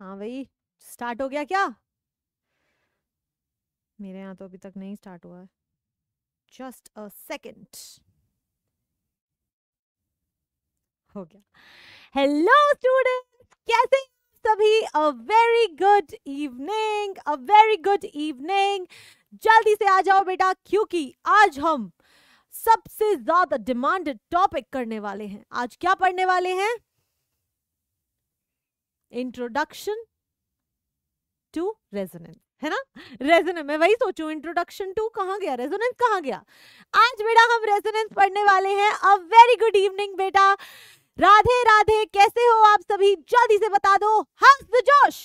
हाँ भाई स्टार्ट हो गया क्या मेरे यहाँ तो अभी तक नहीं स्टार्ट हुआ है जस्ट अ सेकेंड हो गया हेलो स्टूडेंट कैसे सभी a very good evening a very good evening जल्दी से आ जाओ बेटा क्योंकि आज हम सबसे ज्यादा डिमांडेड टॉपिक करने वाले हैं आज क्या पढ़ने वाले हैं इंट्रोडक्शन टू रेजोनेंस है ना रेजोनेंस मैं वही सोचू इंट्रोडक्शन टू कहाँ गया रेजोनेंस कहाँ गया आज बेटा हम रेजोनेंस पढ़ने वाले हैं अ वेरी गुड इवनिंग बेटा राधे राधे कैसे हो आप सभी जल्दी से बता दो हंस द जोश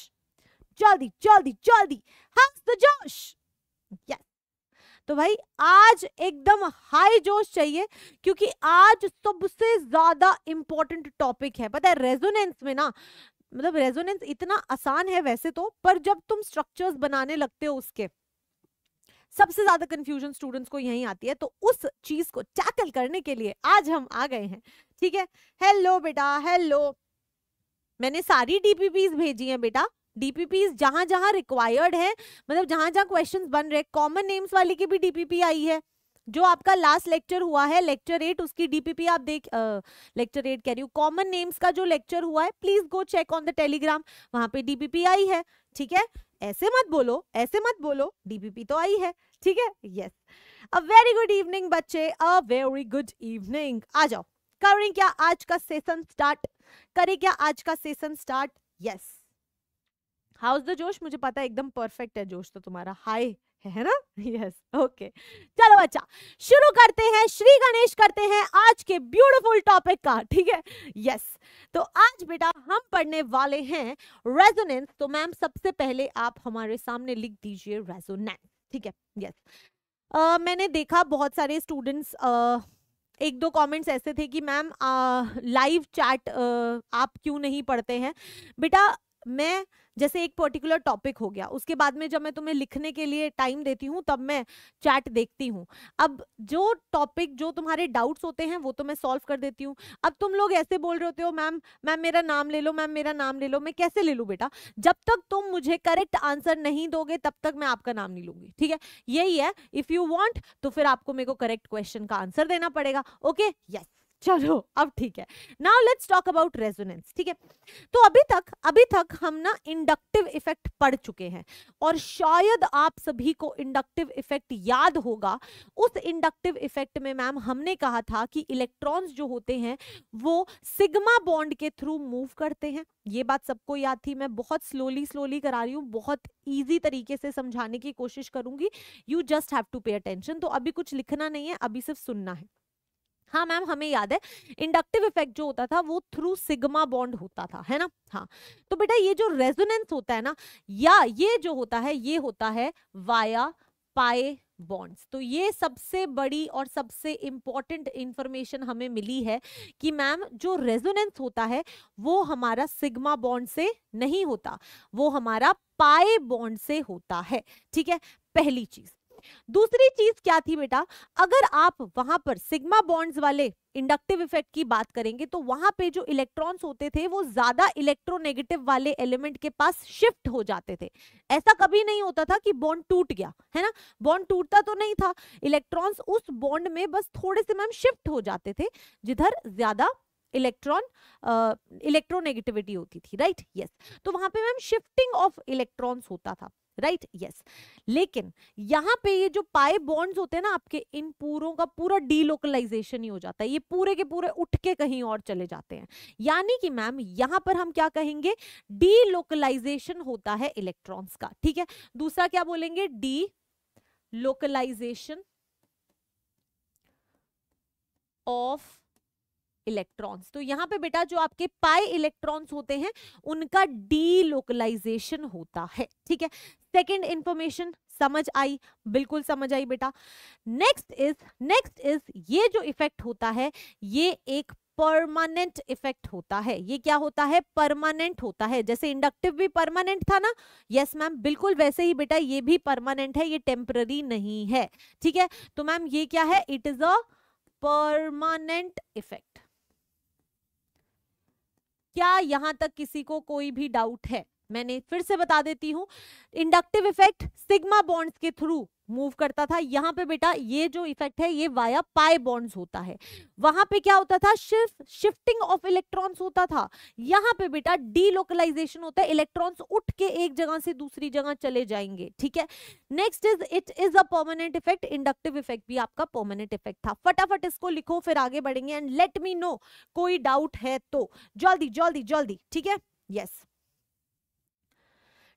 जल्दी जल्दी जल्दी हंस द जोश यस तो भाई आज एकदम हाई जोश चाहिए क्योंकि आज सबसे ज्यादा इंपॉर्टेंट टॉपिक है पता है रेजोनेंस में ना मतलब रेजोनेंस इतना आसान है वैसे तो पर जब तुम स्ट्रक्चर्स बनाने लगते हो उसके सबसे ज्यादा कंफ्यूजन स्टूडेंट्स को यही आती है तो उस चीज को टैकल करने के लिए आज हम आ गए हैं ठीक है हेलो बेटा हेलो मैंने सारी डीपीपीज भेजी हैं बेटा डीपीपीज जहां जहां रिक्वायर्ड है मतलब जहां जहां क्वेश्चंस बन रहे कॉमन नेम्स वाली की भी डीपीपी आई है जो आपका लास्ट लेक्चर हुआ है लेक्चर एट उसकी डीपीपी आप देख लेक्चर एट कह रही हूँ कॉमन नेम्स का जो लेक्चर हुआ है please go check on the Telegram वहां पे डीपीपी आई है ठीक है ऐसे मत बोलो ऐसे मत बोलो डीपीपी तो आई है ठीक है yes a very good evening बच्चे अ वेरी गुड इवनिंग आ जाओ करें क्या आज का सेशन स्टार्ट करें क्या आज का session start yes how's the josh मुझे पता है एकदम परफेक्ट है जोश तो तुम्हारा हाई है ना यस ओके चलो बच्चा शुरू करते हैं श्री गणेश करते हैं आज के ब्यूटीफुल टॉपिक का ठीक है यस तो आज बेटा हम पढ़ने वाले हैं रेजोनेंस तो मैम सबसे पहले आप हमारे सामने लिख दीजिए रेजोनेंस ठीक है यस uh, मैंने देखा बहुत सारे स्टूडेंट्स एक दो कमेंट्स ऐसे थे कि मैम लाइव चैट आप क्यों नहीं पढ़ते हैं बेटा मैं जैसे एक पर्टिकुलर टॉपिक हो गया उसके बाद में जब मैं तुम्हें लिखने के लिए टाइम देती हूँ तब मैं चैट देखती हूँ अब जो टॉपिक जो तुम्हारे डाउट्स होते हैं वो तो मैं सॉल्व कर देती हूँ अब तुम लोग ऐसे बोल रहे होते हो मैम मैम मेरा नाम ले लो मैम मेरा नाम ले लो मैं कैसे ले लूँ बेटा जब तक तुम मुझे करेक्ट आंसर नहीं दोगे तब तक मैं आपका नाम नहीं लूंगी ठीक है यही है इफ़ यू वॉन्ट तो फिर आपको मेरे को करेक्ट क्वेश्चन का आंसर देना पड़ेगा ओके यस चलो अब ठीक है now let's talk about resonance ठीक है तो अभी तक अभी तक हम ना इंडक्टिव इफेक्ट पढ़ चुके हैं और शायद आप सभी को इंडक्टिव इफेक्ट याद होगा उस इंडक्टिव इफेक्ट में मैम हमने कहा था कि इलेक्ट्रॉन्स जो होते हैं वो सिग्मा बॉन्ड के थ्रू मूव करते हैं ये बात सबको याद थी मैं बहुत स्लोली स्लोली करा रही हूँ बहुत ईजी तरीके से समझाने की कोशिश करूंगी you just have to pay attention तो अभी कुछ लिखना नहीं है अभी सिर्फ सुनना है हाँ मैम हमें याद है इंडक्टिव इफेक्ट जो होता था वो थ्रू सिग्मा बॉन्ड होता था है ना हाँ तो बेटा ये जो रेजोनेंस होता है ना या ये जो होता है ये होता है वाया पाए बॉन्ड्स तो ये सबसे बड़ी और सबसे इंपॉर्टेंट इंफॉर्मेशन हमें मिली है कि मैम जो रेजोनेंस होता है वो हमारा सिग्मा बॉन्ड से नहीं होता वो हमारा पाए बॉन्ड से होता है ठीक है पहली चीज दूसरी चीज क्या थी बेटा अगर आप वहां पर सिग्मा बॉन्ड्स वाले इंडक्टिव इफेक्ट की बात करेंगे तो वहां पे जो इलेक्ट्रॉन्स होते थे वो ज्यादा इलेक्ट्रोनेगेटिव वाले एलिमेंट के पास शिफ्ट हो जाते थे ऐसा कभी नहीं होता था कि बॉन्ड टूट गया है ना बॉन्ड टूटता तो नहीं था इलेक्ट्रॉन्स उस बॉन्ड में बस थोड़े से मैम शिफ्ट हो जाते थे जिधर ज्यादा इलेक्ट्रॉन इलेक्ट्रोनेगेटिविटी होती थी राइट यस तो वहां पे मैम शिफ्टिंग ऑफ इलेक्ट्रॉन्स होता था राइट right? Yes yes. लेकिन यहाँ पे ये जो पाए बॉन्ड्स होते हैं ना आपके इन पूरों का पूरा डीलोकलाइजेशन ही हो जाता है ये पूरे के पूरे उठ के कहीं और चले जाते हैं यानी कि मैम यहाँ पर हम क्या कहेंगे डीलोकलाइजेशन होता है इलेक्ट्रॉन्स का ठीक है दूसरा क्या बोलेंगे डी लोकलाइजेशन ऑफ इलेक्ट्रॉन्स तो यहाँ पे बेटा जो आपके पाई इलेक्ट्रॉन्स होते हैं उनका डीलोकलाइजेशन होता है ठीक है सेकेंड इंफॉर्मेशन समझ आई बिल्कुल समझ आई बेटा नेक्स्ट इज नेक्स्ट इज ये जो इफेक्ट होता है ये एक परमानेंट इफेक्ट होता है ये क्या होता है परमानेंट होता है जैसे इंडक्टिव भी परमानेंट था ना यस मैम बिल्कुल वैसे ही बेटा ये भी परमानेंट है ये टेम्पररी नहीं है ठीक है तो मैम ये क्या है it is a permanent effect क्या यहां तक किसी को कोई भी डाउट है मैंने फिर से बता देती हूँ इंडक्टिव इफेक्ट सिग्मा बॉन्ड्स के थ्रू मूव करता था यहाँ पे बेटा ये जो इफेक्ट है ये वाया पाई बॉन्ड्स होता है वहां पे क्या होता था सिर्फ शिफ्टिंग ऑफ इलेक्ट्रॉन्स होता था यहाँ पे बेटा डीलोकलाइजेशन होता है इलेक्ट्रॉन्स उठ के एक जगह से दूसरी जगह चले जाएंगे ठीक है next is it is a permanent effect inductive effect भी आपका परमानेंट इफेक्ट था फटाफट इसको लिखो फिर आगे बढ़ेंगे एंड लेट मी नो कोई डाउट है तो जल्दी जल्दी जल्दी ठीक है यस yes.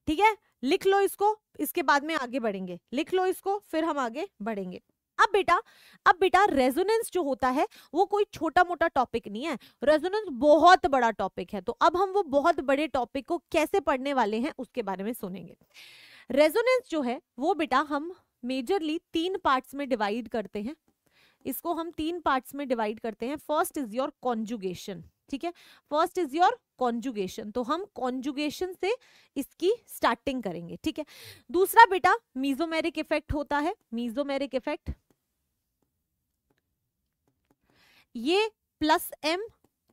ठीक है लिख लो इसको इसके बाद में आगे बढ़ेंगे लिख लो इसको फिर हम आगे बढ़ेंगे अब बेटा अब बेटा रेजोनेंस जो होता है वो कोई छोटा मोटा टॉपिक नहीं है रेजोनेंस बहुत बड़ा टॉपिक है तो अब हम वो बहुत बड़े टॉपिक को कैसे पढ़ने वाले हैं उसके बारे में सुनेंगे रेजोनेंस जो है वो बेटा हम मेजरली तीन पार्ट्स में डिवाइड करते हैं इसको हम तीन पार्ट्स में डिवाइड करते हैं फर्स्ट इज योर कॉन्जुगेशन ठीक है फर्स्ट इज योर कॉन्जुगेशन तो हम कॉन्जुगेशन से इसकी स्टार्टिंग करेंगे ठीक है दूसरा बेटा मीजोमेरिक इफेक्ट होता है मीजोमेरिक इफेक्ट ये प्लस एम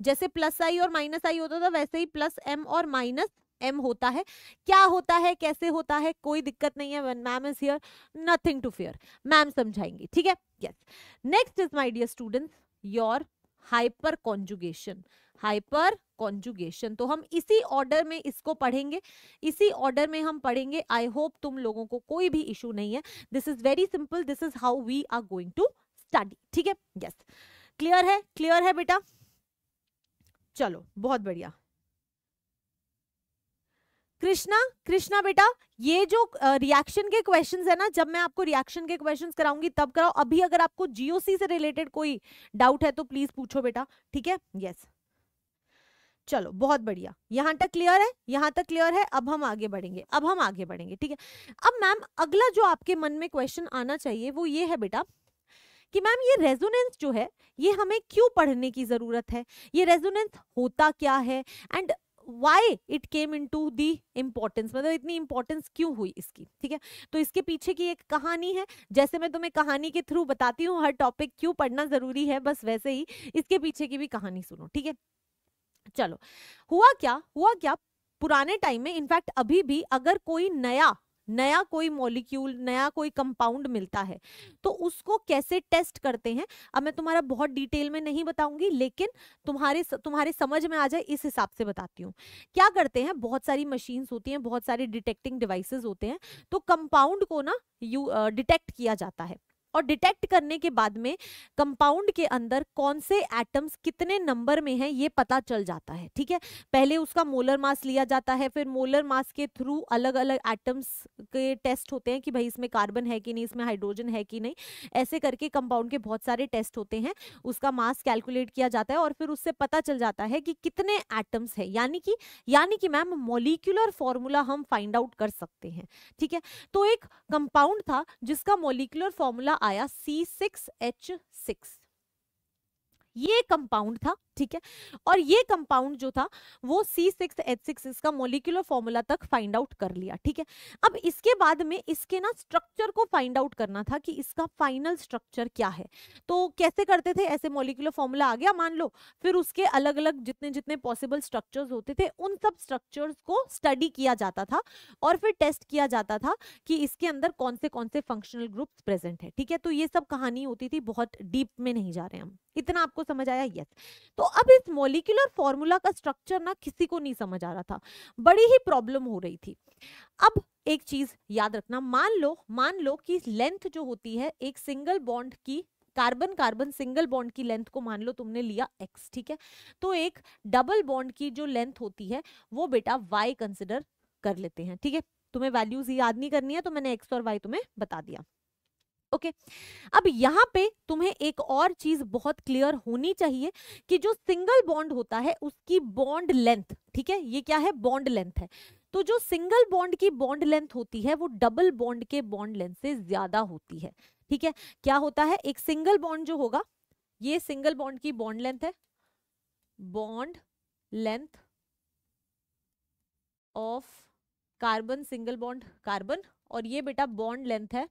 जैसे प्लस आई और माइनस आई होता था वैसे ही प्लस एम और माइनस एम होता है क्या होता है कैसे होता है कोई दिक्कत नहीं है ma'am is here nothing to fear ma'am समझाएंगी ठीक है yes next is my dear students your hyperconjugation hyperconjugation तो हम इसी ऑर्डर में इसको पढ़ेंगे इसी ऑर्डर में हम पढ़ेंगे आई होप तुम लोगों को कोई भी इशू नहीं है this is very simple this is how we are going to study ठीक है यस क्लियर है क्लियर है बेटा चलो बहुत बढ़िया कृष्णा कृष्णा बेटा ये जो रिएक्शन के क्वेश्चंस है ना जब मैं आपको रिएक्शन के क्वेश्चंस कराऊंगी तब कराओ अभी अगर आपको जीओसी से रिलेटेड कोई डाउट है तो प्लीज पूछो बेटा ठीक है यस yes. चलो बहुत बढ़िया यहाँ तक क्लियर है यहाँ तक क्लियर है अब हम आगे बढ़ेंगे अब हम आगे बढ़ेंगे ठीक है अब मैम अगला जो आपके मन में क्वेश्चन आना चाहिए वो ये है बेटा कि मैम ये रेजोनेंस जो है ये हमें क्यों पढ़ने की ज़रूरत है ये रेजोनेंस होता क्या है and why it came into the importance मतलब इतनी इम्पोर्टेंस क्यों हुई इसकी ठीक है तो इसके पीछे की एक कहानी है जैसे मैं तुम्हें कहानी के थ्रू बताती हूँ हर टॉपिक क्यों पढ़ना ज़रूरी है बस वैसे ही इसके पीछे की भी कहानी सुनो ठीक है चलो हुआ क्या हुआ क्या पुराने टाइम में इनफैक्ट अभी भी अगर कोई नया नया कोई मॉलिक्यूल नया कोई कंपाउंड मिलता है तो उसको कैसे टेस्ट करते हैं अब मैं तुम्हारा बहुत डिटेल में नहीं बताऊंगी लेकिन तुम्हारे तुम्हारे समझ में आ जाए इस हिसाब से बताती हूँ क्या करते हैं बहुत सारी मशीन्स होती हैं बहुत सारे डिटेक्टिंग डिवाइसेस होते हैं तो कंपाउंड को ना यू डिटेक्ट किया जाता है और डिटेक्ट करने के बाद में कंपाउंड के अंदर कौन से एटम्स कितने नंबर में हैं ये पता चल जाता है ठीक है पहले उसका मोलर मास लिया जाता है फिर मोलर मास के थ्रू अलग अलग एटम्स के टेस्ट होते हैं कि भाई इसमें कार्बन है कि नहीं इसमें हाइड्रोजन है कि नहीं ऐसे करके कंपाउंड के बहुत सारे टेस्ट होते हैं उसका मास कैलकुलेट किया जाता है और फिर उससे पता चल जाता है कि कितने एटम्स है यानी कि यानी कि मैम मोलिकुलर फॉर्मूला हम फाइंड आउट कर सकते हैं ठीक है तो एक कंपाउंड था जिसका मोलिकुलर फॉर्मूला आया सी सिक्स एच सिक्स ये कंपाउंड था ठीक है और ये कंपाउंड जो था वो सी सिक्स एच सिक्स इसका मोलिकुलर फॉर्मूला तक फाइंड आउट कर लिया ठीक है अब इसके बाद में इसके ना स्ट्रक्चर को फाइंड आउट करना था कि इसका फाइनल स्ट्रक्चर क्या है तो कैसे करते थे ऐसे मोलिकुलर फॉर्मूला आ गया मान लो फिर उसके अलग अलग जितने जितने पॉसिबल स्ट्रक्चर होते थे उन सब स्ट्रक्चर को स्टडी किया जाता था और फिर टेस्ट किया जाता था कि इसके अंदर कौन से कौन से फंक्शनल ग्रुप प्रेजेंट है ठीक है तो ये सब कहानी होती थी बहुत डीप में नहीं जा रहे हम इतना आपको समझ आया यस तो अब इस मोलिकुलर फॉर्मूला का स्ट्रक्चर ना किसी को नहीं समझ आ रहा था बड़ी ही प्रॉब्लम हो रही थी अब एक चीज याद रखना मान लो मान लो कि लेंथ जो होती है एक सिंगल बॉन्ड की कार्बन कार्बन सिंगल बॉन्ड की लेंथ को मान लो तुमने लिया एक्स ठीक है तो एक डबल बॉन्ड की जो लेंथ होती है वो बेटा वाई कंसिडर कर लेते हैं ठीक है तुम्हें वैल्यूज याद नहीं करनी है तो मैंने एक्स और वाई तुम्हें बता दिया ओके अब यहाँ पे तुम्हें एक और चीज बहुत क्लियर होनी चाहिए कि जो सिंगल बॉन्ड होता है उसकी बॉन्ड लेंथ ठीक है ये क्या है बॉन्ड लेंथ है तो जो सिंगल बॉन्ड की बॉन्ड लेंथ होती है वो डबल बॉन्ड के बॉन्ड लेंथ से ज्यादा होती है ठीक है क्या होता है एक सिंगल बॉन्ड जो होगा ये सिंगल बॉन्ड की बॉन्ड लेंथ है bond length of carbon single bond carbon और ये बेटा बॉन्ड लेंथ है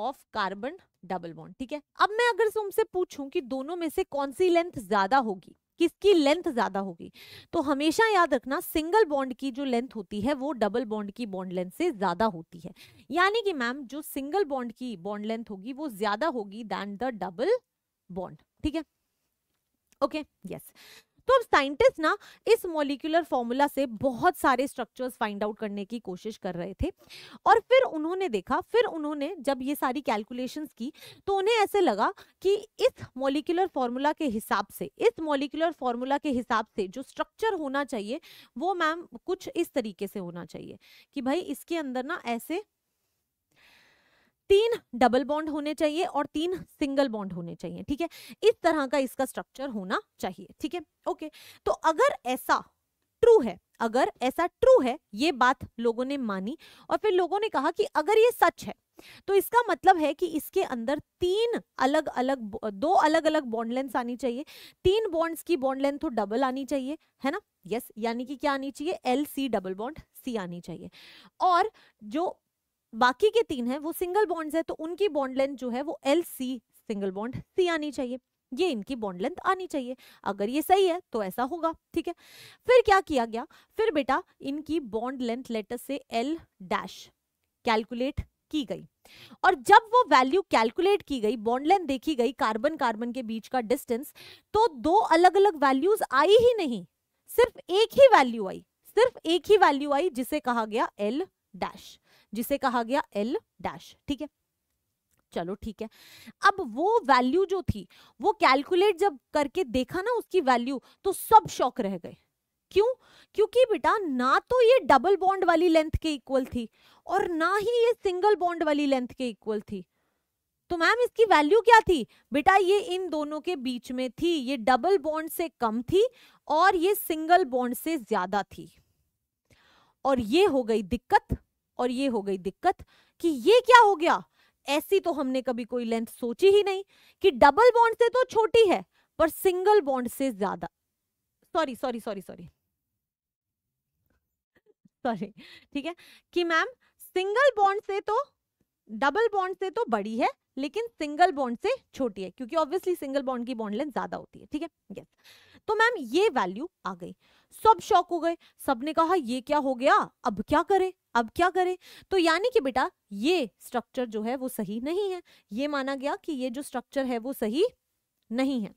ऑफ कार्बन डबल बॉन्ड ठीक है अब मैं अगर तुमसे पूछूं कि दोनों में से कौन सी लेंथ ज्यादा होगी किसकी लेंथ ज्यादा होगी तो हमेशा याद रखना सिंगल बॉन्ड की जो लेंथ होती है वो डबल बॉन्ड की बॉन्ड लेंथ से ज्यादा होती है यानी कि मैम जो सिंगल बॉन्ड की बॉन्ड लेंथ होगी वो ज्यादा होगी दैन द डबल बॉन्ड ठीक है ओके यस तो अब साइंटिस्ट ना इस मोलिकुलर फॉर्मूला से बहुत सारे स्ट्रक्चर्स फाइंड आउट करने की कोशिश कर रहे थे और फिर उन्होंने देखा फिर उन्होंने जब ये सारी कैलकुलेशंस की तो उन्हें ऐसे लगा कि इस मोलिकुलर फॉर्मूला के हिसाब से इस मोलिकुलर फॉर्मूला के हिसाब से जो स्ट्रक्चर होना चाहिए वो मैम कुछ इस तरीके से होना चाहिए कि भाई इसके अंदर ना ऐसे तीन डबल बॉन्ड होने चाहिए और तीन सिंगल बॉन्ड होने चाहिए ठीक है इस तरह का इसका स्ट्रक्चर होना चाहिए ठीक है ओके तो अगर ऐसा ट्रू है अगर ऐसा ट्रू है ये बात लोगों ने मानी और फिर लोगों ने कहा कि अगर ये सच है तो इसका मतलब है कि इसके अंदर तीन अलग अलग दो अलग अलग बॉन्ड लेंथ आनी चाहिए तीन बॉन्ड्स की बॉन्ड लेंथ तो डबल आनी चाहिए है ना यस यानी कि क्या आनी चाहिए L C double bond C आनी चाहिए और जो बाकी के तीन हैं वो सिंगल बॉन्ड्स है तो उनकी बॉन्ड लेंथ जो है वो L C single bond C आनी चाहिए ये इनकी बॉन्ड लेंथ आनी चाहिए अगर ये सही है तो ऐसा होगा ठीक है फिर क्या किया गया फिर बेटा इनकी बॉन्ड लेंथ लेटर से एल डैश कैलकुलेट की गई और जब वो वैल्यू कैलकुलेट की गई बॉन्ड लेंथ देखी गई कार्बन कार्बन के बीच का डिस्टेंस तो दो अलग अलग वैल्यूज आई ही नहीं सिर्फ एक ही वैल्यू आई सिर्फ एक ही वैल्यू आई जिसे कहा गया एल डैश जिसे कहा गया एल डैश ठीक है चलो ठीक है अब वो वैल्यू जो थी वो कैलकुलेट जब करके देखा ना उसकी वैल्यू तो सब शौक रह गए क्यों क्योंकि बेटा ना तो ये डबल बॉन्ड वाली लेंथ के इक्वल थी और ना ही ये सिंगल बॉन्ड वाली लेंथ के इक्वल थी तो मैम इसकी वैल्यू क्या थी बेटा ये इन दोनों के बीच में थी ये डबल बॉन्ड से कम थी और ये सिंगल बॉन्ड से ज्यादा थी और ये हो गई दिक्कत और ये हो गई दिक्कत कि ये क्या हो गया ऐसी तो हमने कभी कोई लेंथ सोची ही नहीं कि डबल बॉन्ड से तो छोटी है पर सिंगल बॉन्ड से ज्यादा sorry sorry sorry sorry sorry ठीक है कि मैम सिंगल बॉन्ड से तो डबल बॉन्ड से तो बड़ी है लेकिन सिंगल बॉन्ड से छोटी है क्योंकि ऑब्वियसली सिंगल बॉन्ड की बॉन्ड लेंथ ज्यादा होती है ठीक है यस तो मैम ये वैल्यू आ गई सब शौक हो गए सबने कहा ये क्या हो गया अब क्या करे अब क्या करें तो यानी कि बेटा ये स्ट्रक्चर जो है वो सही नहीं है ये माना गया कि ये जो स्ट्रक्चर है वो सही नहीं है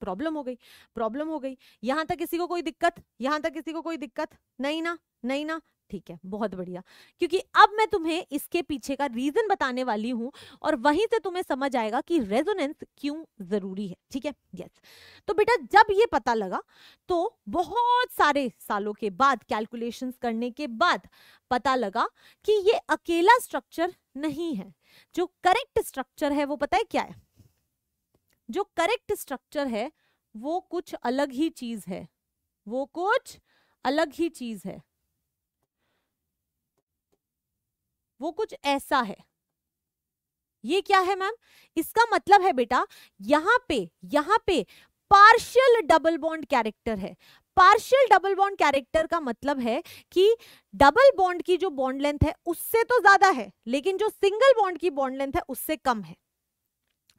प्रॉब्लम हो गई प्रॉब्लम हो गई यहां तक किसी को कोई दिक्कत यहां तक किसी को कोई दिक्कत नहीं ना नहीं ना ठीक है बहुत बढ़िया क्योंकि अब मैं तुम्हें इसके पीछे का रीजन बताने वाली हूं और वहीं से तुम्हें समझ आएगा कि रेजोनेंस क्यों जरूरी है ठीक है यस तो बेटा जब ये पता लगा तो बहुत सारे सालों के बाद कैलकुलेशंस करने के बाद पता लगा कि ये अकेला स्ट्रक्चर नहीं है जो करेक्ट स्ट्रक्चर है वो पता है क्या है जो करेक्ट स्ट्रक्चर है वो कुछ अलग ही चीज है वो कुछ अलग ही चीज है वो कुछ ऐसा है ये क्या है मैम इसका मतलब है बेटा यहां पे यहां पे पार्शियल डबल बॉन्ड कैरेक्टर है पार्शियल डबल बॉन्ड कैरेक्टर का मतलब है कि डबल बॉन्ड की जो बॉन्ड लेंथ है उससे तो ज्यादा है लेकिन जो सिंगल बॉन्ड की बॉन्ड लेंथ है उससे कम है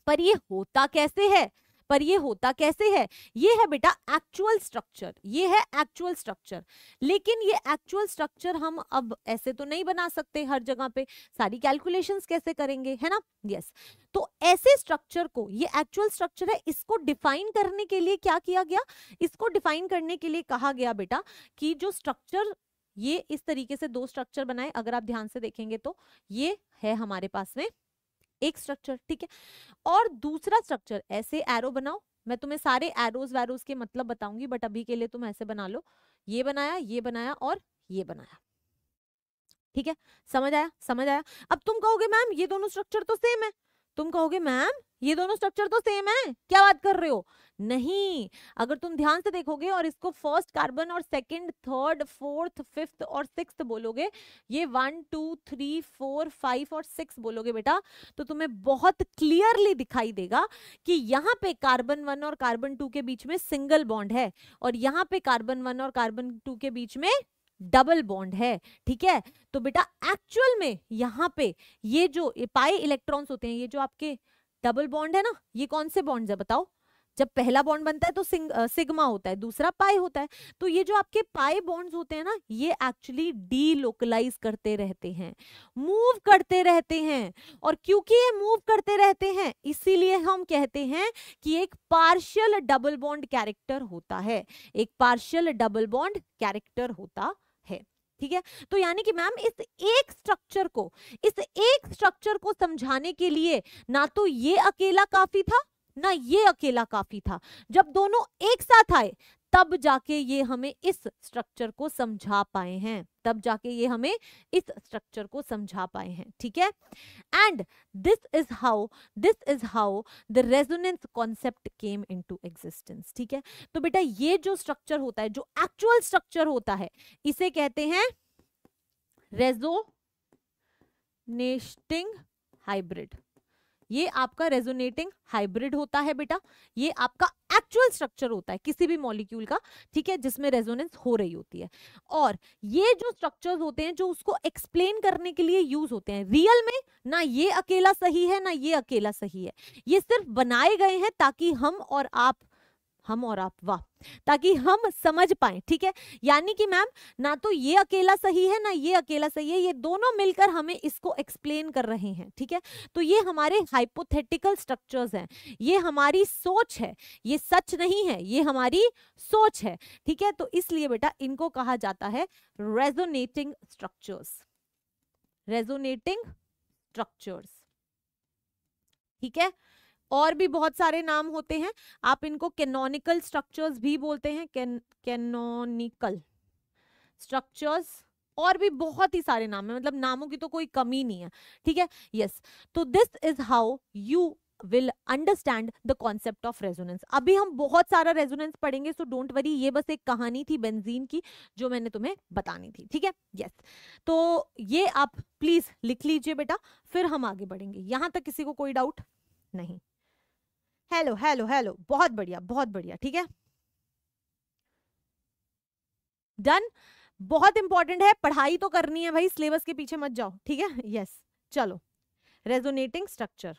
पर ये होता कैसे है पर ये होता कैसे है ये है बेटा एक्चुअल स्ट्रक्चर ये है एक्चुअल स्ट्रक्चर लेकिन ये एक्चुअल स्ट्रक्चर हम अब ऐसे तो नहीं बना सकते हर जगह पे सारी कैलकुलेशंस कैसे करेंगे है ना यस yes. तो ऐसे स्ट्रक्चर को ये एक्चुअल स्ट्रक्चर है इसको डिफाइन करने के लिए क्या किया गया इसको डिफाइन करने के लिए कहा गया बेटा कि जो स्ट्रक्चर ये इस तरीके से दो स्ट्रक्चर बनाए अगर आप ध्यान से देखेंगे तो ये है हमारे पास में एक स्ट्रक्चर ठीक है और दूसरा स्ट्रक्चर ऐसे एरो बनाओ मैं तुम्हें सारे एरोज वैरोज के मतलब बताऊंगी बट अभी के लिए तुम ऐसे बना लो ये बनाया ये बनाया और ये बनाया ठीक है समझ आया समझ आया अब तुम कहोगे मैम ये दोनों स्ट्रक्चर तो सेम है तुम कहोगे मैम ये दोनों स्ट्रक्चर तो सेम है क्या बात कर रहे हो नहीं अगर तुम ध्यान से देखोगे और इसको फर्स्ट कार्बन और सेकंड थर्ड फोर्थ फिफ्थ और सिक्स बोलोगे ये one two three four five और सिक्स बोलोगे बेटा तो तुम्हें बहुत क्लियरली दिखाई देगा कि यहाँ पे कार्बन वन और कार्बन टू के बीच में सिंगल बॉन्ड है और यहाँ पे कार्बन वन और कार्बन टू के बीच में डबल बॉन्ड है ठीक है तो बेटा एक्चुअल में यहाँ पे ये जो ये पाई इलेक्ट्रॉन्स होते हैं ये जो आपके डबल बॉन्ड है ना ये कौन से बॉन्ड है बताओ जब पहला बॉन्ड बनता है तो सिग्मा होता है दूसरा पाई होता है तो ये जो आपके पाई बॉन्ड्स होते हैं ना ये एक्चुअली डीलोकलाइज करते रहते हैं मूव करते रहते हैं और क्योंकि ये मूव करते रहते हैं इसीलिए हम कहते हैं कि एक पार्शियल डबल बॉन्ड कैरेक्टर होता है एक पार्शियल डबल बॉन्ड कैरेक्टर होता है ठीक है तो यानी कि मैम इस एक स्ट्रक्चर को इस एक स्ट्रक्चर को समझाने के लिए ना तो ये अकेला काफी था ना ये अकेला काफी था जब दोनों एक साथ आए तब जाके ये हमें इस स्ट्रक्चर को समझा पाए हैं तब जाके ये हमें इस स्ट्रक्चर को समझा पाए हैं ठीक है and this is how this is how the resonance concept came into existence ठीक है तो बेटा ये जो स्ट्रक्चर होता है जो एक्चुअल स्ट्रक्चर होता है इसे कहते हैं रेजो नेस्टिंग हाइब्रिड ये आपका रेजोनेटिंग हाइब्रिड होता है बेटा ये आपका एक्चुअल स्ट्रक्चर होता है किसी भी मॉलिक्यूल का ठीक है जिसमें रेजोनेंस हो रही होती है और ये जो स्ट्रक्चर्स होते हैं जो उसको एक्सप्लेन करने के लिए यूज होते हैं रियल में ना ये अकेला सही है ना ये अकेला सही है ये सिर्फ बनाए गए हैं ताकि हम और आप हम और आप वाह ताकि हम समझ पाए ठीक है यानी कि मैम ना तो ये अकेला सही है ना ये अकेला सही है ये दोनों मिलकर हमें इसको एक्सप्लेन कर रहे हैं ठीक है तो ये हमारे हाइपोथेटिकल स्ट्रक्चर्स हैं ये हमारी सोच है ये सच नहीं है ये हमारी सोच है ठीक है तो इसलिए बेटा इनको कहा जाता है रेजोनेटिंग स्ट्रक्चर्स रेजोनेटिंग स्ट्रक्चर्स ठीक है और भी बहुत सारे नाम होते हैं आप इनको कैनोनिकल स्ट्रक्चर्स भी बोलते हैं कैनोनिकल स्ट्रक्चर्स और भी बहुत ही सारे नाम है मतलब नामों की तो कोई कमी नहीं है ठीक है यस तो this is how you will understand the concept of resonance अभी हम बहुत सारा रेजोनेंस पढ़ेंगे सो डोंट वरी ये बस एक कहानी थी बेंजीन की जो मैंने तुम्हें बतानी थी ठीक है यस तो ये आप प्लीज लिख लीजिए बेटा फिर हम आगे बढ़ेंगे यहां तक किसी को कोई डाउट नहीं हेलो हेलो हेलो बहुत बढ़िया बहुत बढ़िया ठीक है डन बहुत इंपॉर्टेंट है पढ़ाई तो करनी है भाई सिलेबस के पीछे मत जाओ ठीक है यस चलो रेजोनेटिंग स्ट्रक्चर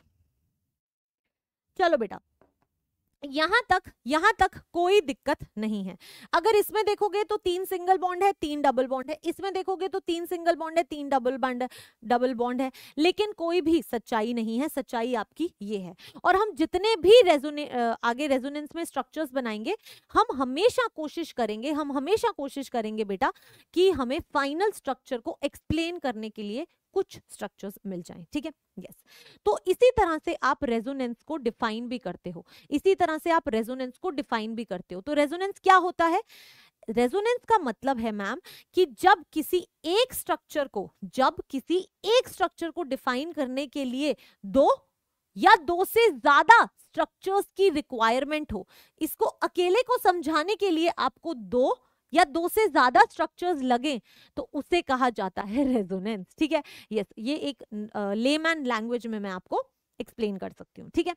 चलो बेटा यहां तक यहां तक कोई दिक्कत नहीं है अगर इसमें देखोगे तो तीन सिंगल बॉन्ड है तीन डबल बॉन्ड है इसमें देखोगे तो तीन सिंगल बॉन्ड है तीन डबल बॉन्ड डबल बॉन्ड है लेकिन कोई भी सच्चाई नहीं है सच्चाई आपकी ये है और हम जितने भी रेजोने आगे रेजोनेंस में स्ट्रक्चर्स बनाएंगे हम हमेशा कोशिश करेंगे हम हमेशा कोशिश करेंगे बेटा कि हमें फाइनल स्ट्रक्चर को एक्सप्लेन करने के लिए कुछ स्ट्रक्चर्स मिल जाएं ठीक है यस yes. तो इसी तरह से आप रेजोनेंस को डिफाइन भी करते हो इसी तरह से आप रेजोनेंस को डिफाइन भी करते हो तो रेजोनेंस क्या होता है रेजोनेंस का मतलब है मैम कि जब किसी एक स्ट्रक्चर को जब किसी एक स्ट्रक्चर को डिफाइन करने के लिए दो या दो से ज्यादा स्ट्रक्चर्स की रिक्वायरमेंट हो इसको अकेले को समझाने के लिए आपको दो या दो से ज्यादा स्ट्रक्चर्स लगे तो उसे कहा जाता है रेजोनेंस ठीक है यस yes, ये एक लेमैन लैंग्वेज में मैं आपको एक्सप्लेन कर सकती हूँ ठीक है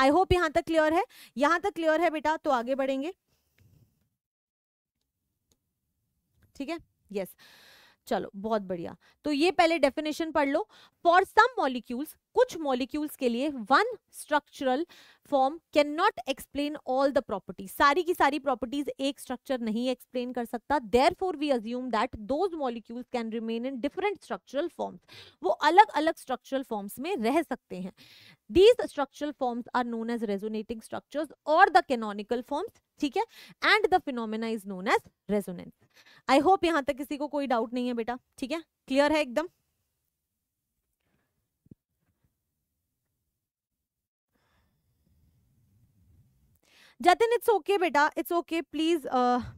आई होप यहाँ तक क्लियर है यहाँ तक क्लियर है बेटा तो आगे बढ़ेंगे ठीक है यस चलो बहुत बढ़िया तो ये पहले डेफिनेशन पढ़ लो फॉर सम मॉलिक्यूल्स कुछ मॉलिक्यूल्स के लिए one structural form cannot explain all the properties सारी की सारी प्रॉपर्टीज एक स्ट्रक्चर नहीं एक्सप्लेन कर सकता therefore we assume that those molecules can remain in different structural forms वो अलग अलग स्ट्रक्चरल फॉर्म्स में रह सकते हैं these structural forms are known as resonating structure और द कैनोनिकल फॉर्म्स ठीक है and the phenomena is known as resonance I hope यहाँ तक किसी को कोई डाउट नहीं है बेटा ठीक है क्लियर है एकदम जतिन इट्स ओके बेटा इट्स ओके प्लीज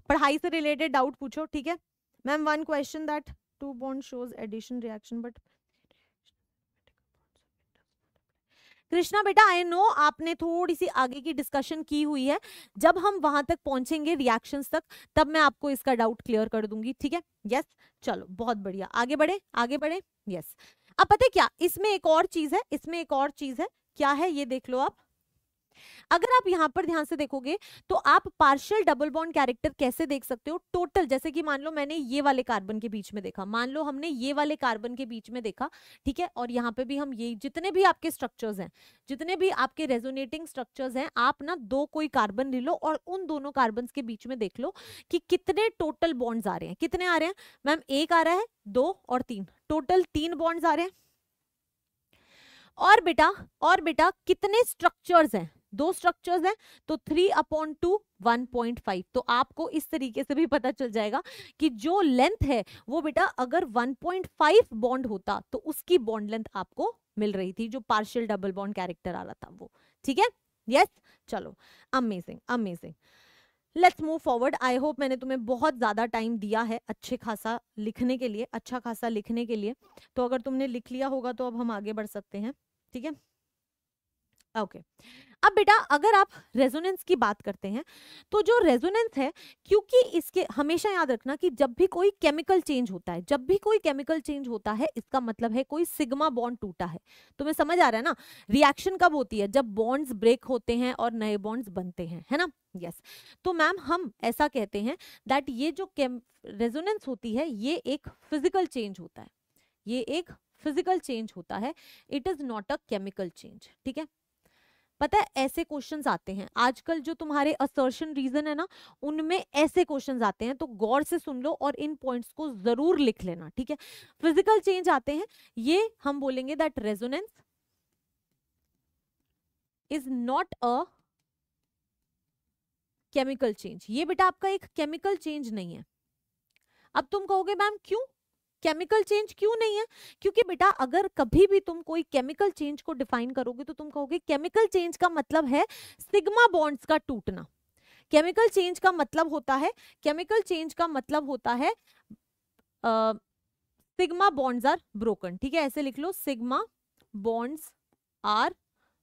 पढ़ाई से रिलेटेड डाउट पूछो ठीक है ma'am one question that two bond shows addition reaction but Krishna बेटा आई नो आपने थोड़ी सी आगे की डिस्कशन की हुई है जब हम वहां तक पहुंचेंगे रिएक्शंस तक तब मैं आपको इसका डाउट क्लियर कर दूंगी ठीक है यस चलो बहुत बढ़िया आगे बढ़े आगे बढ़े यस अब पता है क्या इसमें एक और चीज है इसमें एक और चीज है क्या है ये देख लो आप अगर आप यहां पर ध्यान से देखोगे तो आप पार्शियल डबल बॉन्ड कैरेक्टर कैसे देख सकते हो टोटल जैसे कि मान लो मैंने ये वाले कार्बन के बीच में देखा मान लो हमने ये वाले कार्बन के बीच में देखा ठीक है और यहाँ पे भी हम ये जितने भी आपके स्ट्रक्चर्स हैं जितने भी आपके रेजोनेटिंग स्ट्रक्चर्स हैं आप ना दो कोई कार्बन ले लो और उन दोनों कार्बन के बीच में देख लो कि कितने टोटल बॉन्ड्स आ रहे हैं कितने आ रहे हैं मैम एक आ रहा है दो और तीन टोटल तीन बॉन्ड्स आ रहे हैं और बेटा और बेटा कितने स्ट्रक्चर्स हैं दो स्ट्रक्चर्स हैं तो three upon two one point five तो आपको इस तरीके से भी पता चल जाएगा कि जो लेंथ है वो बेटा अगर वन पॉइंट फाइव बॉन्ड होता तो उसकी बॉन्ड लेंथ आपको मिल रही थी जो पार्शियल डबल बॉन्ड कैरेक्टर आ रहा था वो ठीक है यस चलो amazing amazing let's move forward I hope मैंने तुम्हें बहुत ज़्यादा टाइम दिया है अच्छे खासा लिखने के लिए अच्छा खासा लिखने के लिए तो अगर तुमने लिख लिया होगा तो अब हम आगे बढ़ सकते हैं ठीक है ओके अब बेटा अगर आप रेजोनेंस की बात करते हैं तो जो रेजोनेंस है क्योंकि इसके हमेशा याद रखना कि जब भी कोई केमिकल चेंज होता है जब भी कोई केमिकल चेंज होता है इसका मतलब है कोई सिग्मा बॉन्ड टूटा है तुम्हें तो समझ आ रहा है ना रिएक्शन कब होती है जब बॉन्ड्स ब्रेक होते हैं और नए बॉन्ड्स बनते हैं है ना यस yes. तो मैम हम ऐसा कहते हैं दैट ये जो रेजोनेंस होती है ये एक फिजिकल चेंज होता है ये एक फिजिकल चेंज होता है it is not a chemical change ठीक है पता है ऐसे क्वेश्चन आते हैं आजकल जो तुम्हारे असर्शन रीजन है ना उनमें ऐसे क्वेश्चन आते हैं तो गौर से सुन लो और इन पॉइंट्स को जरूर लिख लेना ठीक है फिजिकल चेंज आते हैं ये हम बोलेंगे that resonance is not a chemical change ये बेटा आपका एक केमिकल चेंज नहीं है अब तुम कहोगे मैम क्यों केमिकल चेंज क्यों नहीं है क्योंकि बेटा अगर कभी भी तुम कोई केमिकल चेंज को डिफाइन करोगे तो तुम कहोगे केमिकल चेंज का मतलब है सिग्मा बॉन्ड्स का टूटना केमिकल चेंज का मतलब होता है केमिकल चेंज का मतलब होता है सिग्मा बॉन्ड्स आर ब्रोकन ठीक है ऐसे लिख लो सिग्मा बॉन्ड्स आर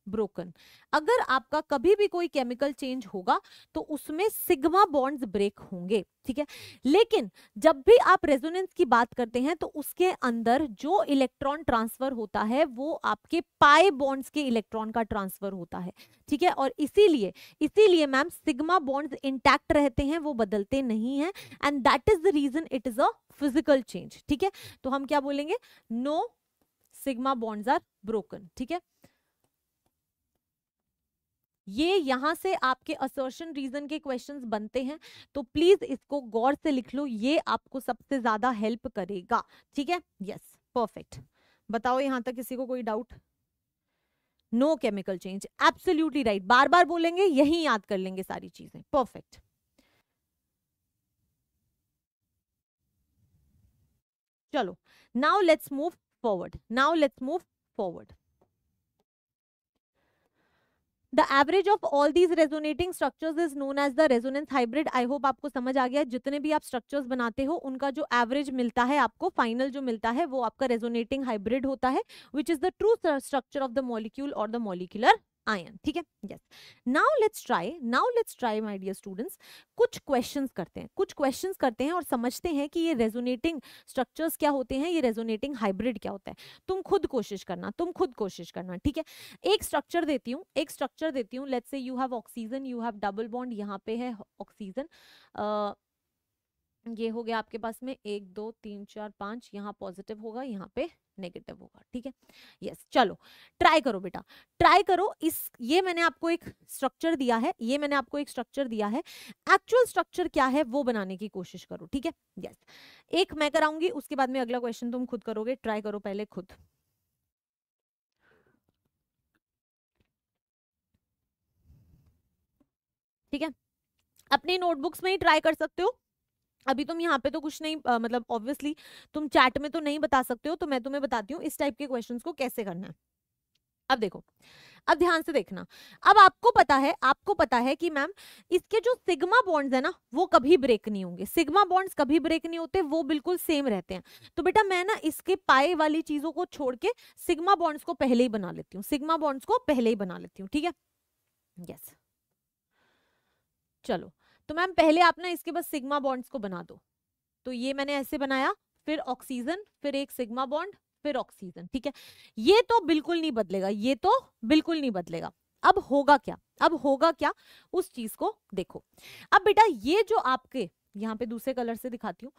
ब्रोकन अगर आपका कभी भी कोई केमिकल चेंज होगा तो उसमें सिग्मा बॉन्ड्स ब्रेक होंगे ठीक है लेकिन जब भी आप रेजोनेंस की बात करते हैं तो उसके अंदर जो इलेक्ट्रॉन ट्रांसफर होता है वो आपके पाए बॉन्ड्स के इलेक्ट्रॉन का ट्रांसफर होता है ठीक है और इसीलिए इसीलिए मैम सिग्मा बॉन्ड्स इंटैक्ट रहते हैं वो बदलते नहीं है and that is the reason it is a physical change ठीक है तो हम क्या बोलेंगे no sigma bonds are broken ठीक है ये यहाँ से आपके असर्शन रीजन के क्वेश्चन बनते हैं तो प्लीज इसको गौर से लिख लो ये आपको सबसे ज्यादा हेल्प करेगा ठीक है यस परफेक्ट बताओ यहाँ तक किसी को कोई doubt no chemical change absolutely right बार बार बोलेंगे यही याद कर लेंगे सारी चीजें परफेक्ट चलो now let's move forward now let's move forward the average of all these resonating structures is known as the resonance hybrid I hope आपको समझ आ गया जितने भी आप structures बनाते हो उनका जो एवरेज मिलता है आपको फाइनल जो मिलता है वो आपका रेजोनेटिंग हाइब्रिड होता है which is the true structure of the molecule और द molecular आयन ठीक है yes now let's try now let's try my dear students कुछ क्वेश्चंस करते हैं कुछ क्वेश्चंस करते हैं और समझते हैं कि ये रेजोनेटिंग स्ट्रक्चर्स क्या होते हैं ये रेजोनेटिंग हाइब्रिड क्या होता है तुम खुद कोशिश करना तुम खुद कोशिश करना ठीक है एक स्ट्रक्चर देती हूँ एक स्ट्रक्चर देती हूँ let's say you have oxygen you have double bond यहाँ पे है ऑक्सीजन ये हो गया आपके पास में एक दो तीन चार पांच यहाँ पॉजिटिव होगा यहाँ पे नेगेटिव होगा ठीक है यस चलो ट्राई करो बेटा ट्राई करो इस ये मैंने आपको एक स्ट्रक्चर दिया है ये मैंने आपको एक स्ट्रक्चर दिया है एक्चुअल स्ट्रक्चर क्या है वो बनाने की कोशिश करो ठीक है यस एक मैं कराऊंगी उसके बाद में अगला क्वेश्चन तुम खुद करोगे ट्राई करो पहले खुद ठीक है अपनी नोटबुक्स में ही ट्राई कर सकते हो अभी तुम यहाँ पे तो कुछ नहीं आ, मतलब ऑब्वियसली तुम चैट में तो नहीं बता सकते हो तो मैं तुम्हें बताती हूँ इस टाइप के क्वेश्चन को कैसे करना है अब देखो अब ध्यान से देखना अब आपको पता है आपको पता है कि मैम इसके जो सिग्मा बॉन्ड्स है ना वो कभी ब्रेक नहीं होंगे सिग्मा बॉन्ड्स कभी ब्रेक नहीं होते वो बिल्कुल सेम रहते हैं तो बेटा मैं ना इसके पाए वाली चीजों को छोड़ के सिग्मा बॉन्ड्स को पहले ही बना लेती हूँ सिग्मा बॉन्ड्स को पहले ही बना लेती हूँ ठीक है यस yes. चलो तो मैम पहले आप ना इसके बाद सिग्मा बॉन्ड्स को बना दो तो ये मैंने ऐसे बनाया फिर ऑक्सीजन फिर एक सिग्मा बॉन्ड फिर ऑक्सीजन ठीक है ये तो बिल्कुल नहीं बदलेगा ये तो बिल्कुल नहीं बदलेगा अब होगा क्या अब होगा क्या उस चीज को देखो अब बेटा ये जो आपके यहाँ पे दूसरे कलर से दिखाती हूँ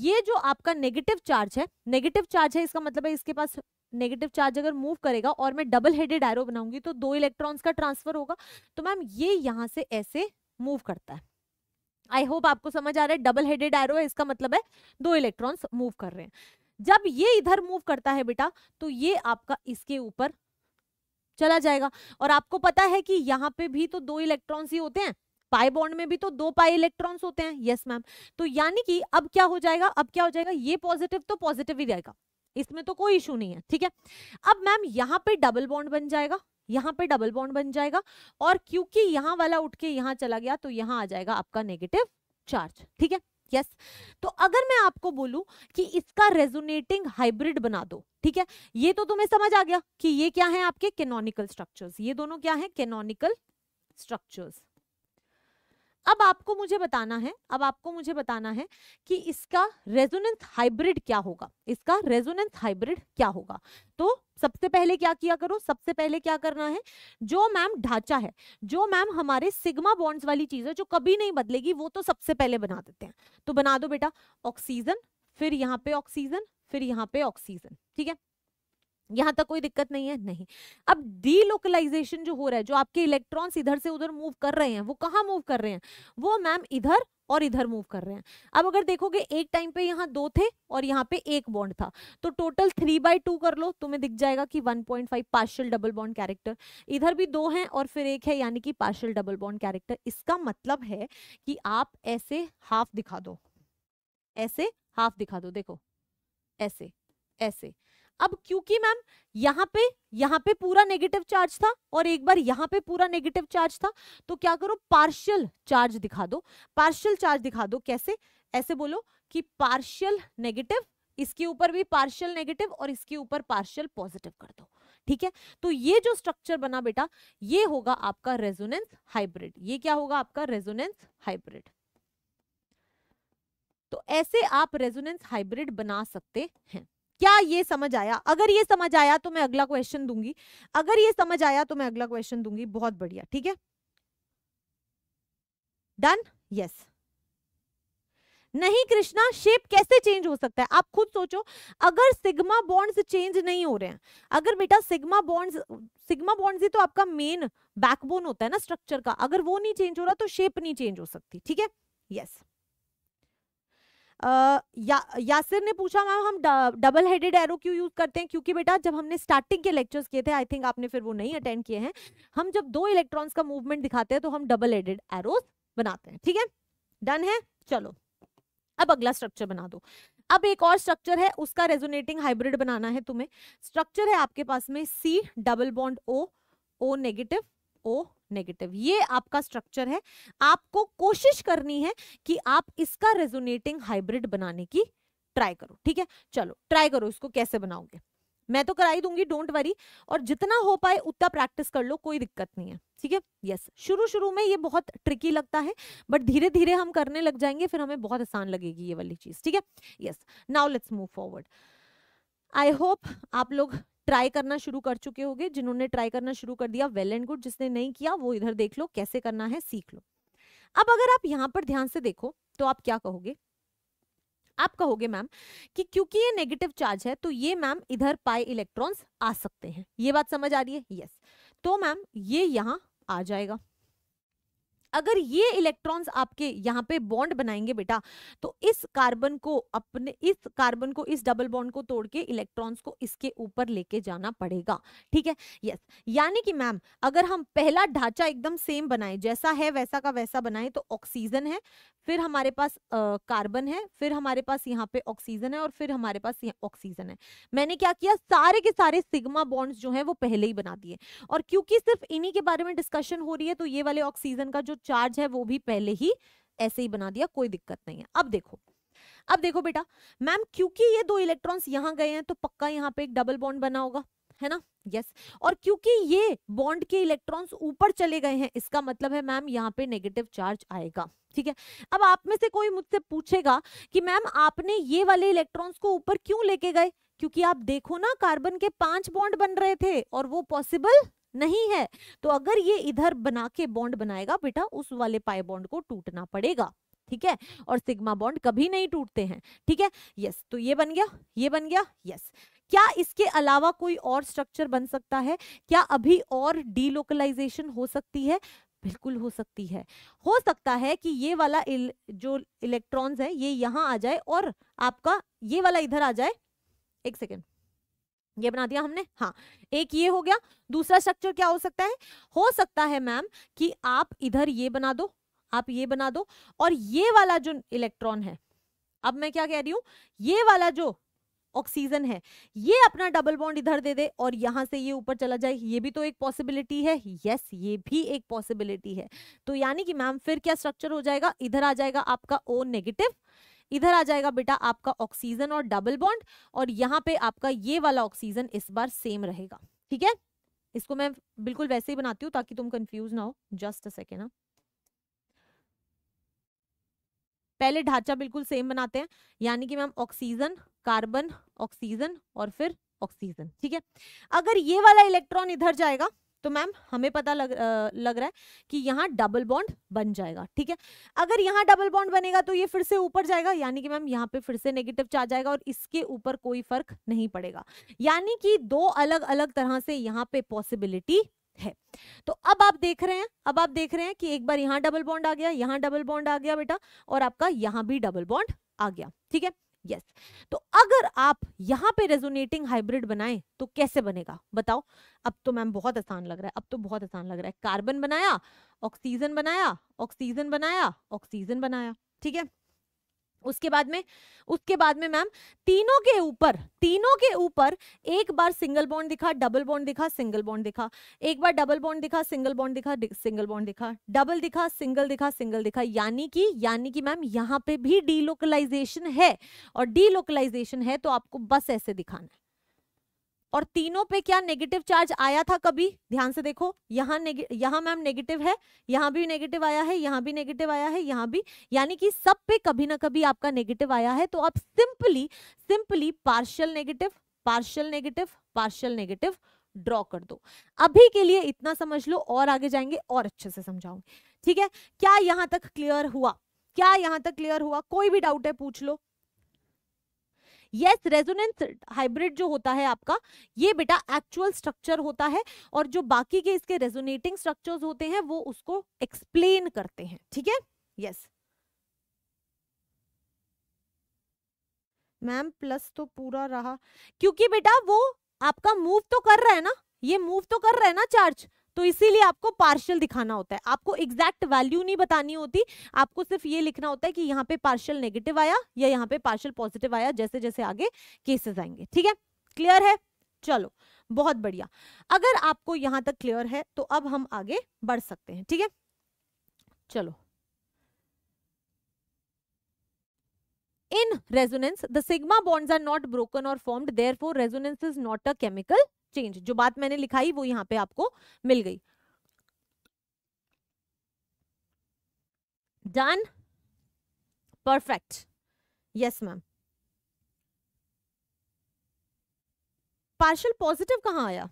ये जो आपका नेगेटिव चार्ज है नेगेटिव चार्ज है इसका मतलब है इसके पास नेगेटिव चार्ज अगर मूव करेगा और मैं डबल हेडेड एरो बनाऊंगी तो दो इलेक्ट्रॉन्स का ट्रांसफर होगा तो मैम ये यहाँ से ऐसे मूव करता है आई होप आपको समझ आ रहा है डबल हेडेड एरो इसका मतलब है दो इलेक्ट्रॉन्स मूव कर रहे हैं जब ये इधर मूव करता है बेटा तो ये आपका इसके ऊपर चला जाएगा और आपको पता है कि यहाँ पे भी तो दो इलेक्ट्रॉन्स ही होते हैं पाई बॉन्ड में भी तो दो पाई इलेक्ट्रॉन्स होते हैं यस मैम तो यानी कि अब क्या हो जाएगा अब क्या हो जाएगा ये पॉजिटिव तो पॉजिटिव ही रहेगा इसमें तो कोई इशू नहीं है ठीक है अब मैम यहाँ पे डबल बॉन्ड बन जाएगा यहाँ पे डबल बॉन्ड बन जाएगा और क्योंकि यहाँ वाला उठ के यहाँ चला गया तो यहाँ आ जाएगा आपका नेगेटिव चार्ज ठीक है यस yes. तो अगर मैं आपको बोलू कि इसका रेजोनेटिंग हाइब्रिड बना दो ठीक है ये तो तुम्हें समझ आ गया कि ये क्या है आपके केनोनिकल स्ट्रक्चर्स ये दोनों क्या है केनोनिकल स्ट्रक्चर्स अब आपको मुझे बताना है अब आपको मुझे बताना है कि इसका रेजोनेंस हाइब्रिड क्या होगा इसका रेजोनेंस हाइब्रिड क्या होगा तो सबसे पहले क्या किया करो सबसे पहले क्या करना है जो मैम ढांचा है जो मैम हमारे सिग्मा बॉन्ड्स वाली चीज है जो कभी नहीं बदलेगी वो तो सबसे पहले बना देते हैं तो बना दो बेटा ऑक्सीजन फिर यहाँ पे ऑक्सीजन फिर यहाँ पे ऑक्सीजन ठीक है यहाँ तक कोई दिक्कत नहीं है नहीं अब डीलोकलाइजेशन जो हो रहा है जो आपके इलेक्ट्रॉन्स इधर से उधर मूव कर रहे हैं वो कहाँ मूव कर रहे हैं वो मैम इधर और इधर मूव कर रहे हैं अब अगर देखोगे एक टाइम पे यहाँ दो थे और यहाँ पे एक बॉन्ड था तो टोटल थ्री बाई टू कर लो तुम्हें दिख जाएगा कि 1.5 point partial double bond character इधर भी दो हैं और फिर एक है यानी कि पार्शियल डबल बॉन्ड कैरेक्टर इसका मतलब है कि आप ऐसे हाफ दिखा दो ऐसे हाफ दिखा दो देखो ऐसे ऐसे अब क्योंकि मैम यहाँ पे यहाँ पे पूरा नेगेटिव चार्ज था और एक बार यहाँ पे पूरा नेगेटिव चार्ज था तो क्या करो पार्शियल चार्ज दिखा दो पार्शियल चार्ज दिखा दो कैसे ऐसे बोलो कि पार्शियल नेगेटिव इसके ऊपर भी पार्शियल नेगेटिव और इसके ऊपर पार्शियल पॉजिटिव कर दो ठीक है तो ये जो स्ट्रक्चर बना बेटा ये होगा आपका रेजोनेंस हाइब्रिड ये क्या होगा आपका रेजोनेंस हाइब्रिड तो ऐसे आप रेजोनेंस हाइब्रिड बना सकते हैं क्या ये समझ आया अगर ये समझ आया तो मैं अगला क्वेश्चन दूंगी अगर ये समझ आया तो मैं अगला क्वेश्चन दूंगी बहुत बढ़िया ठीक है डन यस नहीं कृष्णा शेप कैसे चेंज हो सकता है आप खुद सोचो अगर सिग्मा बॉन्ड्स चेंज नहीं हो रहे हैं अगर बेटा सिग्मा बॉन्ड्स सिग्मा बॉन्ड्स ही तो आपका मेन बैकबोन होता है ना स्ट्रक्चर का अगर वो नहीं चेंज हो रहा तो शेप नहीं चेंज हो सकती ठीक है यस yes. या, यासिर ने पूछा मैम हम डबल हेडेड एरो क्यों यूज करते हैं क्योंकि बेटा जब हमने स्टार्टिंग के लेक्चर्स किए थे आई थिंक आपने फिर वो नहीं अटेंड किए हैं हम जब दो इलेक्ट्रॉन्स का मूवमेंट दिखाते हैं तो हम डबल हेडेड एरो बनाते हैं ठीक है डन है चलो अब अगला स्ट्रक्चर बना दो अब एक और स्ट्रक्चर है उसका रेजोनेटिंग हाइब्रिड बनाना है तुम्हें स्ट्रक्चर है आपके पास में C double bond O O negative O negative ये आपका स्ट्रक्चर है आपको कोशिश करनी है कि आप इसका रेजोनेटिंग हाइब्रिड बनाने की ट्राई करो ठीक है चलो ट्राई करो इसको कैसे बनाओगे मैं तो कराई दूंगी डोंट वरी और जितना हो पाए उतना प्रैक्टिस कर लो कोई दिक्कत नहीं है ठीक है यस शुरू शुरू में ये बहुत ट्रिकी लगता है बट धीरे धीरे हम करने लग जाएंगे फिर हमें बहुत आसान लगेगी ये वाली चीज ठीक है yes now let's move forward I hope आप लोग ट्राई करना शुरू कर चुके होंगे जिन्होंने ट्राई करना शुरू कर दिया वेल एंड गुड जिसने नहीं किया वो इधर देख लो कैसे करना है सीख लो अब अगर आप यहाँ पर ध्यान से देखो तो आप क्या कहोगे आप कहोगे मैम कि क्योंकि ये नेगेटिव चार्ज है तो ये मैम इधर पाए इलेक्ट्रॉन्स आ सकते हैं ये बात समझ आ रही है यस तो मैम ये यहाँ आ जाएगा अगर ये इलेक्ट्रॉन्स आपके यहाँ पे बॉन्ड बनाएंगे बेटा तो इस कार्बन को अपने इस कार्बन को इस डबल बॉन्ड को तोड़ के इलेक्ट्रॉन्स को इसके ऊपर लेके जाना पड़ेगा ठीक है यस यानी कि मैम अगर हम पहला ढांचा एकदम सेम बनाए जैसा है वैसा का वैसा बनाए तो ऑक्सीजन है फिर हमारे पास कार्बन है फिर हमारे पास यहाँ पे ऑक्सीजन है और फिर हमारे पास ऑक्सीजन है मैंने क्या किया सारे के सारे सिग्मा बॉन्ड्स जो है वो पहले ही बना दिए और क्योंकि सिर्फ इन्हीं के बारे में डिस्कशन हो रही है तो ये वाले ऑक्सीजन का जो चार्ज है वो भी पहले ही ऐसे ही बना दिया कोई दिक्कत नहीं है अब देखो अब देखो बेटा मैम क्योंकि ये दो इलेक्ट्रॉन्स यहाँ गए हैं तो पक्का यहाँ पे एक डबल बॉन्ड बना होगा है ना यस yes. और क्योंकि ये बॉन्ड के इलेक्ट्रॉन्स ऊपर चले गए हैं इसका मतलब है मैम यहाँ पे नेगेटिव चार्ज आएगा ठीक है अब आप में से कोई मुझसे पूछेगा कि मैम आपने ये वाले इलेक्ट्रॉन्स को ऊपर क्यों लेके गए क्योंकि आप देखो ना कार्बन के पांच बॉन्ड बन रहे थे और वो पॉसिबल नहीं है तो अगर ये इधर बना के बॉन्ड बनाएगा बेटा उस वाले पाए बॉन्ड को टूटना पड़ेगा ठीक है और सिग्मा बॉन्ड कभी नहीं टूटते हैं ठीक है यस तो ये बन गया ये बन गया यस क्या इसके अलावा कोई और स्ट्रक्चर बन सकता है क्या अभी और डीलोकलाइजेशन हो सकती है बिल्कुल हो सकती है हो सकता है कि ये वाला इल, जो इलेक्ट्रॉन्स है ये यहाँ आ जाए और आपका ये वाला इधर आ जाए एक सेकेंड ये बना दिया हमने हाँ एक ये हो गया दूसरा स्ट्रक्चर क्या हो सकता है हो सकता है मैम कि आप इधर ये बना दो आप ये बना दो और ये वाला जो इलेक्ट्रॉन है अब मैं क्या कह रही हूं ये वाला जो ऑक्सीजन है ये अपना डबल बॉन्ड इधर दे दे और यहां से ये ऊपर चला जाए ये भी तो एक पॉसिबिलिटी है यस ये भी एक पॉसिबिलिटी है तो यानी कि मैम फिर क्या स्ट्रक्चर हो जाएगा इधर आ जाएगा आपका ओ नेगेटिव इधर आ जाएगा बेटा आपका ऑक्सीजन और डबल बॉन्ड और यहाँ पे आपका ये वाला ऑक्सीजन इस बार सेम रहेगा ठीक है इसको मैं बिल्कुल वैसे ही बनाती हूँ ताकि तुम कंफ्यूज ना हो जस्ट अ सेकेंड हाँ पहले ढांचा बिल्कुल सेम बनाते हैं यानी कि मैम ऑक्सीजन कार्बन ऑक्सीजन और फिर ऑक्सीजन ठीक है अगर ये वाला इलेक्ट्रॉन इधर जाएगा तो मैम हमें पता लग लग रहा है कि यहाँ डबल बॉन्ड बन जाएगा ठीक है अगर यहाँ डबल बॉन्ड बनेगा तो ये फिर से ऊपर जाएगा यानी कि मैम यहाँ पे फिर से नेगेटिव चार्ज आएगा और इसके ऊपर कोई फर्क नहीं पड़ेगा यानी कि दो अलग अलग तरह से यहाँ पे पॉसिबिलिटी है तो अब आप देख रहे हैं अब आप देख रहे हैं कि एक बार यहाँ डबल बॉन्ड आ गया यहाँ डबल बॉन्ड आ गया बेटा और आपका यहाँ भी डबल बॉन्ड आ गया ठीक है यस तो अगर आप यहाँ पे रेजोनेटिंग हाइब्रिड बनाएं तो कैसे बनेगा बताओ अब तो मैम बहुत आसान लग रहा है अब तो बहुत आसान लग रहा है कार्बन बनाया ऑक्सीजन बनाया ऑक्सीजन बनाया ऑक्सीजन बनाया ठीक है उसके बाद में उसके बाद में मैम तीनों के ऊपर तीनों के ऊपर एक बार सिंगल बॉन्ड दिखा डबल बॉन्ड दिखा सिंगल बॉन्ड दिखा एक बार डबल बॉन्ड दिखा सिंगल बॉन्ड दिखा सिंगल बॉन्ड दिखा डबल दिखा सिंगल दिखा सिंगल दिखा यानी कि यानी कि मैम यहाँ पे भी डीलोकलाइजेशन है और डीलोकलाइजेशन है तो आपको बस ऐसे दिखाना है और तीनों पे क्या नेगेटिव चार्ज आया था कभी ध्यान से देखो यहाँ यहाँ मैम नेगेटिव है यहाँ भी नेगेटिव आया है यहाँ भी नेगेटिव आया है यहाँ भी यानी कि सब पे कभी ना कभी आपका नेगेटिव आया है तो आप simply simply partial negative partial negative partial negative draw कर दो अभी के लिए इतना समझ लो और आगे जाएंगे और अच्छे से समझाऊंगी ठीक है क्या यहाँ तक क्लियर हुआ क्या यहाँ तक क्लियर हुआ कोई भी डाउट है पूछ लो यस रेजोनेंस हाइब्रिड जो होता है आपका ये बेटा एक्चुअल स्ट्रक्चर होता है और जो बाकी के इसके रेजोनेटिंग स्ट्रक्चर्स होते हैं वो उसको एक्सप्लेन करते हैं ठीक है यस मैम प्लस तो पूरा रहा क्योंकि बेटा वो आपका मूव तो कर रहा है ना ये मूव तो कर रहा है ना चार्ज तो इसीलिए आपको पार्शल दिखाना होता है आपको एग्जैक्ट वैल्यू नहीं बतानी होती आपको सिर्फ ये लिखना होता है कि यहाँ पे पार्शल नेगेटिव आया या यहाँ पे पार्शल पॉजिटिव आया जैसे जैसे आगे केसेस आएंगे ठीक है क्लियर है चलो बहुत बढ़िया अगर आपको यहाँ तक क्लियर है तो अब हम आगे बढ़ सकते हैं ठीक है चलो in resonance the sigma bonds are not broken और formed therefore resonance is not a chemical change जो बात मैंने लिखाई वो यहाँ पे आपको मिल गई done perfect yes ma'am partial positive कहाँ आया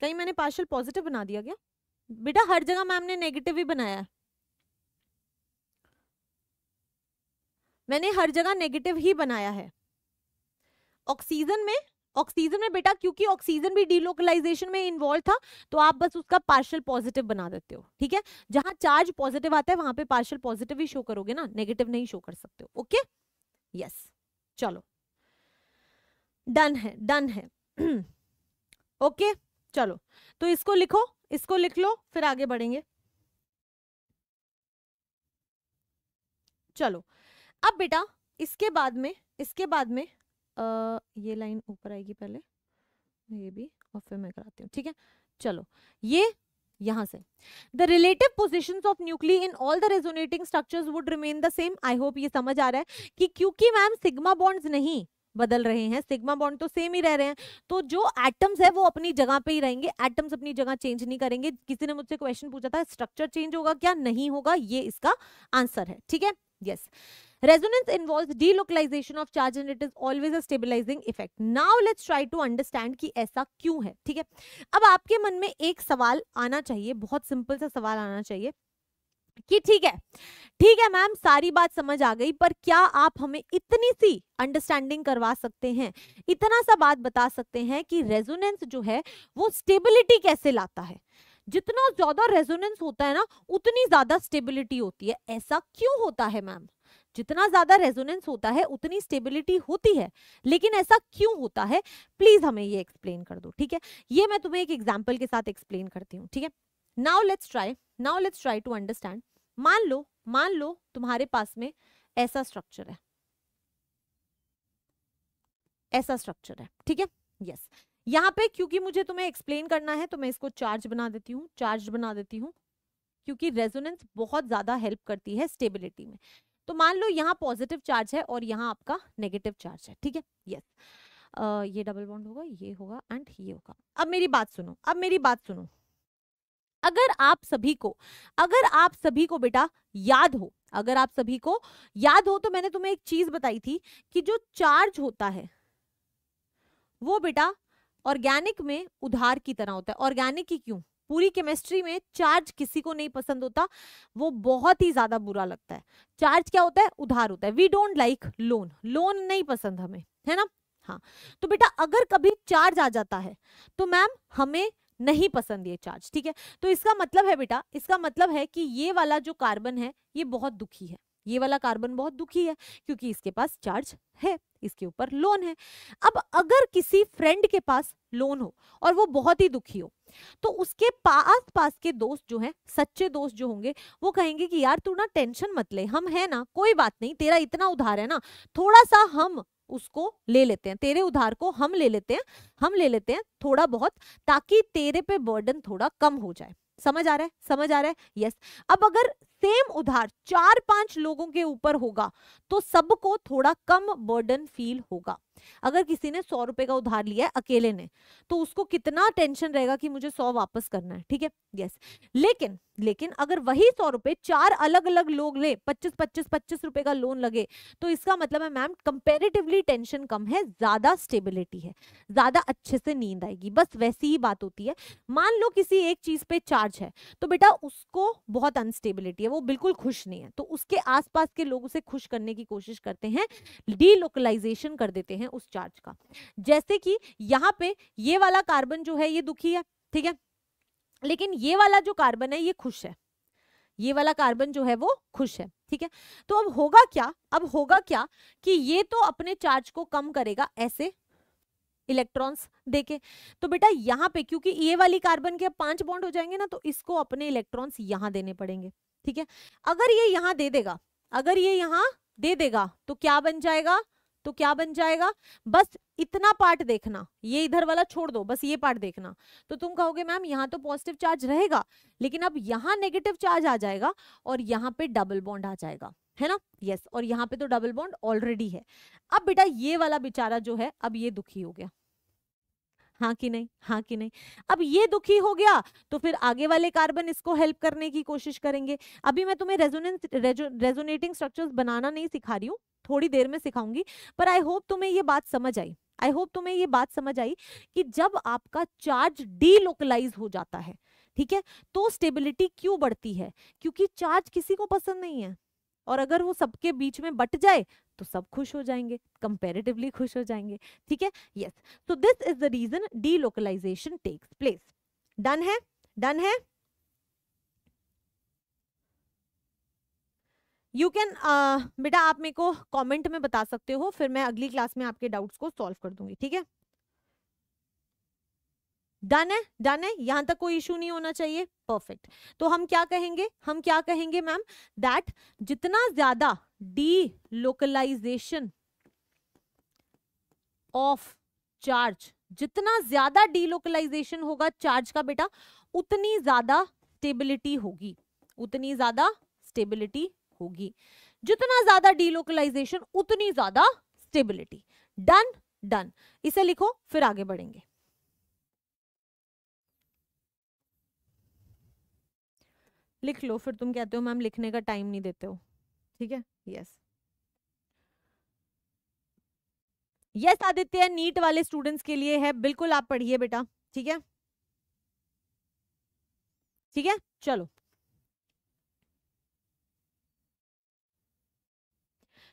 कहीं मैंने पार्शल पॉजिटिव बना दिया क्या बेटा हर जगह मैम ने नेगेटिव ही बनाया मैंने हर जगह नेगेटिव ही बनाया है ऑक्सीजन में ऑक्सीजन में बेटा क्योंकि ऑक्सीजन भी डिलोकलाइजेशन में इन्वॉल्व था तो आप बस उसका पार्शियल पॉजिटिव बना देते हो ठीक है जहां चार्ज पॉजिटिव आता है वहां पे पार्शियल पॉजिटिव ही शो करोगे ना नेगेटिव नहीं शो कर सकते हो ओके यस चलो डन है डन है ओके चलो तो इसको लिखो इसको लिख लो फिर आगे बढ़ेंगे चलो अब बेटा इसके बाद में इसके बाद में आ, ये लाइन ऊपर आएगी पहले ये भी और फिर मैं कराती हूँ ठीक है चलो ये यहां से the relative position of nuclei in all the resonating structure would remain the same I hope ये समझ आ रहा है कि क्योंकि मैम सिग्मा बॉन्ड्स नहीं बदल रहे हैं सिग्मा बॉन्ड तो सेम ही रह रहे हैं तो जो एटम्स है वो अपनी जगह पे ही रहेंगे एटम्स अपनी जगह चेंज नहीं करेंगे किसी ने मुझसे क्वेश्चन पूछा था स्ट्रक्चर चेंज होगा क्या नहीं होगा ये इसका आंसर है ठीक है yes yes. Resonance involves delocalization of charge and it is always a stabilizing effect. Now let's try to understand कि ऐसा क्यों है ठीक है अब आपके मन में एक सवाल आना चाहिए बहुत सिंपल सा सवाल आना चाहिए कि ठीक है ठीक है मैम सारी बात समझ आ गई पर क्या आप हमें इतनी सी अंडरस्टैंडिंग करवा सकते हैं इतना सा बात बता सकते हैं कि रेजोनेंस जो है वो स्टेबिलिटी कैसे लाता है जितना ज्यादा रेजोनेंस होता है ना उतनी ज्यादा स्टेबिलिटी होती है ऐसा क्यों होता है मैम जितना ज्यादा रेजोनेंस होता है उतनी स्टेबिलिटी होती है लेकिन ऐसा क्यों होता है प्लीज हमें ये एक्सप्लेन कर दो ठीक है ये मैं तुम्हें एक एग्जाम्पल के साथ एक्सप्लेन करती हूँ ठीक है now let's try now let's try to understand मान लो मान लो तुम्हारे पास में ऐसा स्ट्रक्चर है ऐसा स्ट्रक्चर है ठीक है यस यहाँ पे क्योंकि मुझे तुम्हें एक्सप्लेन करना है तो मैं इसको चार्ज बना देती हूँ चार्ज बना देती हूँ क्योंकि रेजोनेंस बहुत ज्यादा हेल्प करती है स्टेबिलिटी में तो मान लो यहाँ पॉजिटिव चार्ज है और यहाँ आपका नेगेटिव चार्ज है ठीक है यस ये डबल बॉन्ड होगा ये होगा एंड ये होगा अब मेरी बात सुनो अब मेरी बात सुनो अगर आप सभी को अगर आप सभी को बेटा याद हो अगर आप सभी को याद हो तो मैंने तुम्हें एक चीज बताई थी कि जो चार्ज होता है वो बेटा ऑर्गेनिक में उधार की तरह होता है ऑर्गेनिक ही क्यों पूरी केमिस्ट्री में चार्ज किसी को नहीं पसंद होता वो बहुत ही ज्यादा बुरा लगता है चार्ज क्या होता है उधार होता है we don't like loan loan नहीं पसंद हमें है ना हाँ तो बेटा अगर कभी चार्ज आ जाता है तो मैम हमें नहीं पसंद ये चार्ज ठीक है तो इसका मतलब है बेटा इसका मतलब है कि ये वाला जो कार्बन है ये बहुत दुखी है ये वाला कार्बन बहुत दुखी है क्योंकि इसके पास चार्ज है इसके ऊपर लोन है अब अगर किसी फ्रेंड के पास लोन हो और वो बहुत ही दुखी हो तो उसके पास पास के दोस्त जो हैं सच्चे दोस्त जो होंगे वो कहेंगे कि यार तू ना टेंशन मत ले हम है ना कोई बात नहीं तेरा इतना उधार है ना थोड़ा सा हम उसको ले लेते हैं तेरे उधार को हम ले लेते हैं हम ले लेते हैं थोड़ा बहुत ताकि तेरे पे बर्डन थोड़ा कम हो जाए समझ आ रहा है समझ आ रहा है यस अब अगर सेम उधार चार पांच लोगों के ऊपर होगा तो सबको थोड़ा कम बर्डन फील होगा अगर किसी ने सौ रुपए का उधार लिया है अकेले ने तो उसको कितना टेंशन रहेगा कि मुझे सौ वापस करना है ठीक है यस लेकिन लेकिन अगर वही सौ रुपए चार अलग अलग लोग ले पच्चीस पच्चीस पच्चीस रुपए का लोन लगे तो इसका मतलब है मैम कंपेरेटिवली टेंशन कम है ज्यादा स्टेबिलिटी है ज्यादा अच्छे से नींद आएगी बस वैसी ही बात होती है मान लो किसी एक चीज पे चार्ज है तो बेटा उसको बहुत अनस्टेबिलिटी है वो बिल्कुल खुश नहीं है तो उसके आसपास के लोग उसे खुश करने की कोशिश करते हैं डीलोकलाइजेशन कर देते हैं उस चार्ज का जैसे कि यहाँ पे ये वाला कार्बन जो है ये दुखी है ठीक है लेकिन ये वाला जो कार्बन है ये खुश है ये वाला कार्बन जो है वो खुश है ठीक है तो अब होगा क्या अब होगा क्या कि ये तो अपने चार्ज को कम करेगा ऐसे इलेक्ट्रॉन्स देके तो बेटा यहाँ पे क्योंकि ये वाली कार्बन के पांच बॉन्ड हो जाएंगे ना तो इसको अपने इलेक्ट्रॉन्स यहाँ देने पड़ेंगे ठीक है अगर ये यहाँ दे देगा अगर ये यहाँ दे देगा तो क्या बन जाएगा तो क्या बन जाएगा बस इतना पार्ट देखना ये इधर वाला छोड़ दो बस ये पार्ट देखना तो तुम कहोगे मैम यहाँ तो पॉजिटिव चार्ज रहेगा लेकिन अब यहाँ नेगेटिव चार्ज आ जाएगा और यहाँ पे डबल बॉन्ड आ जाएगा है ना यस और यहाँ पे तो डबल बॉन्ड ऑलरेडी है अब बेटा ये वाला बेचारा जो है अब ये दुखी हो गया हाँ कि नहीं हाँ कि नहीं अब ये दुखी हो गया तो फिर आगे वाले कार्बन इसको हेल्प करने की कोशिश करेंगे अभी मैं तुम्हें रेजोनेंस रेजोनेटिंग स्ट्रक्चर्स बनाना नहीं सिखा रही हूँ थोड़ी देर में सिखाऊंगी पर आई होप तुम्हें ये बात समझ आई आई होप तुम्हें ये बात समझ आई कि जब आपका चार्ज डीलोकलाइज हो जाता है ठीक है तो स्टेबिलिटी क्यों बढ़ती है क्योंकि चार्ज किसी को पसंद नहीं है और अगर वो सबके बीच में बट जाए तो सब खुश हो जाएंगे कंपेरेटिवली खुश हो जाएंगे ठीक है यस तो this is the reason delocalization takes place done है डन है यू कैन uh, बेटा आप मेरे को कमेंट में बता सकते हो फिर मैं अगली क्लास में आपके डाउट्स को सॉल्व कर दूंगी ठीक है डन है डन है यहां तक कोई इशू नहीं होना चाहिए परफेक्ट तो हम क्या कहेंगे हम क्या कहेंगे मैम दैट जितना ज्यादा डी लोकलाइजेशन ऑफ चार्ज जितना ज्यादा डी लोकलाइजेशन होगा चार्ज का बेटा उतनी ज्यादा स्टेबिलिटी होगी उतनी ज्यादा स्टेबिलिटी होगी जितना ज्यादा डीलोकलाइजेशन उतनी ज्यादा स्टेबिलिटी डन डन इसे लिखो फिर आगे बढ़ेंगे लिख लो फिर तुम कहते हो मैम लिखने का टाइम नहीं देते हो ठीक है यस यस आदित्य नीट वाले स्टूडेंट्स के लिए है बिल्कुल आप पढ़िए बेटा ठीक है ठीक है चलो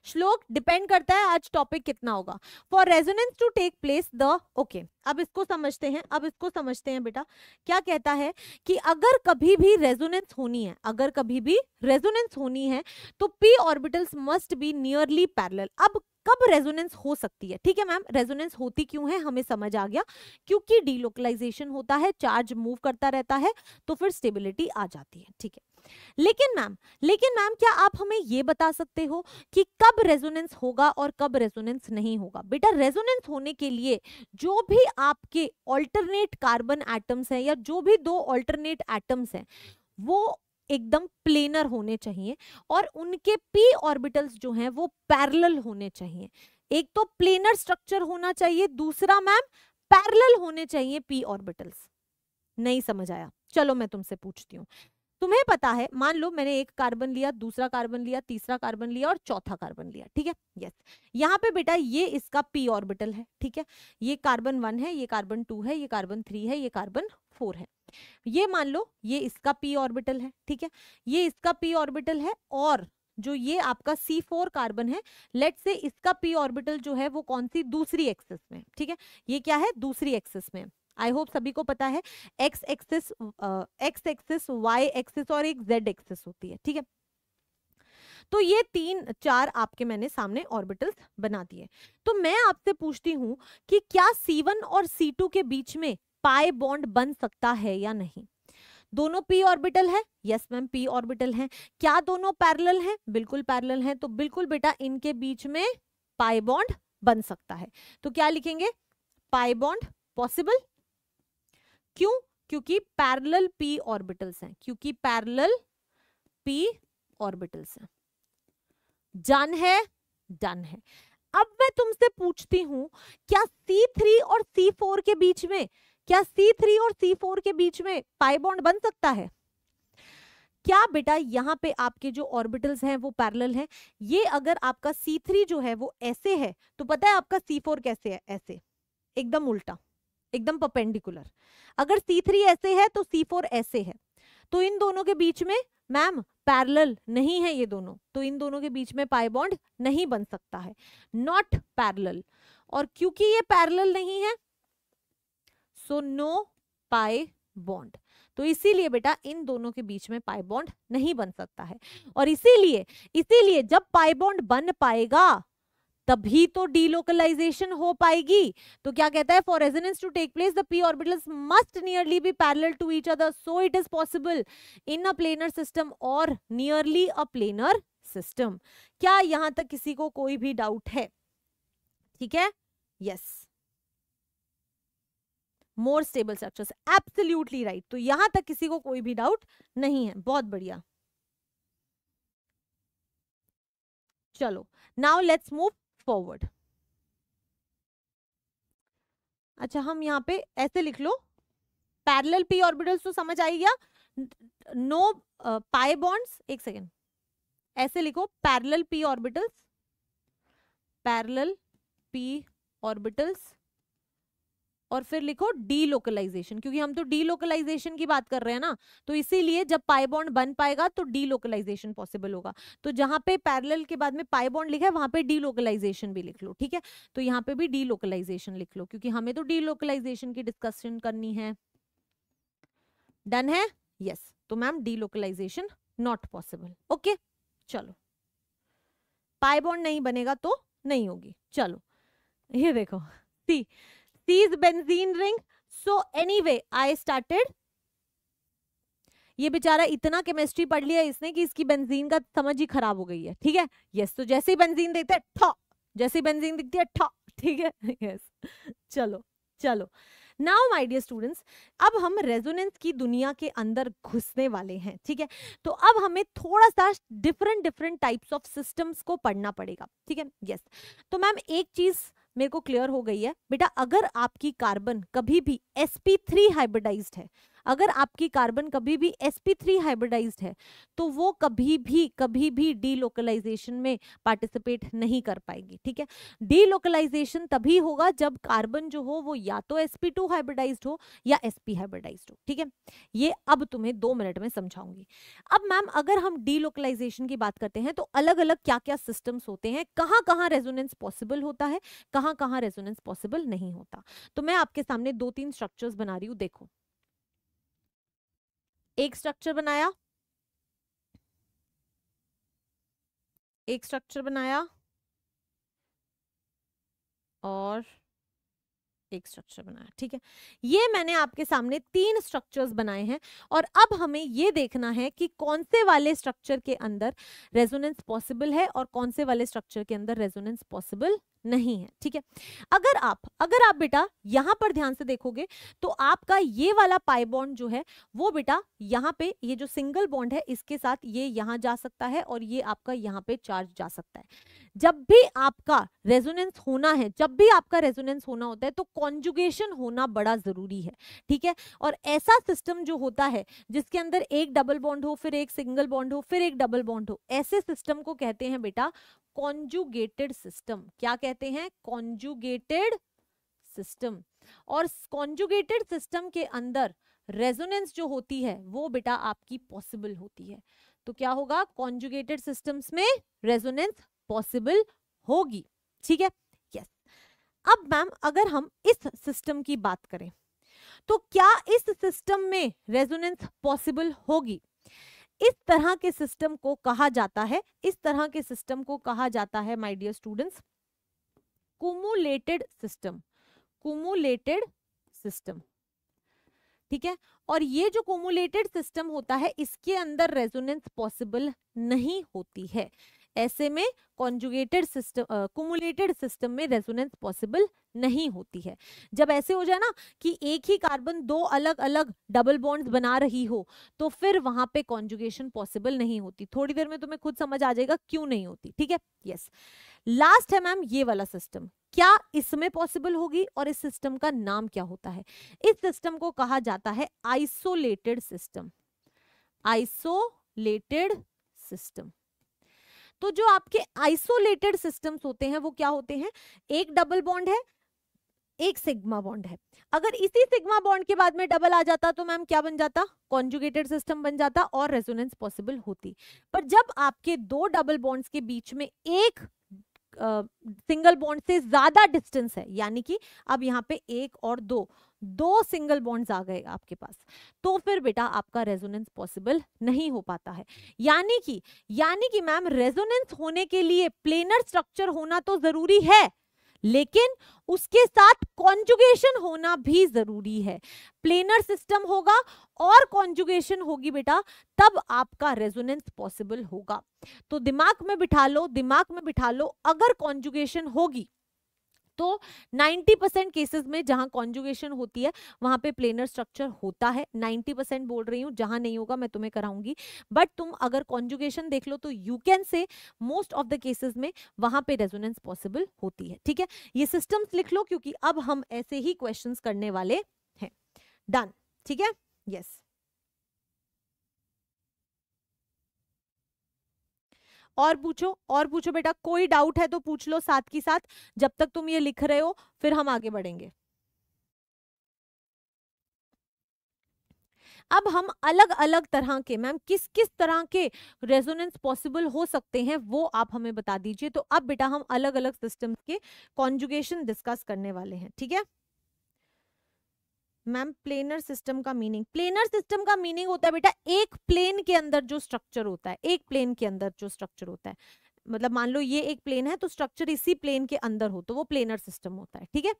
श्लोक डिपेंड करता है आज टॉपिक कितना होगा for resonance to take place the okay अब इसको समझते हैं अब इसको समझते हैं बेटा क्या कहता है कि अगर कभी भी रेजोनेंस होनी है अगर कभी भी रेजोनेंस होनी है तो p orbitals must be nearly parallel अब कब रेजोनेंस हो सकती है ठीक है मैम रेजोनेंस होती क्यों है हमें समझ आ गया क्योंकि डीलोकलाइजेशन होता है चार्ज मूव करता रहता है तो फिर स्टेबिलिटी आ जाती है ठीक है लेकिन मैम लेकिन मैम क्या आप हमें ये बता सकते हो कि कब रेजोनेंस होगा और कब रेजोनेंस नहीं होगा बेटा रेजोनेंस होने के लिए जो भी आपके ऑल्टरनेट कार्बन एटम्स हैं या जो भी दो ऑल्टरनेट एटम्स हैं वो एकदम प्लेनर होने चाहिए और उनके पी ऑर्बिटल्स जो हैं वो पैरल होने चाहिए एक तो प्लेनर स्ट्रक्चर होना चाहिए दूसरा मैम पैरल होने चाहिए पी ऑर्बिटल्स नहीं समझ आया चलो मैं तुमसे पूछती हूँ तुम्हें पता है मान लो मैंने एक कार्बन लिया दूसरा कार्बन लिया तीसरा कार्बन लिया और चौथा कार्बन लिया ठीक है यस यहाँ पे बेटा ये इसका पी ऑर्बिटल है ठीक है ये कार्बन वन है ये कार्बन टू है ये कार्बन थ्री है ये कार्बन फोर है ये मान लो ये इसका पी ऑर्बिटल है ठीक है ये इसका पी ऑर्बिटल है और जो ये आपका C4 कार्बन है लेट से इसका P ऑर्बिटल जो है वो कौन सी दूसरी एक्सेस में ठीक है ये क्या है दूसरी एक्सेस में आई होप सभी को पता है x axis x axis y axis और एक जेड एक्सिस होती है ठीक है तो ये तीन चार आपके मैंने सामने ऑर्बिटल्स बना दिए तो मैं आपसे पूछती हूँ कि क्या C1 और C2 के बीच में पाए बॉन्ड बन सकता है या नहीं दोनों पी ऑर्बिटल है यस मैम पी ऑर्बिटल है क्या दोनों पैरेलल हैं बिल्कुल पैरेलल हैं तो बिल्कुल बेटा इनके बीच में पाए बॉन्ड बन सकता है तो क्या लिखेंगे पाए बॉन्ड पॉसिबल क्यों क्योंकि पैरेलल पी ऑर्बिटल्स हैं क्योंकि पैरेलल पी ऑर्बिटल्स हैं डन है डन है अब मैं तुमसे पूछती हूं क्या C3 और C4 के बीच में क्या C3 और C4 के बीच में पाई बॉन्ड बन सकता है क्या बेटा यहाँ पे आपके जो ऑर्बिटल्स हैं वो पैरेलल हैं ये अगर आपका C3 जो है वो ऐसे है तो पता है आपका C4 कैसे है ऐसे एकदम उल्टा एकदम परपेंडिकुलर अगर सी थ्री ऐसे है तो सी फोर ऐसे है तो इन दोनों के बीच में मैम पैरेलल नहीं है ये दोनों तो इन दोनों के बीच में पाई बॉन्ड नहीं बन सकता है नॉट पैरेलल और क्योंकि ये पैरेलल नहीं है सो नो पाई बॉन्ड तो इसीलिए बेटा इन दोनों के बीच में पाई बॉन्ड नहीं बन सकता है और इसीलिए इसीलिए जब पाई बॉन्ड बन पाएगा तभी तो डीलोकलाइजेशन हो पाएगी तो क्या कहता है for resonance to take place the p orbitals must nearly be parallel to each other so it is possible in a planar system और नियरली अ प्लेनर सिस्टम क्या यहां तक किसी को कोई भी डाउट है ठीक है yes more stable structure absolutely right तो यहां तक किसी को कोई भी डाउट नहीं है बहुत बढ़िया चलो नाउ लेट्स मूव फॉरवर्ड अच्छा हम यहाँ पे ऐसे लिख लो पैरेलल पी ऑर्बिटल्स तो समझ आई गया नो पाए बॉन्ड्स एक सेकेंड ऐसे लिखो parallel p orbitals parallel p orbitals और फिर लिखो डी लोकलाइजेशन क्योंकि हम तो डी लोकलाइजेशन की बात कर रहे हैं ना तो इसीलिए जब पाई बॉन्ड बन पाएगा तो डी लोकलाइजेशन पॉसिबल होगा तो जहां पे पैरेलल के बाद में पाई बॉन्ड लिखा है वहां पे डी लोकलाइजेशन भी लिख लो ठीक है तो यहाँ पे भी डी लोकलाइजेशन लिख लो क्योंकि हमें तो डी लोकलाइजेशन की डिस्कशन करनी है डन है यस yes. तो ma'am delocalization not possible okay चलो पाई बॉन्ड नहीं बनेगा तो नहीं होगी चलो ये देखो सी तीस sees ring so anyway I started ये बेचारा इतना केमिस्ट्री पढ़ लिया इसने कि इसकी बेंजीन का समझ ही खराब हो गई है ठीक है यस तो जैसे ही बेंजीन देखते हैं जैसे ही बेंजीन दिखती है ठा ठीक है यस चलो चलो नाउ माय डियर स्टूडेंट्स अब हम रेजोनेंस की दुनिया के अंदर घुसने वाले हैं ठीक है तो अब हमें थोड़ा सा different different types of systems को पढ़ना पड़ेगा ठीक है यस तो मैम एक चीज़ मेरे को क्लियर हो गई है बेटा अगर आपकी कार्बन कभी भी sp3 हाइब्रिडाइज्ड है अगर आपकी कार्बन कभी भी sp3 हाइब्रिडाइज्ड है तो वो कभी भी कभी भी डीलोकलाइजेशन में पार्टिसिपेट नहीं कर पाएगी ठीक है डीलोकलाइजेशन तभी होगा जब कार्बन जो हो वो या तो sp2 हाइब्रिडाइज्ड हो या sp हाइब्रिडाइज्ड हो ठीक है ये अब तुम्हें दो मिनट में समझाऊंगी अब मैम अगर हम डीलोकलाइजेशन की बात करते हैं तो अलग अलग क्या क्या सिस्टम्स होते हैं कहाँ कहाँ रेजोनेंस पॉसिबल होता है कहाँ कहाँ रेजोनेंस पॉसिबल नहीं होता तो मैं आपके सामने दो तीन स्ट्रक्चर्स बना रही हूँ देखो एक स्ट्रक्चर बनाया एक स्ट्रक्चर बनाया और एक स्ट्रक्चर बनाया ठीक है ये मैंने आपके सामने तीन स्ट्रक्चर्स बनाए हैं और अब हमें ये देखना है कि कौन से वाले स्ट्रक्चर के अंदर रेजोनेंस पॉसिबल है और कौन से वाले स्ट्रक्चर के अंदर रेजोनेंस पॉसिबल नहीं है ठीक है अगर आप अगर आप बेटा यहाँ पर ध्यान से देखोगे तो आपका ये वाला पाई बॉन्ड जो है वो बेटा यहाँ पे ये जो सिंगल बॉन्ड है इसके साथ ये यहाँ जा सकता है और ये आपका यहाँ पे चार्ज जा सकता है जब भी आपका रेजोनेंस होना है जब भी आपका रेजोनेंस होना होता है तो कॉन्जुगेशन होना बड़ा जरूरी है ठीक है और ऐसा सिस्टम जो होता है जिसके अंदर एक डबल बॉन्ड हो फिर एक सिंगल बॉन्ड हो फिर एक डबल बॉन्ड हो ऐसे सिस्टम को कहते हैं बेटा कॉन्जुगेटेड सिस्टम क्या कहते कहते हैं कॉन्जुगेटेड सिस्टम और कॉन्जुगेटेड सिस्टम के अंदर रेजोनेंस जो होती है वो बेटा आपकी पॉसिबल होती है तो क्या होगा कॉन्जुगेटेड सिस्टम्स में रेजोनेंस पॉसिबल होगी ठीक है यस अब मैम अगर हम इस सिस्टम की बात करें तो क्या इस सिस्टम में रेजोनेंस पॉसिबल होगी इस तरह के सिस्टम को कहा जाता है इस तरह के सिस्टम को कहा जाता है my dear students cumulated system cumulated system ठीक है और ये जो कोमुलेटेड सिस्टम होता है इसके अंदर रेजोनेंस पॉसिबल नहीं होती है ऐसे में कॉन्जुगेटेड सिस्टम कुमुलेटेड सिस्टम में रेजोनेंस पॉसिबल नहीं होती है जब ऐसे हो जाए ना कि एक ही कार्बन दो अलग अलग डबल बॉन्ड्स बना रही हो तो फिर वहां पे कॉन्जुगेशन पॉसिबल नहीं होती थोड़ी देर में तुम्हें खुद समझ आ जाएगा क्यों नहीं होती ठीक है यस लास्ट है मैम ये वाला सिस्टम क्या इसमें पॉसिबल होगी और इस सिस्टम का नाम क्या होता है इस सिस्टम को कहा जाता है आइसोलेटेड सिस्टम आइसोलेटेड सिस्टम तो जो आपके आइसोलेटेड सिस्टम्स होते हैं वो क्या होते हैं एक डबल बॉन्ड है एक सिग्मा बॉन्ड है अगर इसी सिग्मा बॉन्ड के बाद में डबल आ जाता तो मैम क्या बन जाता कॉन्जुगेटेड सिस्टम बन जाता और रेजोनेंस पॉसिबल होती पर जब आपके दो डबल बॉन्ड्स के बीच में एक सिंगल uh, बॉन्ड से ज्यादा डिस्टेंस है यानी कि अब यहाँ पे एक और दो दो सिंगल बॉन्ड्स आ गए आपके पास तो फिर बेटा आपका रेजोनेंस पॉसिबल नहीं हो पाता है यानी कि यानी कि मैम रेजोनेंस होने के लिए प्लेनर स्ट्रक्चर होना तो जरूरी है लेकिन उसके साथ कॉन्जुगेशन होना भी जरूरी है प्लेनर सिस्टम होगा और कॉन्जुगेशन होगी बेटा तब आपका रेजोनेंस पॉसिबल होगा तो दिमाग में बिठा लो दिमाग में बिठा लो अगर कॉन्जुगेशन होगी तो 90 परसेंट केसेस में जहां कॉन्जुगेशन होती है वहां पे प्लेनर स्ट्रक्चर होता है 90 परसेंट बोल रही हूँ जहां नहीं होगा मैं तुम्हें कराऊंगी बट तुम अगर कॉन्जुगेशन देख लो तो you can say most of the cases में वहां पे रेजोनेंस पॉसिबल होती है ठीक है ये सिस्टम्स लिख लो क्योंकि अब हम ऐसे ही क्वेश्चन करने वाले हैं डन ठीक है यस yes. और पूछो और पूछो बेटा कोई डाउट है तो पूछ लो साथ की साथ जब तक तुम ये लिख रहे हो फिर हम आगे बढ़ेंगे अब हम अलग अलग तरह के मैम किस किस तरह के रेजोनेंस पॉसिबल हो सकते हैं वो आप हमें बता दीजिए तो अब बेटा हम अलग अलग सिस्टम के कॉन्जुगेशन डिस्कस करने वाले हैं ठीक है मैम प्लेनर सिस्टम का मीनिंग प्लेनर सिस्टम का मीनिंग होता है बेटा एक प्लेन के अंदर जो स्ट्रक्चर होता है एक प्लेन के अंदर जो स्ट्रक्चर होता है मतलब मान लो ये एक प्लेन है तो स्ट्रक्चर इसी प्लेन के अंदर हो तो वो प्लेनर सिस्टम होता है ठीक है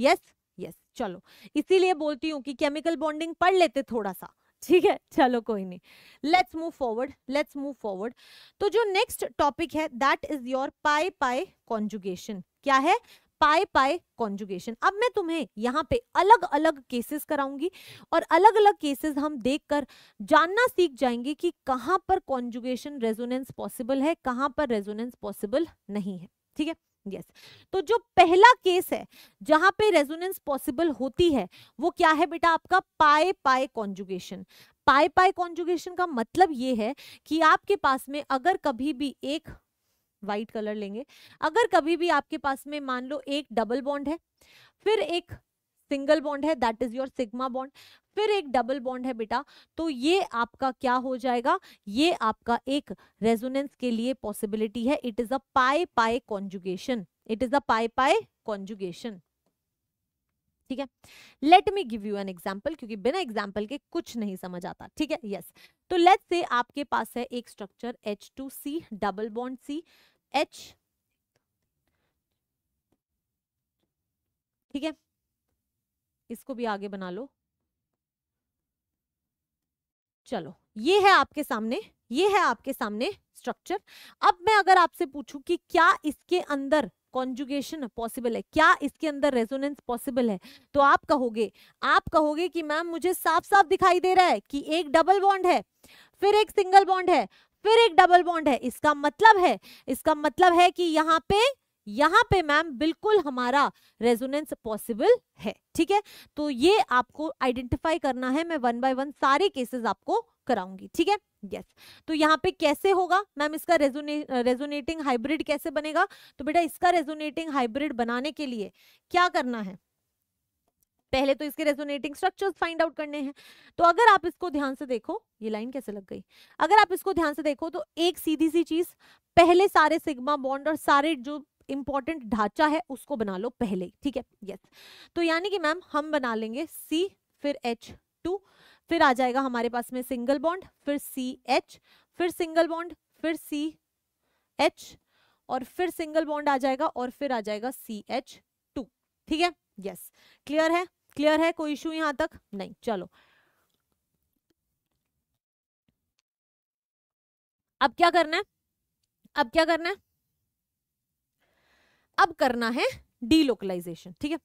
यस यस चलो इसीलिए बोलती हूँ कि केमिकल बॉन्डिंग पढ़ लेते थोड़ा सा ठीक है चलो कोई नहीं let's move forward let's move forward तो जो नेक्स्ट टॉपिक है that is your pi pi conjugation क्या है पाए पाए कॉन्जुगेशन अब मैं तुम्हें यहाँ पे अलग अलग केसेस कराऊंगी और अलग अलग केसेस हम देखकर जानना सीख जाएंगे कि कहाँ पर कॉन्जुगेशन रेजोनेंस पॉसिबल है कहाँ पर रेजोनेंस पॉसिबल नहीं है ठीक है यस yes. तो जो पहला केस है जहां पे रेजोनेंस पॉसिबल होती है वो क्या है बेटा आपका पाए पाए कॉन्जुगेशन पाए पाए कॉन्जुगेशन का मतलब ये है कि आपके पास में अगर कभी भी एक वाइट कलर लेंगे अगर कभी भी आपके पास में मान लो एक डबल बॉन्ड है फिर एक सिंगल बॉन्ड है that is your sigma bond फिर एक डबल बॉन्ड है बेटा तो ये आपका क्या हो जाएगा ये आपका एक रेजोनेंस के लिए पॉसिबिलिटी है इट इज अ पाए पाए कॉन्जुगेशन इट इज अ पाए पाए कॉन्जुगेशन ठीक है let me give you an example क्योंकि बिना एग्जाम्पल के कुछ नहीं समझ आता ठीक है यस yes. तो लेट से आपके पास है एक structure H two C double bond C H ठीक है इसको भी आगे बना लो चलो ये है आपके सामने ये है आपके सामने स्ट्रक्चर अब मैं अगर आपसे पूछूं कि क्या इसके अंदर कॉन्जुगेशन पॉसिबल है क्या इसके अंदर रेजोनेंस पॉसिबल है तो आप कहोगे आप कहोगे कि मैम मुझे साफ साफ दिखाई दे रहा है कि एक डबल बॉन्ड है फिर एक सिंगल बॉन्ड है फिर एक डबल बॉन्ड है इसका मतलब है इसका मतलब है कि यहाँ पे यहाँ पे मैम बिल्कुल हमारा रेजोनेंस पॉसिबल है ठीक है तो ये आपको आइडेंटिफाई करना है मैं वन बाय वन सारे केसेस आपको कराऊंगी ठीक है यस तो यहाँ पे कैसे होगा मैम इसका रेजोने रेजोनेटिंग हाइब्रिड कैसे बनेगा तो बेटा इसका रेजोनेटिंग हाइब्रिड बनाने के लिए क्या करना है पहले तो इसके रेजोनेटिंग स्ट्रक्चर्स फाइंड आउट करने हैं तो अगर आप इसको ध्यान से देखो ये लाइन कैसे लग गई अगर आप इसको ध्यान से देखो तो एक सीधी सी चीज पहले सारे सिग्मा बॉन्ड और सारे जो इंपॉर्टेंट ढांचा है उसको बना लो पहले ठीक है यस तो यानी कि मैम हम बना लेंगे सी फिर एच टू फिर आ जाएगा हमारे पास में सिंगल बॉन्ड फिर सी एच फिर सिंगल बॉन्ड फिर सी एच और फिर सिंगल बॉन्ड आ जाएगा और फिर आ जाएगा सी एच टू ठीक है यस क्लियर है क्लियर है कोई इशू यहां तक नहीं चलो अब क्या करना है अब क्या करना है अब करना है डीलोकलाइजेशन ठीक है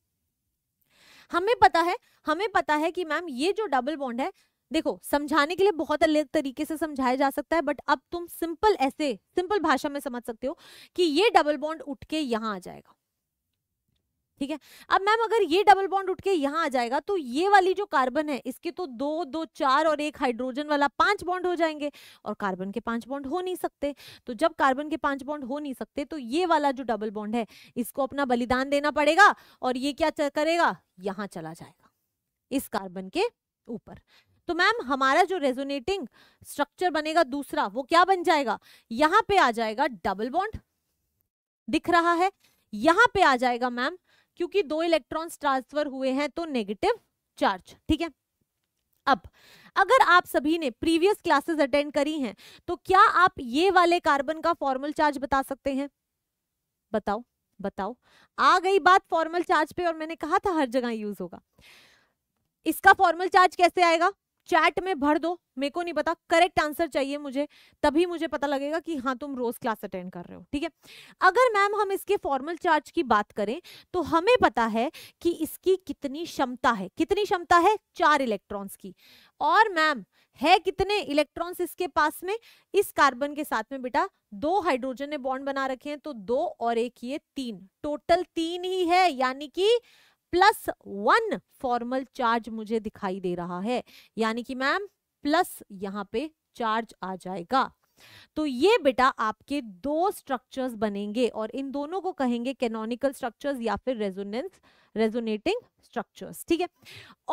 हमें पता है हमें पता है कि मैम ये जो डबल बॉन्ड है देखो समझाने के लिए बहुत अलग तरीके से समझाया जा सकता है बट अब तुम सिंपल ऐसे सिंपल भाषा में समझ सकते हो कि ये डबल बॉन्ड उठ के यहां आ जाएगा ठीक है अब मैम अगर ये डबल बॉन्ड उठ के यहाँ आ जाएगा तो ये वाली जो कार्बन है इसके तो दो दो चार और एक हाइड्रोजन वाला पांच बॉन्ड हो जाएंगे और कार्बन के पांच बॉन्ड हो नहीं सकते तो जब कार्बन के पांच बॉन्ड हो नहीं सकते तो ये वाला जो डबल बॉन्ड है इसको अपना बलिदान देना पड़ेगा और ये क्या करेगा यहाँ चला जाएगा इस कार्बन के ऊपर तो मैम हमारा जो रेजोनेटिंग स्ट्रक्चर बनेगा दूसरा वो क्या बन जाएगा यहाँ पे आ जाएगा डबल बॉन्ड दिख रहा है यहाँ पे आ जाएगा मैम क्योंकि दो इलेक्ट्रॉन्स ट्रांसफर हुए हैं तो नेगेटिव चार्ज ठीक है अब अगर आप सभी ने प्रीवियस क्लासेस अटेंड करी हैं तो क्या आप ये वाले कार्बन का फॉर्मल चार्ज बता सकते हैं बताओ बताओ आ गई बात फॉर्मल चार्ज पे और मैंने कहा था हर जगह यूज होगा इसका फॉर्मल चार्ज कैसे आएगा चैट में भर दो मेरे को नहीं पता करेक्ट आंसर चाहिए मुझे तभी मुझे पता लगेगा कि हाँ तुम रोज क्लास अटेंड कर रहे हो ठीक है अगर मैम हम इसके फॉर्मल चार्ज की बात करें तो हमें पता है कि इसकी कितनी क्षमता है कितनी क्षमता है चार इलेक्ट्रॉन्स की और मैम है कितने इलेक्ट्रॉन्स इसके पास में इस कार्बन के साथ में बेटा दो हाइड्रोजन ने बॉन्ड बना रखे हैं तो दो और एक ये तीन टोटल तीन ही है यानी कि प्लस वन फॉर्मल चार्ज मुझे दिखाई दे रहा है यानी कि मैम प्लस यहाँ पे चार्ज आ जाएगा तो ये बेटा आपके दो स्ट्रक्चर्स बनेंगे और इन दोनों को कहेंगे कैनोनिकल स्ट्रक्चर्स या फिर रेजोनेंस रेजोनेटिंग स्ट्रक्चर्स ठीक है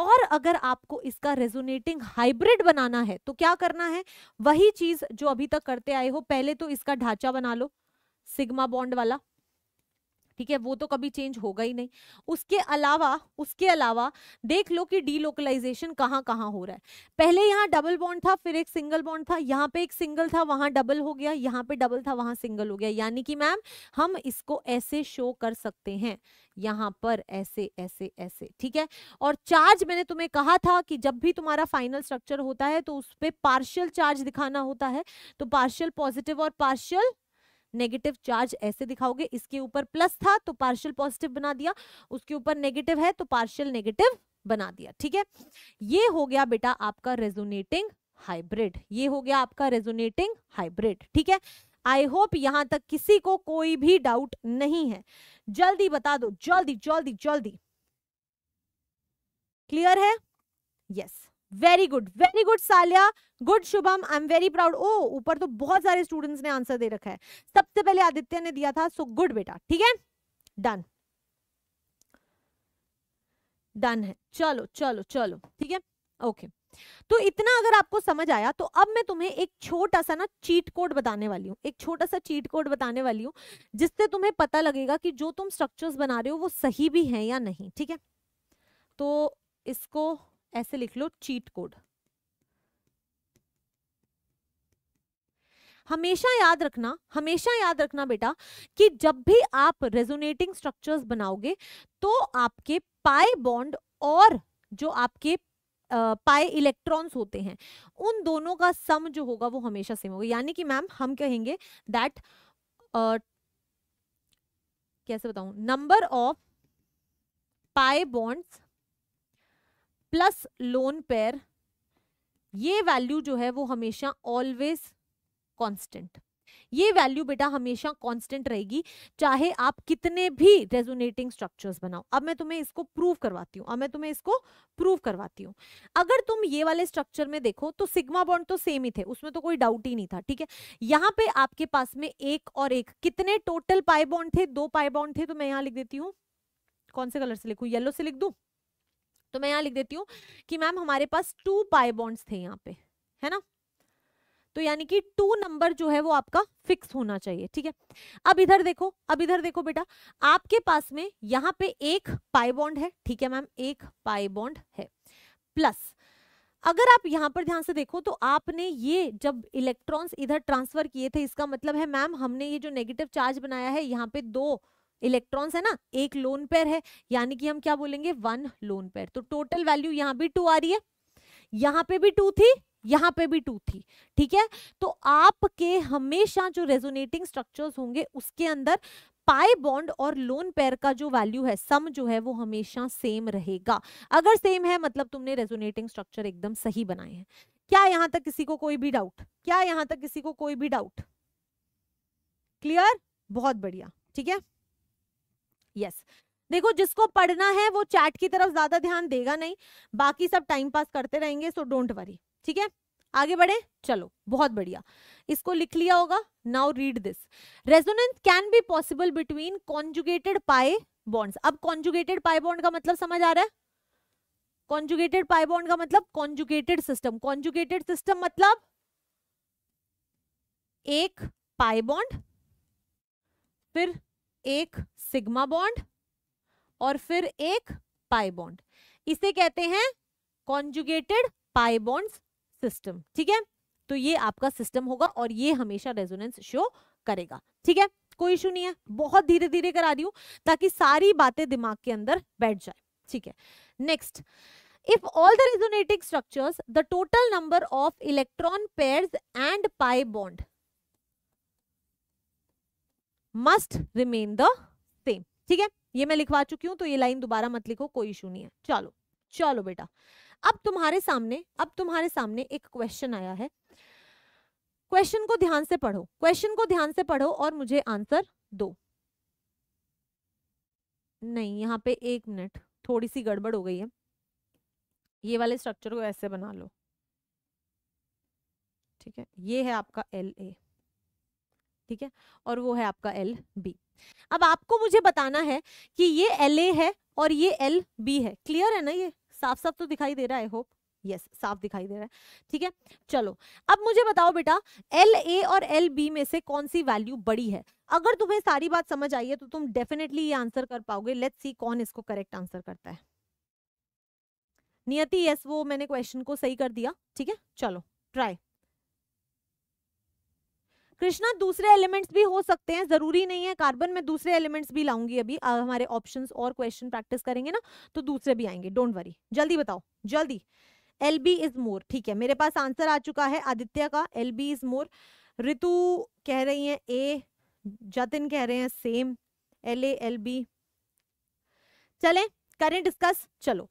और अगर आपको इसका रेजोनेटिंग हाइब्रिड बनाना है तो क्या करना है वही चीज जो अभी तक करते आए हो पहले तो इसका ढांचा बना लो सिग्मा बॉन्ड वाला ठीक है वो तो कभी चेंज होगा ही नहीं उसके अलावा उसके अलावा देख लो कि डीलोकलाइजेशन कहाँ कहाँ हो रहा है पहले यहाँ डबल बॉन्ड था फिर एक सिंगल बॉन्ड था यहाँ पे एक सिंगल था वहाँ डबल हो गया यहाँ पे डबल था वहाँ सिंगल हो गया यानी कि मैम हम इसको ऐसे शो कर सकते हैं यहाँ पर ऐसे ऐसे ऐसे ठीक है और चार्ज मैंने तुम्हें कहा था कि जब भी तुम्हारा फाइनल स्ट्रक्चर होता है तो उस पर पार्शियल चार्ज दिखाना होता है तो पार्शियल पॉजिटिव और पार्शियल नेगेटिव चार्ज ऐसे दिखाओगे इसके ऊपर प्लस था तो पार्शियल पॉजिटिव बना दिया उसके ऊपर नेगेटिव है तो पार्शियल नेगेटिव बना दिया ठीक है ये हो गया बेटा आपका रेजोनेटिंग हाइब्रिड ये हो गया आपका रेजोनेटिंग हाइब्रिड ठीक है आई होप यहां तक किसी को कोई भी डाउट नहीं है जल्दी बता दो जल्दी जल्दी जल्दी क्लियर है yes yes. Very good very good Saliya good Shubham I am very proud ओ ऊपर तो बहुत सारे स्टूडेंट्स ने आंसर दे रखा है सबसे पहले आदित्य ने दिया था सो so गुड बेटा ठीक है डन डन है चलो चलो चलो ठीक है ओके तो इतना अगर आपको समझ आया तो अब मैं तुम्हें एक छोटा सा ना चीट कोड बताने वाली हूँ एक छोटा सा चीट कोड बताने वाली हूँ जिससे तुम्हें पता लगेगा कि जो तुम स्ट्रक्चर्स बना रहे हो वो सही भी है या नहीं ठीक है तो इसको ऐसे लिख लो चीट कोड हमेशा याद रखना हमेशा याद रखना बेटा कि जब भी आप रेजोनेटिंग स्ट्रक्चर्स बनाओगे तो आपके पाए बॉन्ड और जो आपके पाए इलेक्ट्रॉन्स होते हैं उन दोनों का सम जो होगा वो हमेशा सेम होगा यानी कि मैम हम कहेंगे दैट कैसे बताऊं number of pi bonds plus lone pair ये वैल्यू जो है वो हमेशा ऑलवेज कांस्टेंट ये वैल्यू बेटा हमेशा कांस्टेंट रहेगी चाहे आप कितने भी रेजोनेटिंग स्ट्रक्चर्स बनाओ अब मैं तुम्हें इसको प्रूव करवाती हूँ अब मैं तुम्हें इसको प्रूव करवाती हूँ अगर तुम ये वाले स्ट्रक्चर में देखो तो सिग्मा बॉन्ड तो सेम ही थे उसमें तो कोई डाउट ही नहीं था ठीक है यहाँ पे आपके पास में एक और एक कितने टोटल पाए बॉन्ड थे दो पाए बॉन्ड थे तो मैं यहाँ लिख देती हूँ कौन से कलर से लिखू येलो से लिख दू तो मैं यहाँ लिख देती हूँ कि मैम हमारे पास टू पाई बॉन्ड्स थे यहाँ पे है ना तो यानी कि टू नंबर जो है वो आपका फिक्स होना चाहिए ठीक है अब इधर देखो अब इधर देखो बेटा आपके पास में यहाँ पे एक पाई बॉन्ड है ठीक है मैम एक पाई बॉन्ड है प्लस अगर आप यहाँ पर ध्यान से देखो तो आपने ये जब इलेक्ट्रॉन्स इधर ट्रांसफर किए थे इसका मतलब है मैम हमने ये जो नेगेटिव चार्ज बनाया है यहाँ पे दो इलेक्ट्रॉन्स है ना एक लोन पेयर है यानी कि हम क्या बोलेंगे वन लोन पेयर तो टोटल वैल्यू यहाँ भी टू आ रही है यहाँ पे भी टू थी यहाँ पे भी टू थी ठीक है तो आपके हमेशा जो रेजोनेटिंग स्ट्रक्चर्स होंगे उसके अंदर पाई बॉन्ड और लोन पेयर का जो वैल्यू है सम जो है वो हमेशा सेम रहेगा अगर सेम है मतलब तुमने रेजोनेटिंग स्ट्रक्चर एकदम सही बनाए हैं क्या यहां तक किसी को कोई भी डाउट क्या यहां तक किसी को कोई भी डाउट क्लियर बहुत बढ़िया ठीक है यस देखो जिसको पढ़ना है वो चैट की तरफ ज्यादा ध्यान देगा नहीं बाकी सब टाइम पास करते रहेंगे सो डोंट वरी ठीक है आगे बढ़े चलो बहुत बढ़िया इसको लिख लिया होगा now read this resonance can be possible between conjugated pi bonds अब कॉन्जुगेटेड पाए बॉन्ड का मतलब समझ आ रहा है कॉन्जुगेटेड पाए बॉन्ड का मतलब कॉन्जुगेटेड सिस्टम कॉन्जुगेटेड सिस्टम मतलब एक पाए बॉन्ड फिर एक सिग्मा बॉन्ड और फिर एक पाई बॉन्ड इसे कहते हैं कॉन्जुगेटेड पाई बॉन्ड सिस्टम ठीक है तो ये आपका सिस्टम होगा और ये हमेशा रेजोनेंस शो करेगा ठीक है कोई इशू नहीं है बहुत धीरे धीरे करा रही हूं ताकि सारी बातें दिमाग के अंदर बैठ जाए ठीक है next if all the resonating structure the total number of electron pairs and pi bond must remain the same ठीक है ये मैं लिखवा चुकी हूँ तो ये लाइन दोबारा मत लिखो कोई इशू नहीं है चलो चलो बेटा अब तुम्हारे सामने अब तुम्हारे सामने एक क्वेश्चन आया है क्वेश्चन को ध्यान से पढ़ो क्वेश्चन को ध्यान से पढ़ो और मुझे आंसर दो नहीं यहाँ पे एक मिनट थोड़ी सी गड़बड़ हो गई है ये वाले स्ट्रक्चर को ऐसे बना लो ठीक है ये है आपका एल ए ठीक है और वो है आपका एल बी अब आपको मुझे बताना है कि ये एल ए है और ये एल बी है क्लियर है ना ये साफ साफ तो दिखाई दे रहा है आई होप यस yes, साफ दिखाई दे रहा है ठीक है चलो अब मुझे बताओ बेटा एल ए और एल बी में से कौन सी वैल्यू बड़ी है अगर तुम्हें सारी बात समझ आई है तो तुम डेफिनेटली ये आंसर कर पाओगे लेट्स सी कौन इसको करेक्ट आंसर करता है नियति यस yes, वो मैंने क्वेश्चन को सही कर दिया ठीक है चलो ट्राई कृष्णा दूसरे एलिमेंट्स भी हो सकते हैं जरूरी नहीं है कार्बन में दूसरे एलिमेंट्स भी लाऊंगी अभी आ, हमारे ऑप्शन और क्वेश्चन प्रैक्टिस करेंगे ना तो दूसरे भी आएंगे डोंट वरी जल्दी बताओ जल्दी एल बी इज मोर ठीक है मेरे पास आंसर आ चुका है आदित्य का L B is more Ritu कह रही है ए जतिन कह रहे हैं सेम एल एल बी चले करें डिस्कस चलो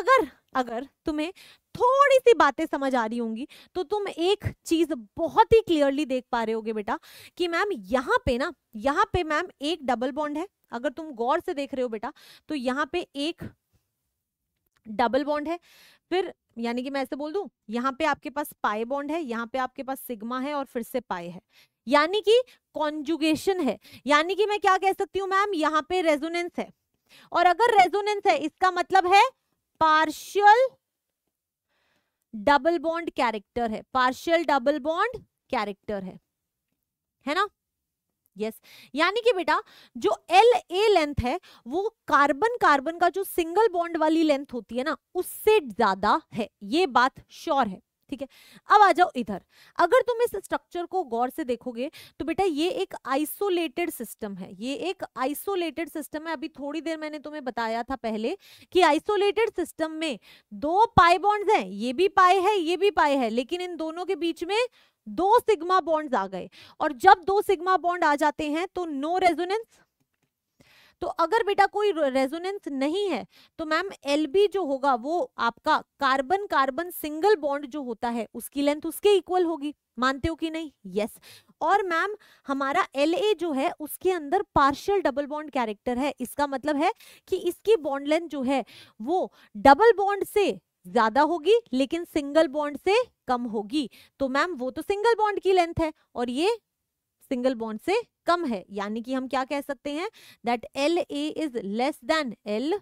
अगर अगर तुम्हें थोड़ी सी बातें समझ आ रही होंगी तो तुम एक चीज बहुत ही क्लियरली देख पा रहे होगे बेटा कि मैम यहाँ पे ना यहाँ पे मैम एक डबल बॉन्ड है अगर तुम गौर से देख रहे हो बेटा तो यहाँ पे एक डबल बॉन्ड है फिर यानी कि मैं ऐसे बोल दू यहाँ पे आपके पास पाए बॉन्ड है यहाँ पे आपके पास सिग्मा है और फिर से पाए है यानी कि कॉन्जुगेशन है यानी कि मैं क्या कह सकती हूँ मैम यहाँ पे रेजोनेंस है और अगर रेजोनेंस है इसका मतलब है पार्शियल डबल बॉन्ड कैरेक्टर है पार्शियल डबल बॉन्ड कैरेक्टर है है ना यस yes. यानी कि बेटा जो एल ए लेंथ है वो कार्बन कार्बन का जो सिंगल बॉन्ड वाली लेंथ होती है ना उससे ज्यादा है ये बात श्योर है ठीक है अब आ जाओ इधर अगर तुम इस स्ट्रक्चर को गौर से देखोगे तो बेटा ये एक आइसोलेटेड सिस्टम है ये एक आइसोलेटेड सिस्टम है अभी थोड़ी देर मैंने तुम्हें बताया था पहले कि आइसोलेटेड सिस्टम में दो पाई बॉन्ड्स हैं ये भी पाए है ये भी पाए है लेकिन इन दोनों के बीच में दो सिग्मा बॉन्ड्स आ गए और जब दो सिग्मा बॉन्ड आ जाते हैं तो नो रेजोनेंस तो अगर बेटा कोई रेजोनेंस नहीं है तो मैम एल जो होगा वो आपका कार्बन कार्बन सिंगल बॉन्ड जो होता है उसकी लेंथ उसके इक्वल होगी मानते हो कि नहीं यस yes. और मैम हमारा एल जो है उसके अंदर पार्शियल डबल बॉन्ड कैरेक्टर है इसका मतलब है कि इसकी बॉन्ड लेंथ जो है वो डबल बॉन्ड से ज्यादा होगी लेकिन सिंगल बॉन्ड से कम होगी तो मैम वो तो सिंगल बॉन्ड की लेंथ है और ये सिंगल बॉन्ड से कम है यानी कि हम क्या कह सकते हैं that L A is less than L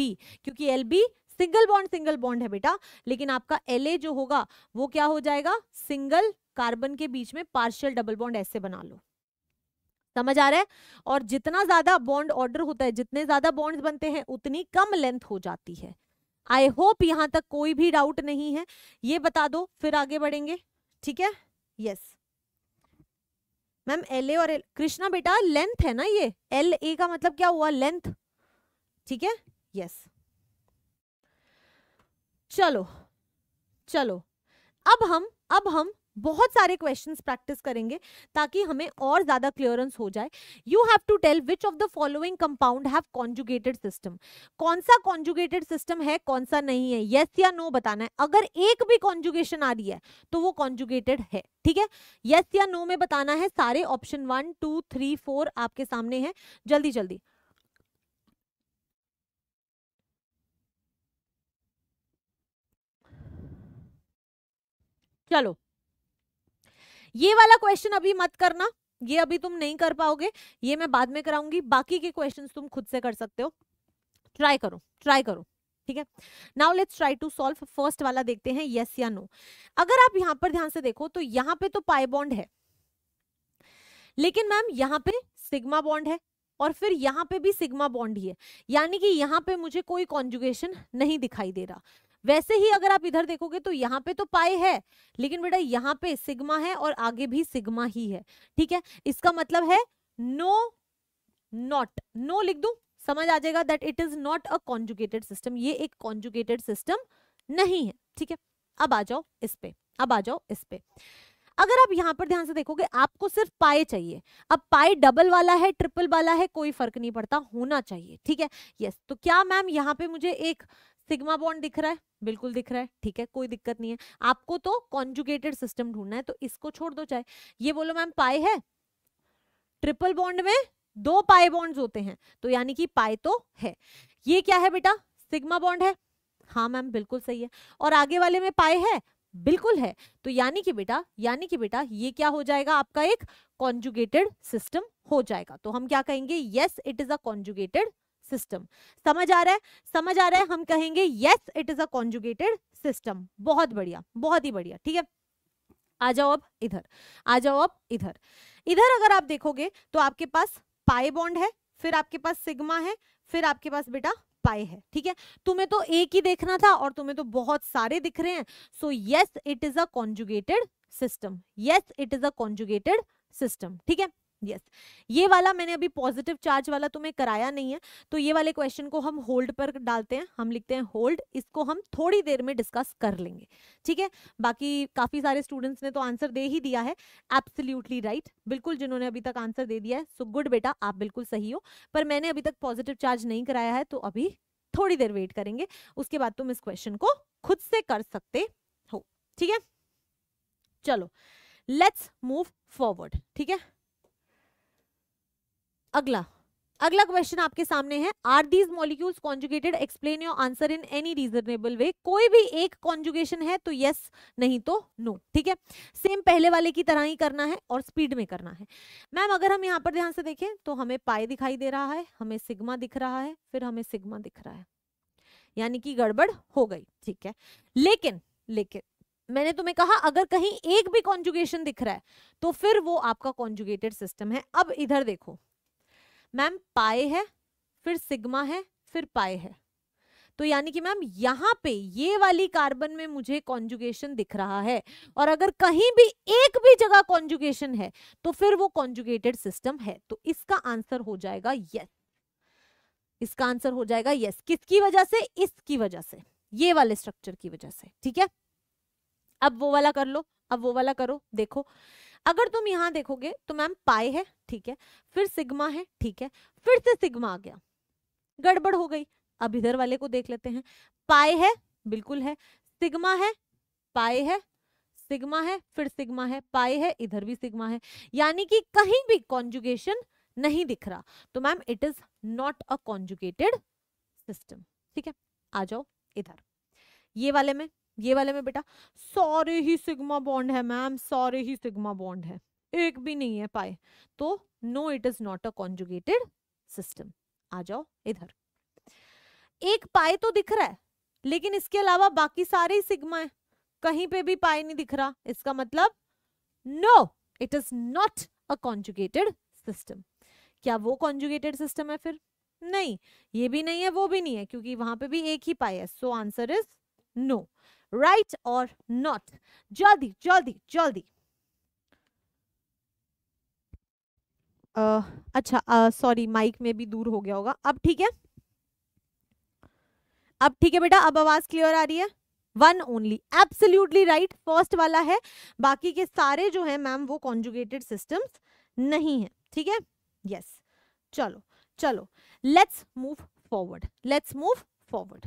B क्योंकि L B single bond single bond है बेटा लेकिन आपका एल ए जो होगा वो क्या हो जाएगा सिंगल कार्बन के बीच में पार्शियल डबल बॉन्ड ऐसे बना लो समझ आ रहा है और जितना ज्यादा बॉन्ड ऑर्डर होता है जितने ज्यादा बॉन्ड्स बनते हैं उतनी कम लेंथ हो जाती है आई होप यहां तक कोई भी डाउट नहीं है ये बता दो फिर आगे बढ़ेंगे ठीक है yes yes. Ma'am L A और एल कृष्णा बेटा लेंथ है ना ये एल ए का मतलब क्या हुआ लेंथ ठीक है यस चलो चलो अब हम अब हम बहुत सारे क्वेश्चन प्रैक्टिस करेंगे ताकि हमें और ज्यादा क्लियरेंस हो जाए you have to tell which of the following compound have conjugated system कौन सा कॉन्जुगेटेड सिस्टम है कौन सा नहीं है येस या नो बताना है अगर एक भी कॉन्जुगेशन आ रही है तो वो कॉन्जुगेटेड है ठीक है येस या नो में बताना है सारे option one two three four आपके सामने है जल्दी जल्दी चलो ये वाला क्वेश्चन अभी मत करना ये अभी तुम नहीं कर पाओगे ये मैं बाद में कराऊंगी बाकी के क्वेश्चन तुम खुद से कर सकते हो ट्राई करो ट्राई करो ठीक है now let's try to solve first वाला देखते हैं यस या नो अगर आप यहां पर ध्यान से देखो तो यहां पे तो पाई बॉन्ड है लेकिन मैम यहाँ पे सिग्मा बॉन्ड है और फिर यहाँ पे भी सिग्मा बॉन्ड ही है यानी कि यहाँ पे मुझे कोई कॉन्जुगेशन नहीं दिखाई दे रहा वैसे ही अगर आप इधर देखोगे तो यहाँ पे तो पाए है लेकिन बेटा यहाँ पे सिग्मा है और आगे भी सिग्मा ही है ठीक है इसका मतलब है नो नॉट नो लिख दू समझ आ जाएगा that it is not a conjugated system ये एक कॉन्जुगेटेड सिस्टम नहीं है ठीक है अब आ जाओ इस पे अब आ जाओ इस पे अगर आप यहाँ पर ध्यान से देखोगे आपको सिर्फ पाए चाहिए अब पाए डबल वाला है ट्रिपल वाला है कोई फर्क नहीं पड़ता होना चाहिए ठीक है यस तो क्या मैम यहाँ पे मुझे एक सिग्मा बॉन्ड दिख रहा है बिल्कुल दिख रहा है ठीक है कोई दिक्कत नहीं है आपको तो कॉन्जुगेटेड सिस्टम ढूंढना है तो इसको छोड़ दो चाहे ये बोलो मैम पाए है ट्रिपल बॉन्ड में दो पाए बॉन्ड होते हैं तो यानी कि पाए तो है ये क्या है बेटा सिग्मा बॉन्ड है हाँ मैम बिल्कुल सही है और आगे वाले में पाए है बिल्कुल है तो यानी कि बेटा यानी कि बेटा ये क्या हो जाएगा आपका एक कॉन्जुगेटेड सिस्टम हो जाएगा तो हम क्या कहेंगे yes it is a conjugated system समझ आ रहा है समझ आ रहा है हम कहेंगे yes it is a conjugated system बहुत बढ़िया बहुत ही बढ़िया ठीक है आ जाओ अब इधर आ जाओ अब इधर इधर अगर आप देखोगे तो आपके पास पाए बॉन्ड है फिर आपके पास सिग्मा है फिर आपके पास बेटा पाए है ठीक है तुम्हें तो एक ही देखना था और तुम्हें तो बहुत सारे दिख रहे हैं so yes it is a conjugated system yes it is a conjugated system ठीक है यस yes. ये वाला मैंने अभी पॉजिटिव चार्ज वाला तुम्हें कराया नहीं है तो ये वाले क्वेश्चन को हम होल्ड पर डालते हैं हम लिखते हैं होल्ड इसको हम थोड़ी देर में डिस्कस कर लेंगे ठीक है बाकी काफ़ी सारे स्टूडेंट्स ने तो आंसर दे ही दिया है एब्सोल्युटली राइट right. बिल्कुल जिन्होंने अभी तक आंसर दे दिया है सो so गुड बेटा आप बिल्कुल सही हो पर मैंने अभी तक पॉजिटिव चार्ज नहीं कराया है तो अभी थोड़ी देर वेट करेंगे उसके बाद तुम इस क्वेश्चन को खुद से कर सकते हो ठीक है चलो लेट्स मूव फॉरवर्ड ठीक है अगला अगला क्वेश्चन आपके सामने है are these molecules conjugated explain your answer in any reasonable way कोई भी एक कॉन्जुगेशन है तो यस yes, नहीं तो नो no, ठीक है सेम पहले वाले की तरह ही करना है और स्पीड में करना है मैम अगर हम यहाँ पर ध्यान से देखें तो हमें पाए दिखाई दे रहा है हमें सिग्मा दिख रहा है फिर हमें सिग्मा दिख रहा है यानी कि गड़बड़ हो गई ठीक है लेकिन लेकिन मैंने तुम्हें कहा अगर कहीं एक भी कॉन्जुगेशन दिख रहा है तो फिर वो आपका कॉन्जुगेटेड सिस्टम है अब इधर देखो मैम पाए है फिर सिग्मा है फिर पाए है तो यानी कि मैम यहाँ पे ये वाली कार्बन में मुझे कॉन्जुगेशन दिख रहा है और अगर कहीं भी एक भी जगह कॉन्जुगेशन है तो फिर वो कॉन्जुगेटेड सिस्टम है तो इसका आंसर हो जाएगा यस इसका आंसर हो जाएगा यस किसकी वजह से इसकी वजह से ये वाले स्ट्रक्चर की वजह से ठीक है अब वो वाला कर लो अब वो वाला करो देखो अगर तुम यहाँ देखोगे तो मैम पाए है ठीक है फिर सिग्मा है ठीक है फिर से सिग्मा आ गया गड़बड़ हो गई अब इधर वाले को देख लेते हैं पाए है बिल्कुल है सिग्मा है पाए है सिग्मा है फिर सिग्मा है पाए है इधर भी सिग्मा है यानी कि कहीं भी कॉन्जुगेशन नहीं दिख रहा तो ma'am it is not a conjugated system ठीक है आ जाओ इधर ये वाले में ये वाले में बेटा सारे ही सिग्मा बॉन्ड है मैम सारे ही सिग्मा बॉन्ड है एक भी नहीं है पाए तो no it is not a conjugated system आ जाओ इधर एक पाए तो दिख रहा है लेकिन इसके अलावा बाकी सारे ही सिग्मा है कहीं पे भी पाए नहीं दिख रहा इसका मतलब no it is not a conjugated system क्या वो कॉन्जुगेटेड सिस्टम है फिर नहीं ये भी नहीं है वो भी नहीं है क्योंकि वहां पे भी एक ही पाए है so answer is no right और नॉट जल्दी जल्दी जल्दी uh, अच्छा सॉरी माइक में भी दूर हो गया होगा अब ठीक है अब ठीक है बेटा अब आवाज क्लियर आ रही है one only absolutely right first वाला है बाकी के सारे जो है मैम वो कॉन्जुगेटेड सिस्टम्स नहीं है ठीक है यस चलो चलो let's move forward let's move forward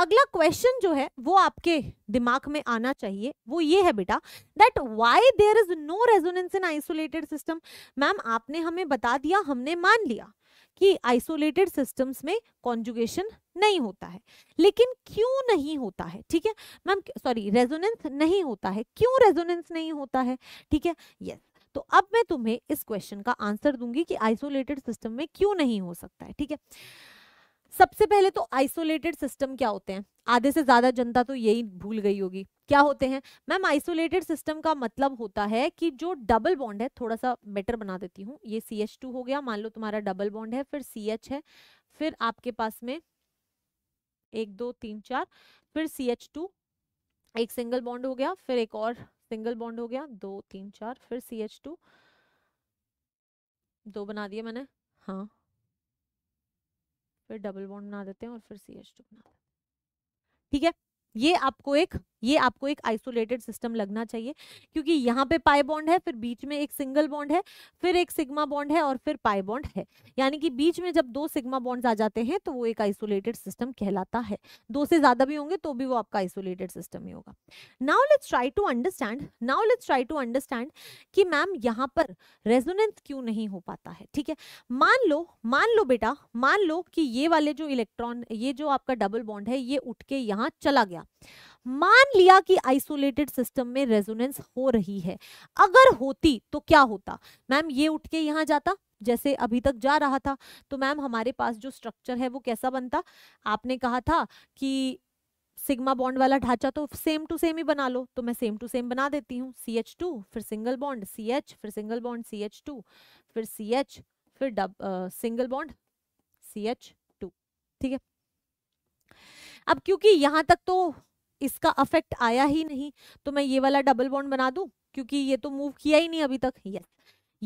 अगला क्वेश्चन जो है वो आपके दिमाग में आना चाहिए वो ये है बेटा that why there is no resonance in isolated system ma'am आपने हमें बता दिया हमने मान लिया कि आइसोलेटेड सिस्टम्स में कॉन्जुगेशन नहीं होता है लेकिन क्यों नहीं होता है ठीक है मैम सॉरी रेजोनेंस नहीं होता है क्यों रेजोनेंस नहीं होता है ठीक है यस yes. तो अब मैं तुम्हें इस क्वेश्चन का आंसर दूंगी कि आइसोलेटेड सिस्टम में क्यों नहीं हो सकता है ठीक है सबसे पहले तो आइसोलेटेड सिस्टम क्या होते हैं आधे से ज्यादा जनता तो यही भूल गई होगी क्या होते हैं मैम आइसोलेटेड सिस्टम का मतलब होता है कि जो डबल बॉन्ड है थोड़ा सा बेटर बना देती हूँ ये सी एच टू हो गया मान लो तुम्हारा डबल बॉन्ड है फिर सी एच है फिर आपके पास में एक दो तीन चार फिर सी एच टू एक सिंगल बॉन्ड हो गया फिर एक और सिंगल बॉन्ड हो गया दो तीन चार फिर सी एच टू दो बना दिए मैंने हाँ फिर डबल बॉन्ड बना देते हैं और फिर सी एच टू बना देते हैं ठीक है ये आपको एक ये आपको एक आइसोलेटेड सिस्टम लगना चाहिए क्योंकि यहाँ पे पाई बॉन्ड है फिर बीच में एक सिंगल बॉन्ड है फिर एक सिग्मा बॉन्ड है और फिर पाई बॉन्ड है यानी कि बीच में जब दो सिग्मा बॉन्ड्स आ जाते हैं तो वो एक आइसोलेटेड सिस्टम कहलाता है दो से ज्यादा भी होंगे तो भी वो आपका आइसोलेटेड सिस्टम ही होगा now let's try to understand now let's try to understand कि मैम यहाँ पर रेजोनेंस क्यों नहीं हो पाता है ठीक है मान लो मान लो बेटा मान लो कि ये वाले जो इलेक्ट्रॉन ये जो आपका डबल बॉन्ड है ये उठ के यहाँ चला गया मान लिया कि आइसोलेटेड सिस्टम में रेजोनेंस हो रही है अगर होती तो क्या होता मैम ये उठ के यहाँ जाता जैसे अभी तक जा रहा था तो मैम हमारे पास जो स्ट्रक्चर है वो कैसा बनता आपने कहा था कि सिग्मा बॉन्ड वाला ढांचा तो सेम टू सेम ही बना लो तो मैं सेम टू सेम बना देती हूँ सी एच टू फिर सिंगल बॉन्ड सी एच फिर single bond C H two फिर सी एच फिर डब single bond C H two ठीक है अब क्योंकि यहाँ तक तो इसका अफेक्ट आया ही नहीं तो मैं ये वाला डबल बॉन्ड बना दू क्योंकि ये तो मूव किया ही नहीं अभी तक यस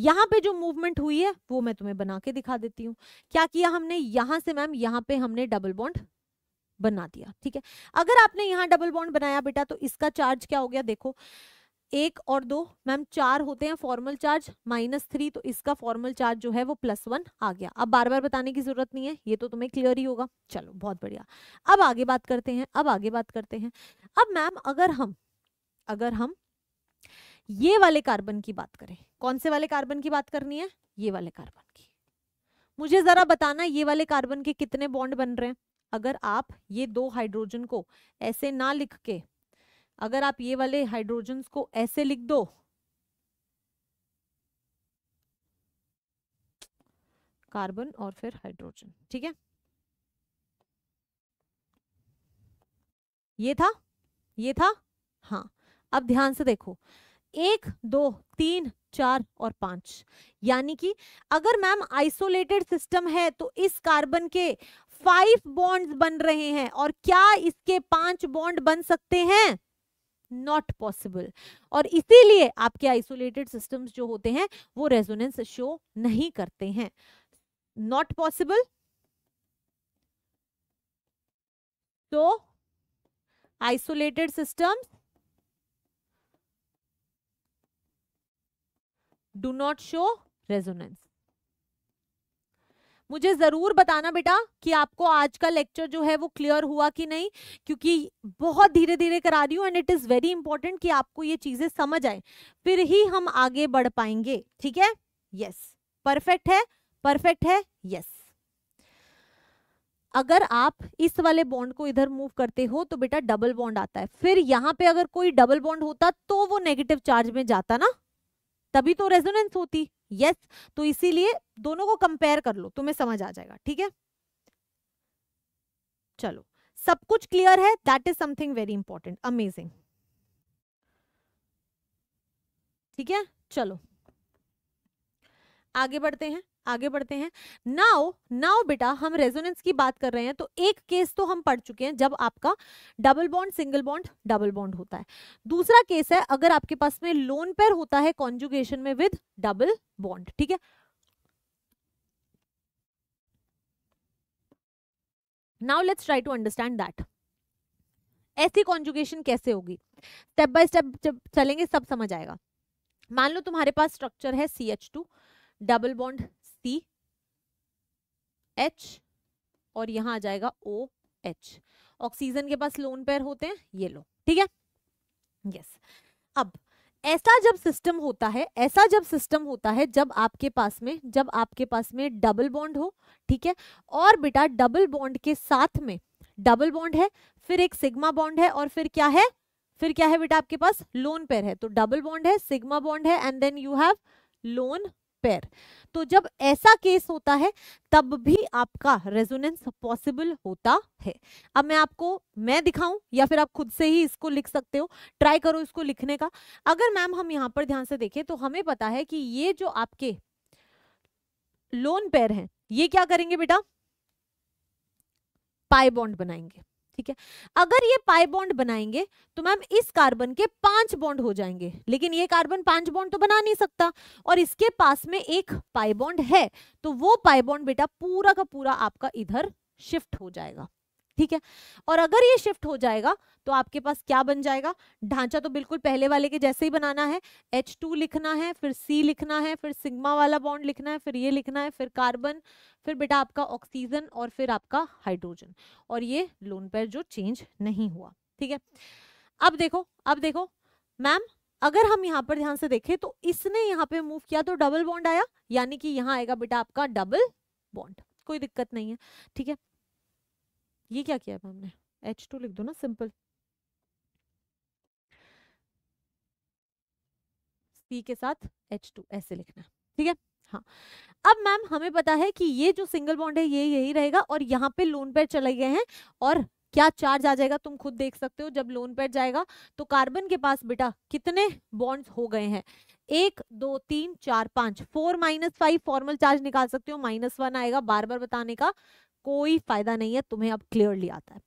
यहाँ पे जो मूवमेंट हुई है वो मैं तुम्हें बना के दिखा देती हूँ क्या किया हमने यहाँ से मैम यहाँ पे हमने डबल बॉन्ड बना दिया ठीक है अगर आपने यहाँ डबल बॉन्ड बनाया बेटा तो इसका चार्ज क्या हो गया देखो एक और दो मैम चार होते हैं फॉर्मल चार्ज माइनस थ्री तो इसका फॉर्मल चार्ज जो है वो प्लस वन आ गया अब बार बार बताने की जरूरत नहीं है ये तो तुम्हें क्लियर ही होगा चलो बहुत बढ़िया अब आगे बात करते हैं अब आगे बात करते हैं अब मैम अगर हम अगर हम ये वाले कार्बन की बात करें कौन से वाले कार्बन की बात करनी है ये वाले कार्बन की मुझे जरा बताना ये वाले कार्बन के कितने बॉन्ड बन रहे हैं अगर आप ये दो हाइड्रोजन को ऐसे ना लिख के अगर आप ये वाले हाइड्रोजन को ऐसे लिख दो कार्बन और फिर हाइड्रोजन ठीक है ये था ये था हाँ अब ध्यान से देखो एक दो तीन चार और पांच यानी कि अगर मैम आइसोलेटेड सिस्टम है तो इस कार्बन के फाइव बॉन्ड्स बन रहे हैं और क्या इसके पांच बॉन्ड बन सकते हैं नॉट पॉसिबल और इसीलिए आपके आइसोलेटेड सिस्टम्स जो होते हैं वो रेजोनेंस शो नहीं करते हैं नॉट पॉसिबल तो isolated systems do not show resonance मुझे ज़रूर बताना बेटा कि आपको आज का लेक्चर जो है वो क्लियर हुआ कि नहीं क्योंकि बहुत धीरे धीरे करा रही हूँ and it is very important कि आपको ये चीज़ें समझ आए फिर ही हम आगे बढ़ पाएंगे ठीक है यस परफेक्ट है परफेक्ट है यस अगर आप इस वाले बॉन्ड को इधर मूव करते हो तो बेटा डबल बॉन्ड आता है फिर यहाँ पे अगर कोई डबल बॉन्ड होता तो वो नेगेटिव चार्ज में जाता ना तभी तो रेजोनेंस होती यस तो इसीलिए दोनों को कंपेयर कर लो तुम्हें समझ आ जाएगा ठीक है चलो सब कुछ क्लियर है that is something very important amazing ठीक है चलो आगे बढ़ते हैं आगे बढ़ते हैं नाउ नाउ बेटा हम रेजोनेंस की बात कर रहे हैं तो एक केस तो हम पढ़ चुके हैं जब आपका double bond single bond double bond होता है दूसरा केस है अगर आपके पास में लोन पेर होता है कॉन्जुगेशन में विद डबल बॉन्ड ठीक है now let's try to understand that ऐसी कॉन्जुगेशन कैसे होगी स्टेप बाय स्टेप जब चलेंगे सब समझ आएगा मान लो तुम्हारे पास स्ट्रक्चर है C H two double bond C H और यहां आ जाएगा ओ एच ऑक्सीजन के पास लोन पेयर होते हैं ये लो ठीक है यस अब ऐसा जब सिस्टम होता है ऐसा जब सिस्टम होता है जब आपके पास में जब आपके पास में डबल बॉन्ड हो ठीक है और बेटा डबल बॉन्ड के साथ में डबल बॉन्ड है फिर एक सिग्मा बॉन्ड है और फिर क्या है फिर क्या है बेटा आपके पास लोन पेयर है तो डबल बॉन्ड है सिग्मा बॉन्ड है and then you have lone repair तो जब ऐसा केस होता है तब भी आपका रेजोनेंस पॉसिबल होता है अब मैं आपको मैं दिखाऊं या फिर आप खुद से ही इसको लिख सकते हो ट्राई करो इसको लिखने का अगर मैम हम यहाँ पर ध्यान से देखें तो हमें पता है कि ये जो आपके लोन पेयर हैं ये क्या करेंगे बेटा पाई बॉन्ड बनाएंगे ठीक है अगर ये पाई बॉन्ड बनाएंगे तो मैम इस कार्बन के पांच बॉन्ड हो जाएंगे लेकिन ये कार्बन पांच बॉन्ड तो बना नहीं सकता और इसके पास में एक पाई बॉन्ड है तो वो पाई बॉन्ड बेटा पूरा का पूरा आपका इधर शिफ्ट हो जाएगा ठीक है और अगर ये शिफ्ट हो जाएगा तो आपके पास क्या बन जाएगा ढांचा तो बिल्कुल पहले वाले के जैसे ही बनाना है एच टू लिखना है फिर सी लिखना है फिर सिग्मा वाला बॉन्ड लिखना है फिर ये लिखना है फिर कार्बन फिर बेटा आपका ऑक्सीजन और फिर आपका हाइड्रोजन और ये लोन पेयर जो चेंज नहीं हुआ ठीक है अब देखो अब देखो मैम अगर हम यहाँ पर ध्यान से देखें तो इसने यहाँ पे मूव किया तो डबल बॉन्ड आया यानी कि यहाँ आएगा बेटा आपका डबल बॉन्ड कोई दिक्कत नहीं है ठीक है ये क्या किया है हमने एच टू लिख दो ना सिंपल सी के साथ एच टू ऐसे लिखना ठीक है हाँ अब मैम हमें पता है कि ये जो सिंगल बॉन्ड है ये यही रहेगा और यहाँ पे लोन पेड चले गए हैं और क्या चार्ज आ जाएगा तुम खुद देख सकते हो जब लोन पेड जाएगा तो कार्बन के पास बेटा कितने बॉन्ड्स हो गए हैं एक दो तीन चार पांच four minus five formal charge निकाल सकते हो माइनस वन आएगा बार बार बताने का कोई फायदा नहीं है तुम्हें अब क्लियरली आता है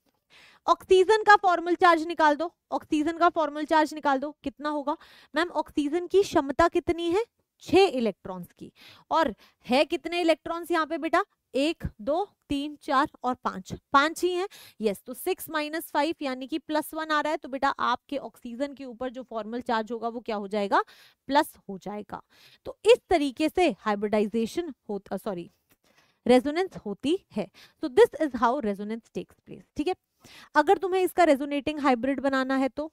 ऑक्सीजन का फॉर्मल चार्ज निकाल दो ऑक्सीजन का फॉर्मल चार्ज निकाल दो कितना होगा मैम ऑक्सीजन की क्षमता कितनी है छह इलेक्ट्रॉन्स की और है कितने इलेक्ट्रॉन्स यहाँ पे बेटा एक दो तीन चार और पांच पांच ही हैं यस तो सिक्स माइनस फाइव यानी कि प्लस वन आ रहा है तो बेटा आपके ऑक्सीजन के ऊपर जो फॉर्मल चार्ज होगा वो क्या हो जाएगा प्लस हो जाएगा तो इस तरीके से हाइब्रिडाइजेशन होता सॉरी रेजोनेंस होती है so this is how resonance takes place ठीक है अगर तुम्हें इसका रेजोनेटिंग हाइब्रिड बनाना है तो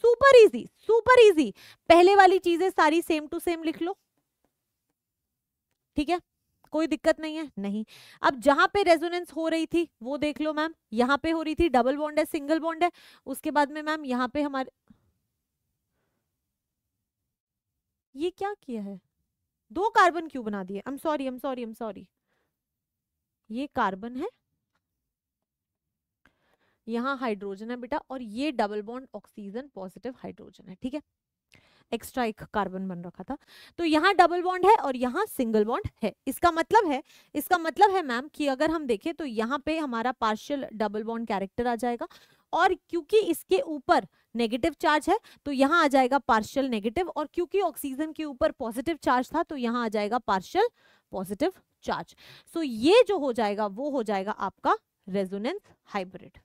सुपर इजी सुपर इजी पहले वाली चीजें सारी सेम टू सेम लिख लो ठीक है कोई दिक्कत नहीं है नहीं अब जहां पे रेजोनेंस हो रही थी वो देख लो मैम यहाँ पे हो रही थी डबल बॉन्ड है सिंगल बॉन्ड है उसके बाद में मैम यहाँ पे हमारे ये क्या किया है दो कार्बन क्यों बना दिए I am sorry I am sorry I am sorry ये कार्बन है यहाँ हाइड्रोजन है बेटा और ये double bond oxygen positive hydrogen है ठीक है एक्स्ट्रा एक कार्बन बन रखा था तो यहाँ डबल बॉन्ड है और यहाँ सिंगल बॉन्ड है इसका मतलब है इसका मतलब है मैम कि अगर हम देखें तो यहाँ पे हमारा पार्शियल डबल बॉन्ड कैरेक्टर आ जाएगा और क्योंकि इसके ऊपर नेगेटिव चार्ज है तो यहाँ आ जाएगा पार्शियल नेगेटिव और क्योंकि ऑक्सीजन के ऊपर पॉजिटिव चार्ज था तो यहाँ आ जाएगा partial positive charge so so, ये जो हो जाएगा वो हो जाएगा आपका रेजोनेंस हाइब्रिड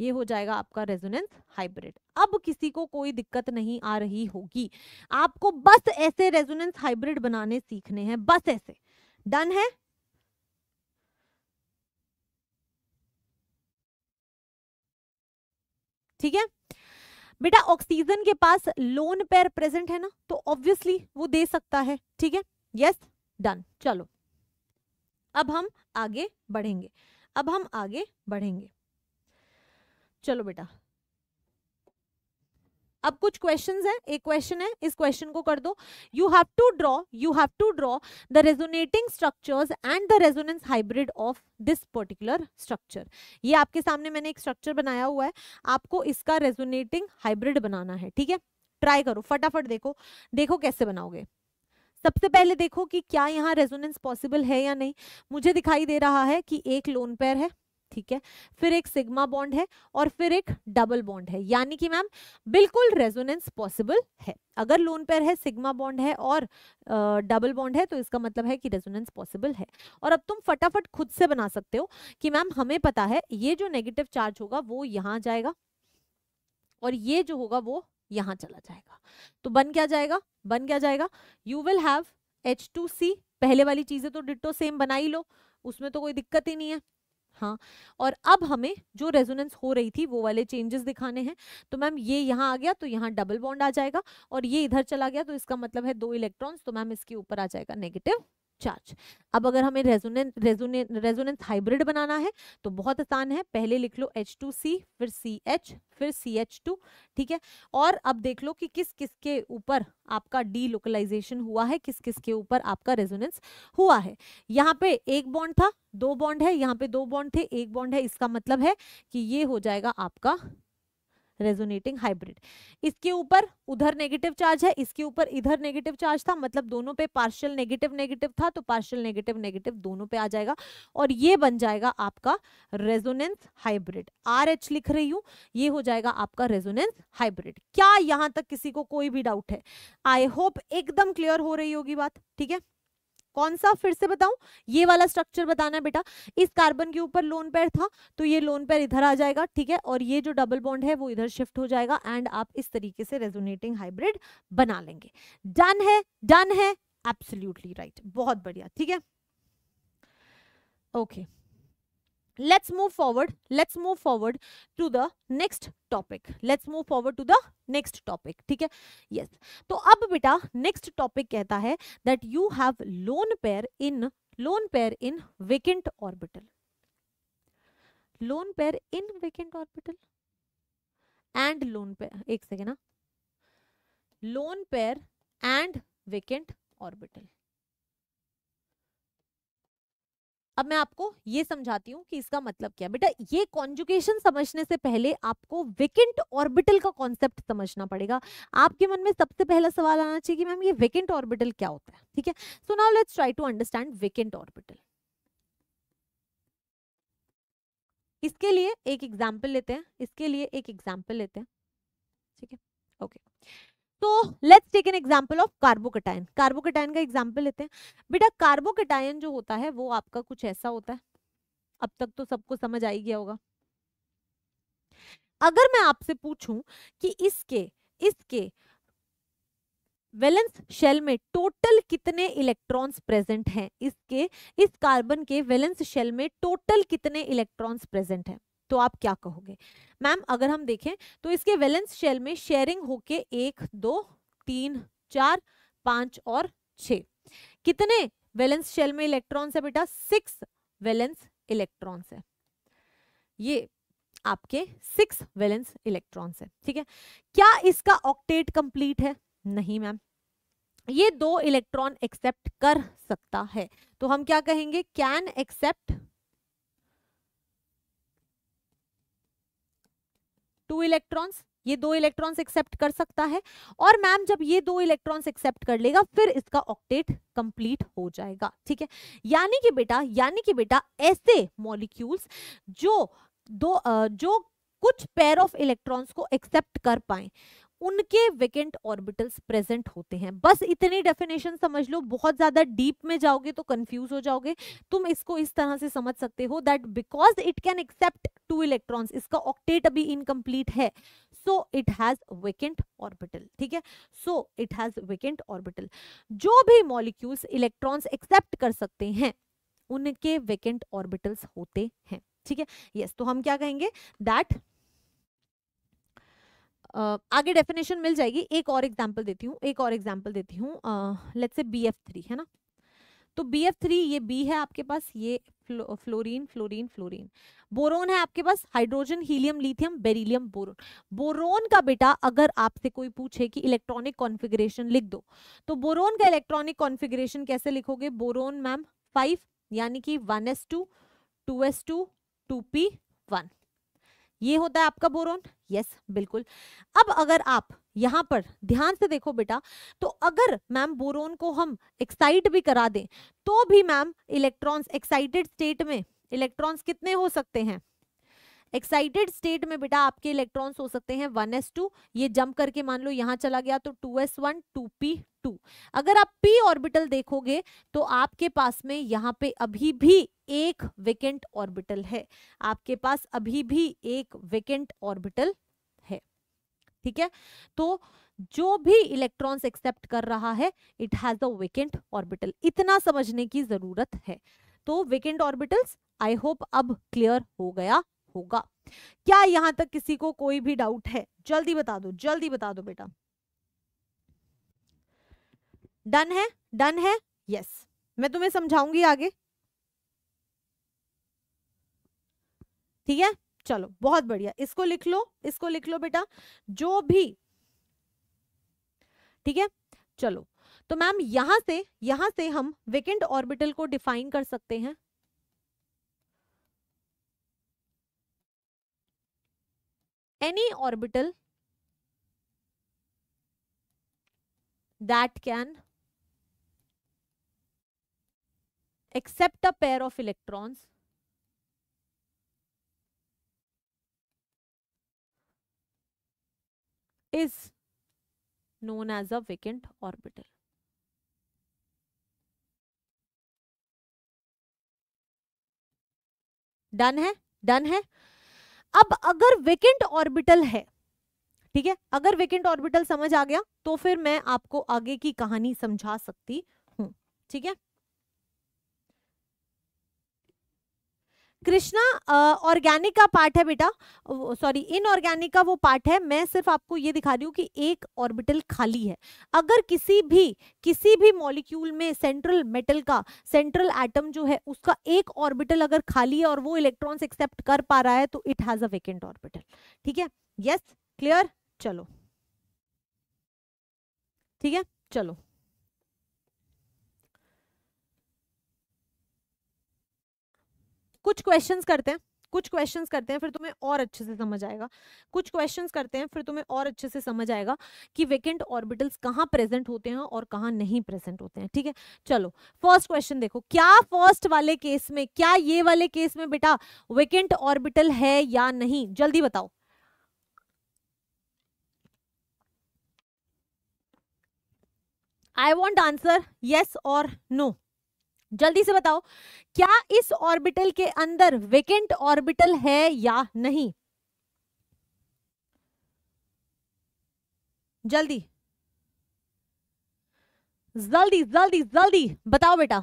ये हो जाएगा आपका रेजोनेंस हाइब्रिड अब किसी को कोई दिक्कत नहीं आ रही होगी आपको बस ऐसे रेजोनेंस हाइब्रिड बनाने सीखने हैं बस ऐसे डन है ठीक है बेटा ऑक्सीजन के पास लोन पेयर प्रेजेंट है ना तो ऑब्वियसली वो दे सकता है ठीक है यस डन चलो अब हम आगे बढ़ेंगे अब हम आगे बढ़ेंगे चलो बेटा अब कुछ क्वेश्चन है एक क्वेश्चन है इस क्वेश्चन को कर दो you have to draw you have to draw the resonating structures and the resonance hybrid of this particular structure ये आपके सामने मैंने एक स्ट्रक्चर बनाया हुआ है आपको इसका रेजोनेटिंग हाइब्रिड बनाना है ठीक है ट्राई करो फटाफट देखो देखो कैसे बनाओगे सबसे पहले देखो कि क्या यहाँ रेजोनेंस पॉसिबल है या नहीं मुझे दिखाई दे रहा है कि एक लोन पेयर है ठीक है फिर एक सिग्मा बॉन्ड है और फिर एक डबल बॉन्ड है यानी कि मैम बिल्कुल रेजोनेंस पॉसिबल है अगर लोन पेयर है सिग्मा बॉन्ड है और डबल बॉन्ड है तो इसका मतलब है कि रेजोनेंस पॉसिबल है और अब तुम फटाफट खुद से बना सकते हो कि मैम हमें पता है ये जो नेगेटिव चार्ज होगा वो यहाँ जाएगा और ये जो होगा वो यहाँ चला जाएगा तो बन क्या जाएगा बन क्या जाएगा you will have H two C पहले वाली चीज़ें तो डिटो सेम बना ही लो उसमें तो कोई दिक्कत ही नहीं है हाँ और अब हमें जो रेजोनेंस हो रही थी वो वाले चेंजेस दिखाने हैं तो मैम ये यहाँ आ गया तो यहाँ डबल बॉन्ड आ जाएगा और ये इधर चला गया तो इसका मतलब है दो इलेक्ट्रॉन्स तो मैम इसके ऊपर आ जाएगा नेगेटिव चार्ज अब अगर हमें रेजोनेंस रेजोनेंस रेजोनेंस हाइब्रिड बनाना है तो बहुत आसान है पहले लिख लो एच टू सी फिर सी एच फिर सी एच टू ठीक है और अब देख लो कि किस किस के ऊपर आपका डी लोकलाइजेशन हुआ है किस किस के ऊपर आपका रेजोनेंस हुआ है यहाँ पे एक बॉन्ड था दो बॉन्ड है यहाँ पे दो बॉन्ड थे एक बॉन्ड है इसका मतलब है कि ये हो जाएगा आपका रेजोनेटिंग हाइब्रिड इसके ऊपर उधर नेगेटिव चार्ज है इसके ऊपर इधर नेगेटिव चार्ज था मतलब दोनों पे पार्शियल नेगेटिव नेगेटिव था तो पार्शियल नेगेटिव नेगेटिव दोनों पे आ जाएगा और ये बन जाएगा आपका रेजोनेंस हाइब्रिड आर लिख रही हूँ ये हो जाएगा आपका रेजोनेंस हाइब्रिड क्या यहाँ तक किसी को कोई भी डाउट है आई होप एकदम क्लियर हो रही होगी बात ठीक है कौन सा फिर से बताऊं ये वाला स्ट्रक्चर बताना है बेटा इस कार्बन के ऊपर लोन पेयर था तो ये लोन पेयर इधर आ जाएगा ठीक है और ये जो डबल बॉन्ड है वो इधर शिफ्ट हो जाएगा एंड आप इस तरीके से रेजोनेटिंग हाइब्रिड बना लेंगे डन है डन है एप्सोल्यूटली राइट right. बहुत बढ़िया ठीक है okay okay. let's move forward let's move forward to the next topic let's move forward to the next topic ठीक है यस yes. तो अब बेटा नेक्स्ट टॉपिक कहता है that you have lone pair in lone pair in vacant orbital lone pair in vacant orbital and lone pair एक second ना lone pair and vacant orbital अब मैं आपको ये समझाती हूँ कि इसका मतलब क्या बेटा ये कॉन्जुकेशन समझने से पहले आपको वेकेंट ऑर्बिटल का कॉन्सेप्ट समझना पड़ेगा आपके मन में सबसे पहला सवाल आना चाहिए कि मैम ये वेकेंट ऑर्बिटल क्या होता है ठीक है so now let's try to understand vacant orbital इसके लिए एक एग्जाम्पल लेते हैं इसके लिए एक एग्जाम्पल लेते हैं ठीक है ओके तो let's take an example of carbocation carbocation का एग्जाम्पल लेते हैं बेटा कार्बोकेटाइन जो होता है वो आपका कुछ ऐसा होता है अब तक तो सबको समझ आ ही गया होगा अगर मैं आपसे पूछूं कि इसके इसके वेलेंस शेल में टोटल कितने इलेक्ट्रॉन्स प्रेजेंट हैं इसके इस कार्बन के वेलेंस शेल में टोटल कितने इलेक्ट्रॉन्स प्रेजेंट हैं तो आप क्या कहोगे मैम अगर हम देखें तो इसके वैलेंस शेल में शेयरिंग होके एक दो तीन चार पांच और छ कितने वैलेंस शेल में इलेक्ट्रॉन्स है बेटा सिक्स वैलेंस इलेक्ट्रॉन्स है ये आपके सिक्स वैलेंस इलेक्ट्रॉन्स है ठीक है क्या इसका ऑक्टेट कंप्लीट है नहीं मैम ये दो इलेक्ट्रॉन एक्सेप्ट कर सकता है तो हम क्या कहेंगे कैन एक्सेप्ट टू इलेक्ट्रॉन्स ये दो इलेक्ट्रॉन्स एक्सेप्ट कर सकता है और मैम जब ये दो इलेक्ट्रॉन्स एक्सेप्ट कर लेगा फिर इसका ऑक्टेट कंप्लीट हो जाएगा ठीक है यानी कि बेटा यानी कि बेटा ऐसे मॉलिक्यूल्स जो दो जो कुछ पेयर ऑफ इलेक्ट्रॉन्स को एक्सेप्ट कर पाए उनके वेकेंट ऑर्बिटल्स प्रेजेंट होते हैं बस इतनी डेफिनेशन समझ लो बहुत ज्यादा डीप में जाओगे तो कंफ्यूज हो जाओगे तुम इसको इस तरह से समझ सकते हो that because it can accept two electrons इसका ऑक्टेट अभी इनकम्प्लीट है so it has vacant orbital ठीक है so it has vacant orbital जो भी मॉलिक्यूल्स इलेक्ट्रॉन्स एक्सेप्ट कर सकते हैं उनके वेकेंट ऑर्बिटल्स होते हैं ठीक है यस yes, तो हम क्या कहेंगे दैट आगे डेफिनेशन मिल जाएगी एक और एग्जाम्पल देती हूँ एक और एग्जाम्पल देती हूँ लेट्स से बी थ्री है ना तो बी थ्री ये बी है आपके पास ये फ्लो, फ्लोरीन फ्लोरीन फ्लोरीन बोरोन है आपके पास hydrogen helium lithium beryllium boron boron का बेटा अगर आपसे कोई पूछे कि इलेक्ट्रॉनिक कॉन्फ़िगरेशन लिख दो तो बोरोन का इलेक्ट्रॉनिक कॉन्फ़िगरेशन कैसे लिखोगे बोरोन मैम फाइव यानी कि one S two two S two two P one ये होता है आपका बोरोन यस बिल्कुल अब अगर आप यहाँ पर ध्यान से देखो बेटा तो अगर मैम बोरोन को हम एक्साइट भी करा दें तो भी मैम इलेक्ट्रॉन्स एक्साइटेड स्टेट में इलेक्ट्रॉन्स कितने हो सकते हैं एक्साइटेड स्टेट में बेटा आपके इलेक्ट्रॉन्स हो सकते हैं वन एस टू ये जंप करके मान लो यहाँ चला गया तो two S one two P two अगर आप पी ऑर्बिटल देखोगे तो आपके पास में यहाँ पे अभी भी एक वेकेंट ऑर्बिटल है आपके पास अभी भी एक वेकेंट ऑर्बिटल है ठीक है तो जो भी इलेक्ट्रॉन्स एक्सेप्ट कर रहा है it has a vacant orbital इतना समझने की जरूरत है तो वेकेंट ऑर्बिटल्स आई होप अब क्लियर हो गया होगा क्या यहां तक किसी को कोई भी डाउट है जल्दी बता दो जल्दी बता दो बेटा डन है डन है यस मैं तुम्हें समझाऊंगी आगे ठीक है चलो बहुत बढ़िया इसको लिख लो इसको लिख लो बेटा जो भी ठीक है चलो तो मैम यहां से यहां से हम वेकेंट ऑर्बिटल को डिफाइन कर सकते हैं any orbital that can accept a pair of electrons is known as a vacant orbital. Done है डन है अब अगर वेकेंट ऑर्बिटल है ठीक है अगर वेकेंट ऑर्बिटल समझ आ गया तो फिर मैं आपको आगे की कहानी समझा सकती हूँ ठीक है कृष्णा ऑर्गेनिक का पार्ट है बेटा सॉरी इनऑर्गेनिक का वो पार्ट है मैं सिर्फ आपको ये दिखा रही हूँ कि एक ऑर्बिटल खाली है अगर किसी भी किसी भी मॉलिक्यूल में सेंट्रल मेटल का सेंट्रल एटम जो है उसका एक ऑर्बिटल अगर खाली है और वो इलेक्ट्रॉन्स एक्सेप्ट कर पा रहा है तो it has a vacant orbital ठीक है यस क्लियर चलो ठीक है चलो कुछ क्वेश्चंस करते हैं कुछ क्वेश्चंस करते हैं फिर तुम्हें और अच्छे से समझ आएगा कुछ क्वेश्चंस करते हैं फिर तुम्हें और अच्छे से समझ आएगा कि वेकेंट ऑर्बिटल्स कहाँ प्रेजेंट होते हैं और कहाँ नहीं प्रेजेंट होते हैं ठीक है चलो फर्स्ट क्वेश्चन देखो क्या फर्स्ट वाले केस में क्या ये वाले केस में बेटा वेकेंट ऑर्बिटल है या नहीं जल्दी बताओ आई वॉन्ट आंसर येस और नो जल्दी से बताओ क्या इस ऑर्बिटल के अंदर वेकेंट ऑर्बिटल है या नहीं जल्दी जल्दी जल्दी जल्दी बताओ बेटा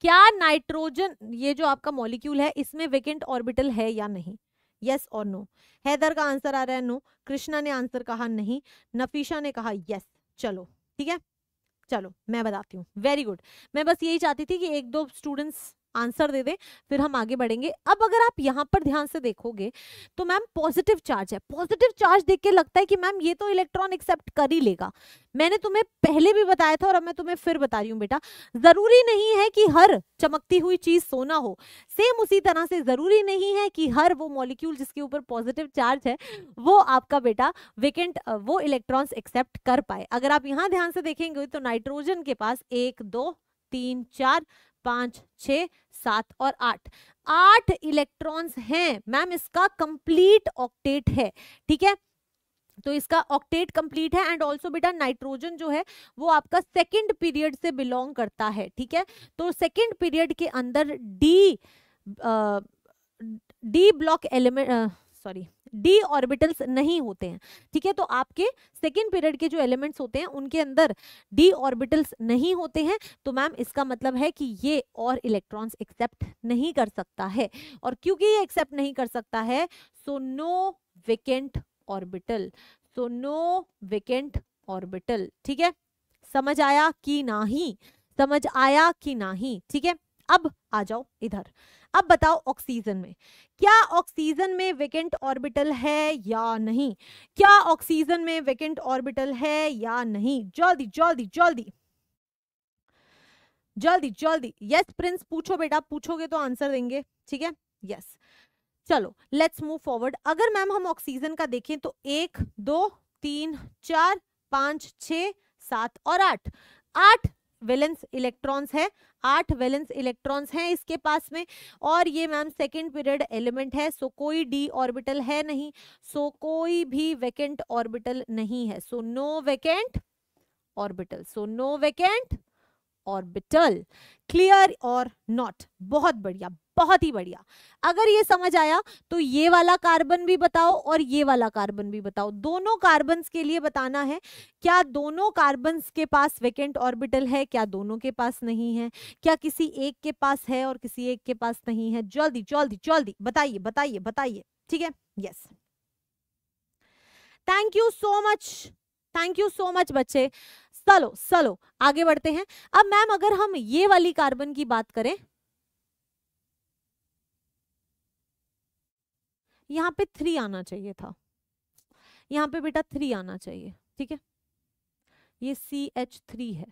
क्या नाइट्रोजन ये जो आपका मॉलिक्यूल है इसमें वेकेंट ऑर्बिटल है या नहीं यस और नो हैदर का आंसर आ रहा है नो कृष्णा ने आंसर कहा नहीं नफीशा ने कहा यस चलो ठीक है चलो मैं बताती हूँ वेरी गुड मैं बस यही चाहती थी कि एक दो स्टूडेंट्स आंसर दे दें फिर हम आगे बढ़ेंगे अब अगर आप यहाँ पर ध्यान से देखोगे तो मैम पॉजिटिव चार्ज है पॉजिटिव चार्ज देख के लगता है कि मैम ये तो इलेक्ट्रॉन एक्सेप्ट कर ही लेगा मैंने तुम्हें पहले भी बताया था और अब मैं तुम्हें फिर बता रही हूँ बेटा जरूरी नहीं है कि हर चमकती हुई चीज सोना हो सेम उसी तरह से जरूरी नहीं है कि हर वो मॉलिक्यूल जिसके ऊपर पॉजिटिव चार्ज है वो आपका बेटा वेकेंट वो इलेक्ट्रॉन एक्सेप्ट कर पाए अगर आप यहाँ ध्यान से देखेंगे तो नाइट्रोजन के पास एक दो तीन चार पांच छ सात और आठ आठ इलेक्ट्रॉन्स हैं मैम इसका कंप्लीट ऑक्टेट है ठीक है तो इसका ऑक्टेट कंप्लीट है एंड ऑल्सो बेटा नाइट्रोजन जो है वो आपका सेकेंड पीरियड से बिलोंग करता है ठीक है तो सेकेंड पीरियड के अंदर D D block element sorry D orbitals नहीं होते हैं ठीक है तो आपके सेकेंड पीरियड के जो एलिमेंट्स होते हैं उनके अंदर डी ऑर्बिटल्स नहीं होते हैं तो मैम इसका मतलब है कि ये और इलेक्ट्रॉन्स एक्सेप्ट नहीं कर सकता है और क्योंकि ये एक्सेप्ट नहीं कर सकता है so no vacant orbital so no vacant orbital ठीक है समझ आया कि ना ही समझ आया कि ना ही ठीक है अब आ जाओ इधर अब बताओ ऑक्सीजन में क्या ऑक्सीजन में वेकेंट ऑर्बिटल है या नहीं क्या ऑक्सीजन में वेकेंट ऑर्बिटल है या नहीं जल्दी जल्दी जल्दी जल्दी जल्दी यस प्रिंस पूछो बेटा पूछोगे तो आंसर देंगे ठीक है यस yes. चलो लेट्स मूव फॉरवर्ड अगर मैम हम ऑक्सीजन का देखें तो एक दो तीन चार पांच छ सात और आठ आठ वेलेंस इलेक्ट्रॉन्स है आठ वेलेंस इलेक्ट्रॉन्स हैं इसके पास में और ये मैम सेकेंड पीरियड एलिमेंट है सो कोई डी ऑर्बिटल है नहीं सो कोई भी वैकेंट ऑर्बिटल नहीं है so no vacant orbital so no vacant orbital clear और नॉट बहुत बढ़िया बहुत ही बढ़िया अगर ये समझ आया तो ये वाला कार्बन भी बताओ और ये वाला कार्बन भी बताओ दोनों कार्बन के लिए बताना है क्या दोनों कार्बन के पास वेकेंट ऑर्बिटल है क्या दोनों के पास नहीं है क्या किसी एक के पास है और किसी एक के पास नहीं है जल्दी जल्दी जल्दी बताइए बताइए बताइए ठीक है yes thank you so much thank you so much बच्चे चलो चलो आगे बढ़ते हैं अब मैम अगर हम ये वाली कार्बन की बात करें यहाँ पे थ्री आना चाहिए था यहाँ पे बेटा थ्री आना चाहिए ठीक है ये सी एच थ्री है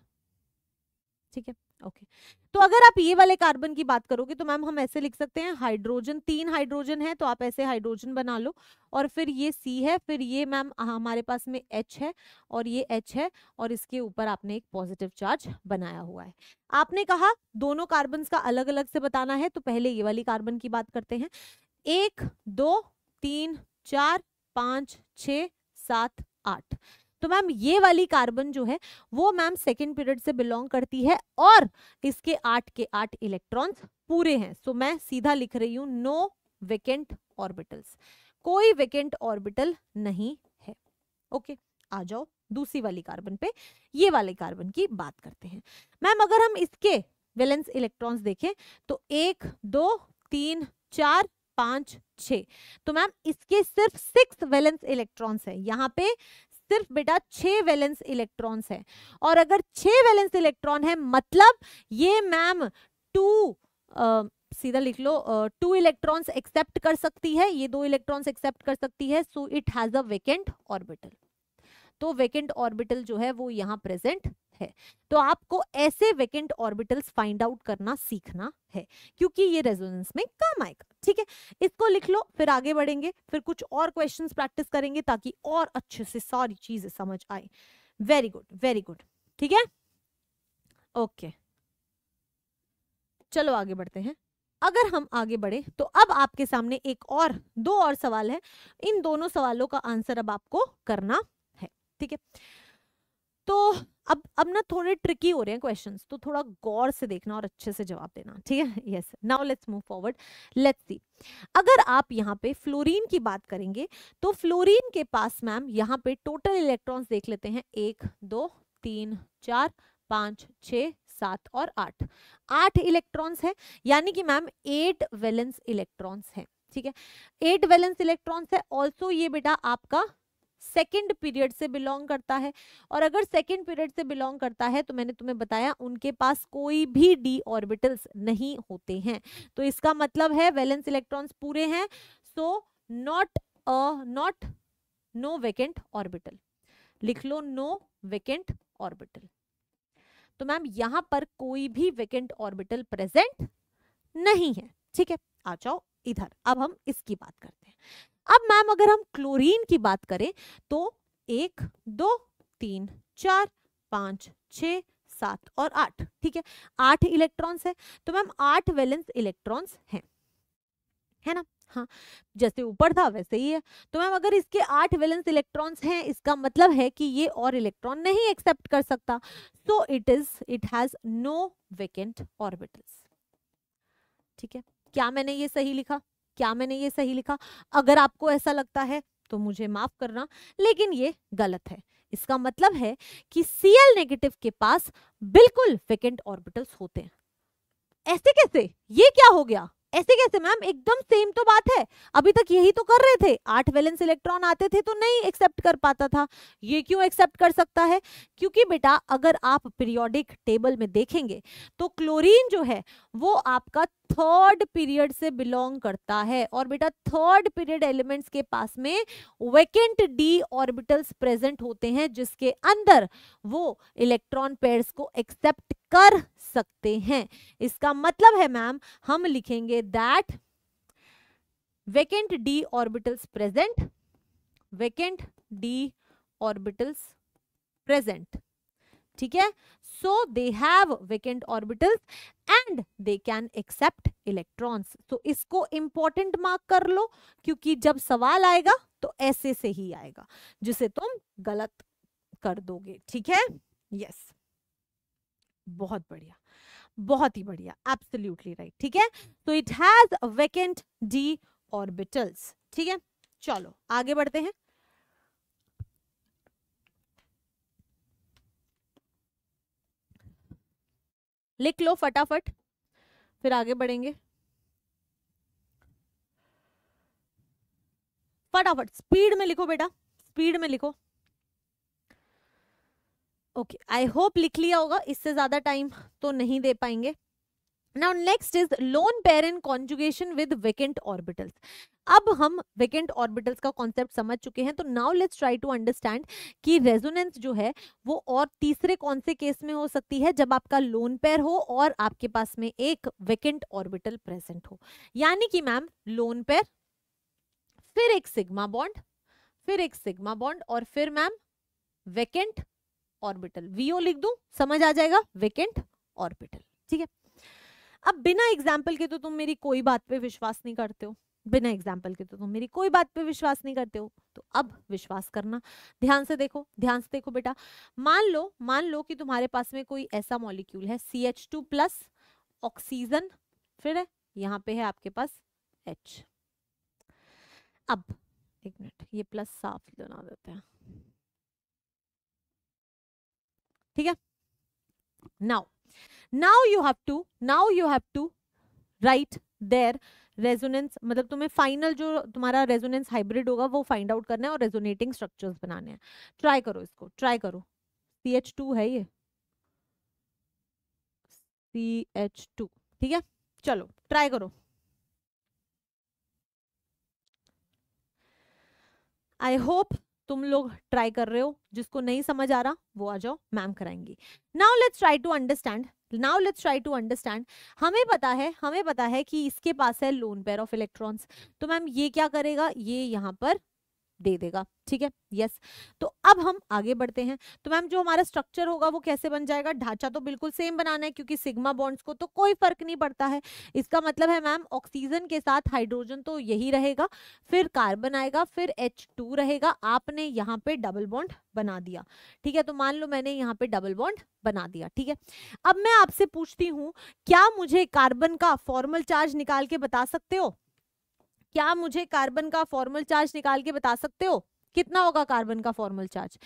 ठीक है ओके तो अगर आप ये वाले कार्बन की बात करोगे तो मैम हम ऐसे लिख सकते हैं हाइड्रोजन तीन हाइड्रोजन है तो आप ऐसे हाइड्रोजन बना लो और फिर ये सी है फिर ये मैम हमारे पास में एच है और ये एच है और इसके ऊपर आपने एक पॉजिटिव चार्ज बनाया हुआ है आपने कहा दोनों कार्बन का अलग अलग से बताना है तो पहले ये वाली कार्बन की बात करते हैं एक दो तीन चार पांच छ सात आठ तो मैम ये वाली कार्बन जो है वो मैम सेकेंड पीरियड से बिलोंग करती है और इसके आठ के आठ इलेक्ट्रॉन्स पूरे हैं सो मैं सीधा लिख रही हूँ नो वेकेंट ऑर्बिटल्स कोई वेकेंट ऑर्बिटल नहीं है ओके आ जाओ दूसरी वाली कार्बन पे ये वाले कार्बन की बात करते हैं मैम अगर हम इसके वैलेंस इलेक्ट्रॉन्स देखें तो एक दो तीन चार पांच छ तो मैम इसके सिर्फ सिक्स वैलेंस इलेक्ट्रॉन्स है यहाँ पे सिर्फ बेटा छह वैलेंस इलेक्ट्रॉन्स हैं और अगर छह वैलेंस इलेक्ट्रॉन है मतलब ये मैम टू सीधा लिख लो टू इलेक्ट्रॉन्स एक्सेप्ट कर सकती है ये दो इलेक्ट्रॉन्स एक्सेप्ट कर सकती है so it has a vacant orbital तो वेकेंट ऑर्बिटल जो है वो यहाँ प्रेजेंट है तो आपको ऐसे वेकेंट ऑर्बिटल्स फाइंड आउट करना सीखना है क्योंकि ये रेजोनेंस में काम आएगा ठीक है इसको लिख लो फिर आगे बढ़ेंगे फिर कुछ और क्वेश्चंस प्रैक्टिस करेंगे ताकि और अच्छे से सारी चीजें समझ आए वेरी गुड वेरी गुड ठीक है ओके चलो आगे बढ़ते हैं अगर हम आगे बढ़े तो अब आपके सामने एक और दो और सवाल है इन दोनों सवालों का आंसर अब आपको करना है ठीक है तो अब अब ना थोड़े ट्रिकी हो रहे हैं क्वेश्चंस तो थोड़ा गौर से देखना और अच्छे से जवाब देना ठीक है yes now let's move forward let's see अगर आप यहाँ पे फ्लोरीन की बात करेंगे तो फ्लोरीन के पास मैम यहाँ पे टोटल इलेक्ट्रॉन्स देख लेते हैं एक दो तीन चार पाँच छ सात और आठ आठ इलेक्ट्रॉन्स है यानी कि मैम एट वेलेंस इलेक्ट्रॉन्स है ठीक है एट वैलेंस इलेक्ट्रॉन्स है ऑल्सो ये बेटा आपका सेकेंड पीरियड से बिलोंग करता है और अगर सेकेंड पीरियड से बिलोंग करता है तो मैंने तुम्हें बताया उनके पास कोई भी डी ऑर्बिटल्स नहीं होते हैं तो इसका मतलब है वैलेंस इलेक्ट्रॉन्स पूरे हैं so not a not no vacant orbital लिख लो नो वैकेंट ऑर्बिटल तो मैम यहां पर कोई भी वैकेंट ऑर्बिटल प्रेजेंट नहीं है ठीक है आ जाओ इधर अब हम इसकी बात करते हैं अब मैम अगर हम क्लोरीन की बात करें तो एक दो तीन चार पाँच छ सात और आठ ठीक है आठ इलेक्ट्रॉन्स है तो मैम आठ वैलेंस इलेक्ट्रॉन्स हैं है ना हाँ जैसे ऊपर था वैसे ही है तो मैम अगर इसके आठ वैलेंस इलेक्ट्रॉन्स हैं इसका मतलब है कि ये और इलेक्ट्रॉन नहीं एक्सेप्ट कर सकता so it is it has no vacant orbitals ठीक है क्या मैंने ये सही लिखा क्या मैंने ये सही लिखा अगर आपको ऐसा लगता है तो मुझे माफ करना लेकिन ये गलत है इसका मतलब है कि सीएल नेगेटिव के पास बिल्कुल वेकेंट ऑर्बिटल्स होते हैं ऐसे कैसे ये क्या हो गया ऐसे कैसे मैम एकदम सेम तो बात है अभी तक यही तो कर रहे थे आठ वैलेंस इलेक्ट्रॉन आते थे तो नहीं एक्सेप्ट कर पाता था ये क्यों एक्सेप्ट कर सकता है क्योंकि बेटा अगर आप पीरियोडिक टेबल में देखेंगे तो क्लोरीन जो है वो आपका थर्ड पीरियड से बिलोंग करता है और बेटा थर्ड पीरियड एलिमेंट्स के पास में वेकेंट डी ऑर्बिटल्स प्रेजेंट होते हैं जिसके अंदर वो इलेक्ट्रॉन पेयर्स को एक्सेप्ट कर सकते हैं इसका मतलब है मैम हम लिखेंगे that vacant D orbitals present vacant D orbitals present ठीक है So they have vacant orbitals and they can accept electrons तो इसको इंपॉर्टेंट मार्क कर लो क्योंकि जब सवाल आएगा तो ऐसे से ही आएगा जिसे तुम गलत कर दोगे ठीक है यस बहुत बढ़िया बहुत ही बढ़िया एब्सोल्युटली राइट ठीक है तो it has vacant D orbitals ठीक है चलो आगे बढ़ते हैं लिख लो फटाफट फिर आगे बढ़ेंगे फटाफट स्पीड में लिखो बेटा स्पीड में लिखो ओके आई होप लिख लिया होगा इससे ज्यादा टाइम तो नहीं दे पाएंगे now next is lone in conjugation with vacant orbitals अब हम वेकेंट ऑर्बिटल्स का कॉन्सेप्ट समझ चुके हैं तो now let's try to understand कि रेजोनेंस जो है वो और तीसरे कौन से केस में हो सकती है जब आपका लोन पेयर हो और आपके पास में एक वेकेंट ऑर्बिटल प्रेजेंट हो यानी कि मैम लोन पेयर फिर एक सिग्मा बॉन्ड फिर एक सिग्मा बॉन्ड और फिर मैम वेकेंट ऑर्बिटल वीओ लिख दू समझ आ जाएगा वेकेंट ऑर्बिटल ठीक है अब बिना एग्जाम्पल के तो तुम मेरी कोई बात पे विश्वास नहीं करते हो बिना एग्जाम्पल के तो तुम मेरी कोई बात पे विश्वास नहीं करते हो तो अब विश्वास करना ध्यान से देखो ध्यान से देखो बेटा मान लो मान लो कि तुम्हारे पास में कोई ऐसा मॉलिक्यूल है C H two plus oxygen फिर है यहाँ पे है आपके पास एच अब एक मिनट ये प्लस साफ बना देते हैं ठीक है now now you have to now you have to write their resonance मतलब तुम्हें फाइनल जो तुम्हारा रेजोनेंस हाइब्रिड होगा वो फाइंड आउट करना है और रेजोनेटिंग स्ट्रक्चर्स बनाने हैं ट्राई करो इसको ट्राई करो सी एच टू है ये सी एच टू ठीक है चलो ट्राई करो आई होप तुम लोग ट्राई कर रहे हो जिसको नहीं समझ आ रहा वो आ जाओ मैम कराएंगी now let's try to understand now let's try to understand हमें पता है हमें पता है कि इसके पास है लोन पेयर ऑफ इलेक्ट्रॉन्स तो मैम ये क्या करेगा ये यहाँ पर दे देगा ठीक है यस तो अब हम आगे बढ़ते हैं तो मैम जो हमारा स्ट्रक्चर होगा वो कैसे बन जाएगा ढांचा तो बिल्कुल सेम बनाना है क्योंकि सिग्मा बॉन्ड्स को तो कोई फर्क नहीं पड़ता है इसका मतलब है मैम ऑक्सीजन के साथ हाइड्रोजन तो यही रहेगा फिर कार्बन आएगा फिर एच टू रहेगा आपने यहाँ पे डबल बॉन्ड बना दिया ठीक है तो मान लो मैंने यहाँ पे डबल बॉन्ड बना दिया ठीक है अब मैं आपसे पूछती हूँ क्या मुझे कार्बन का फॉर्मल चार्ज निकाल के बता सकते हो क्या मुझे कार्बन का फॉर्मल चार्ज निकाल के बता सकते हो कितना होगा कार्बन का फॉर्मल चार्ज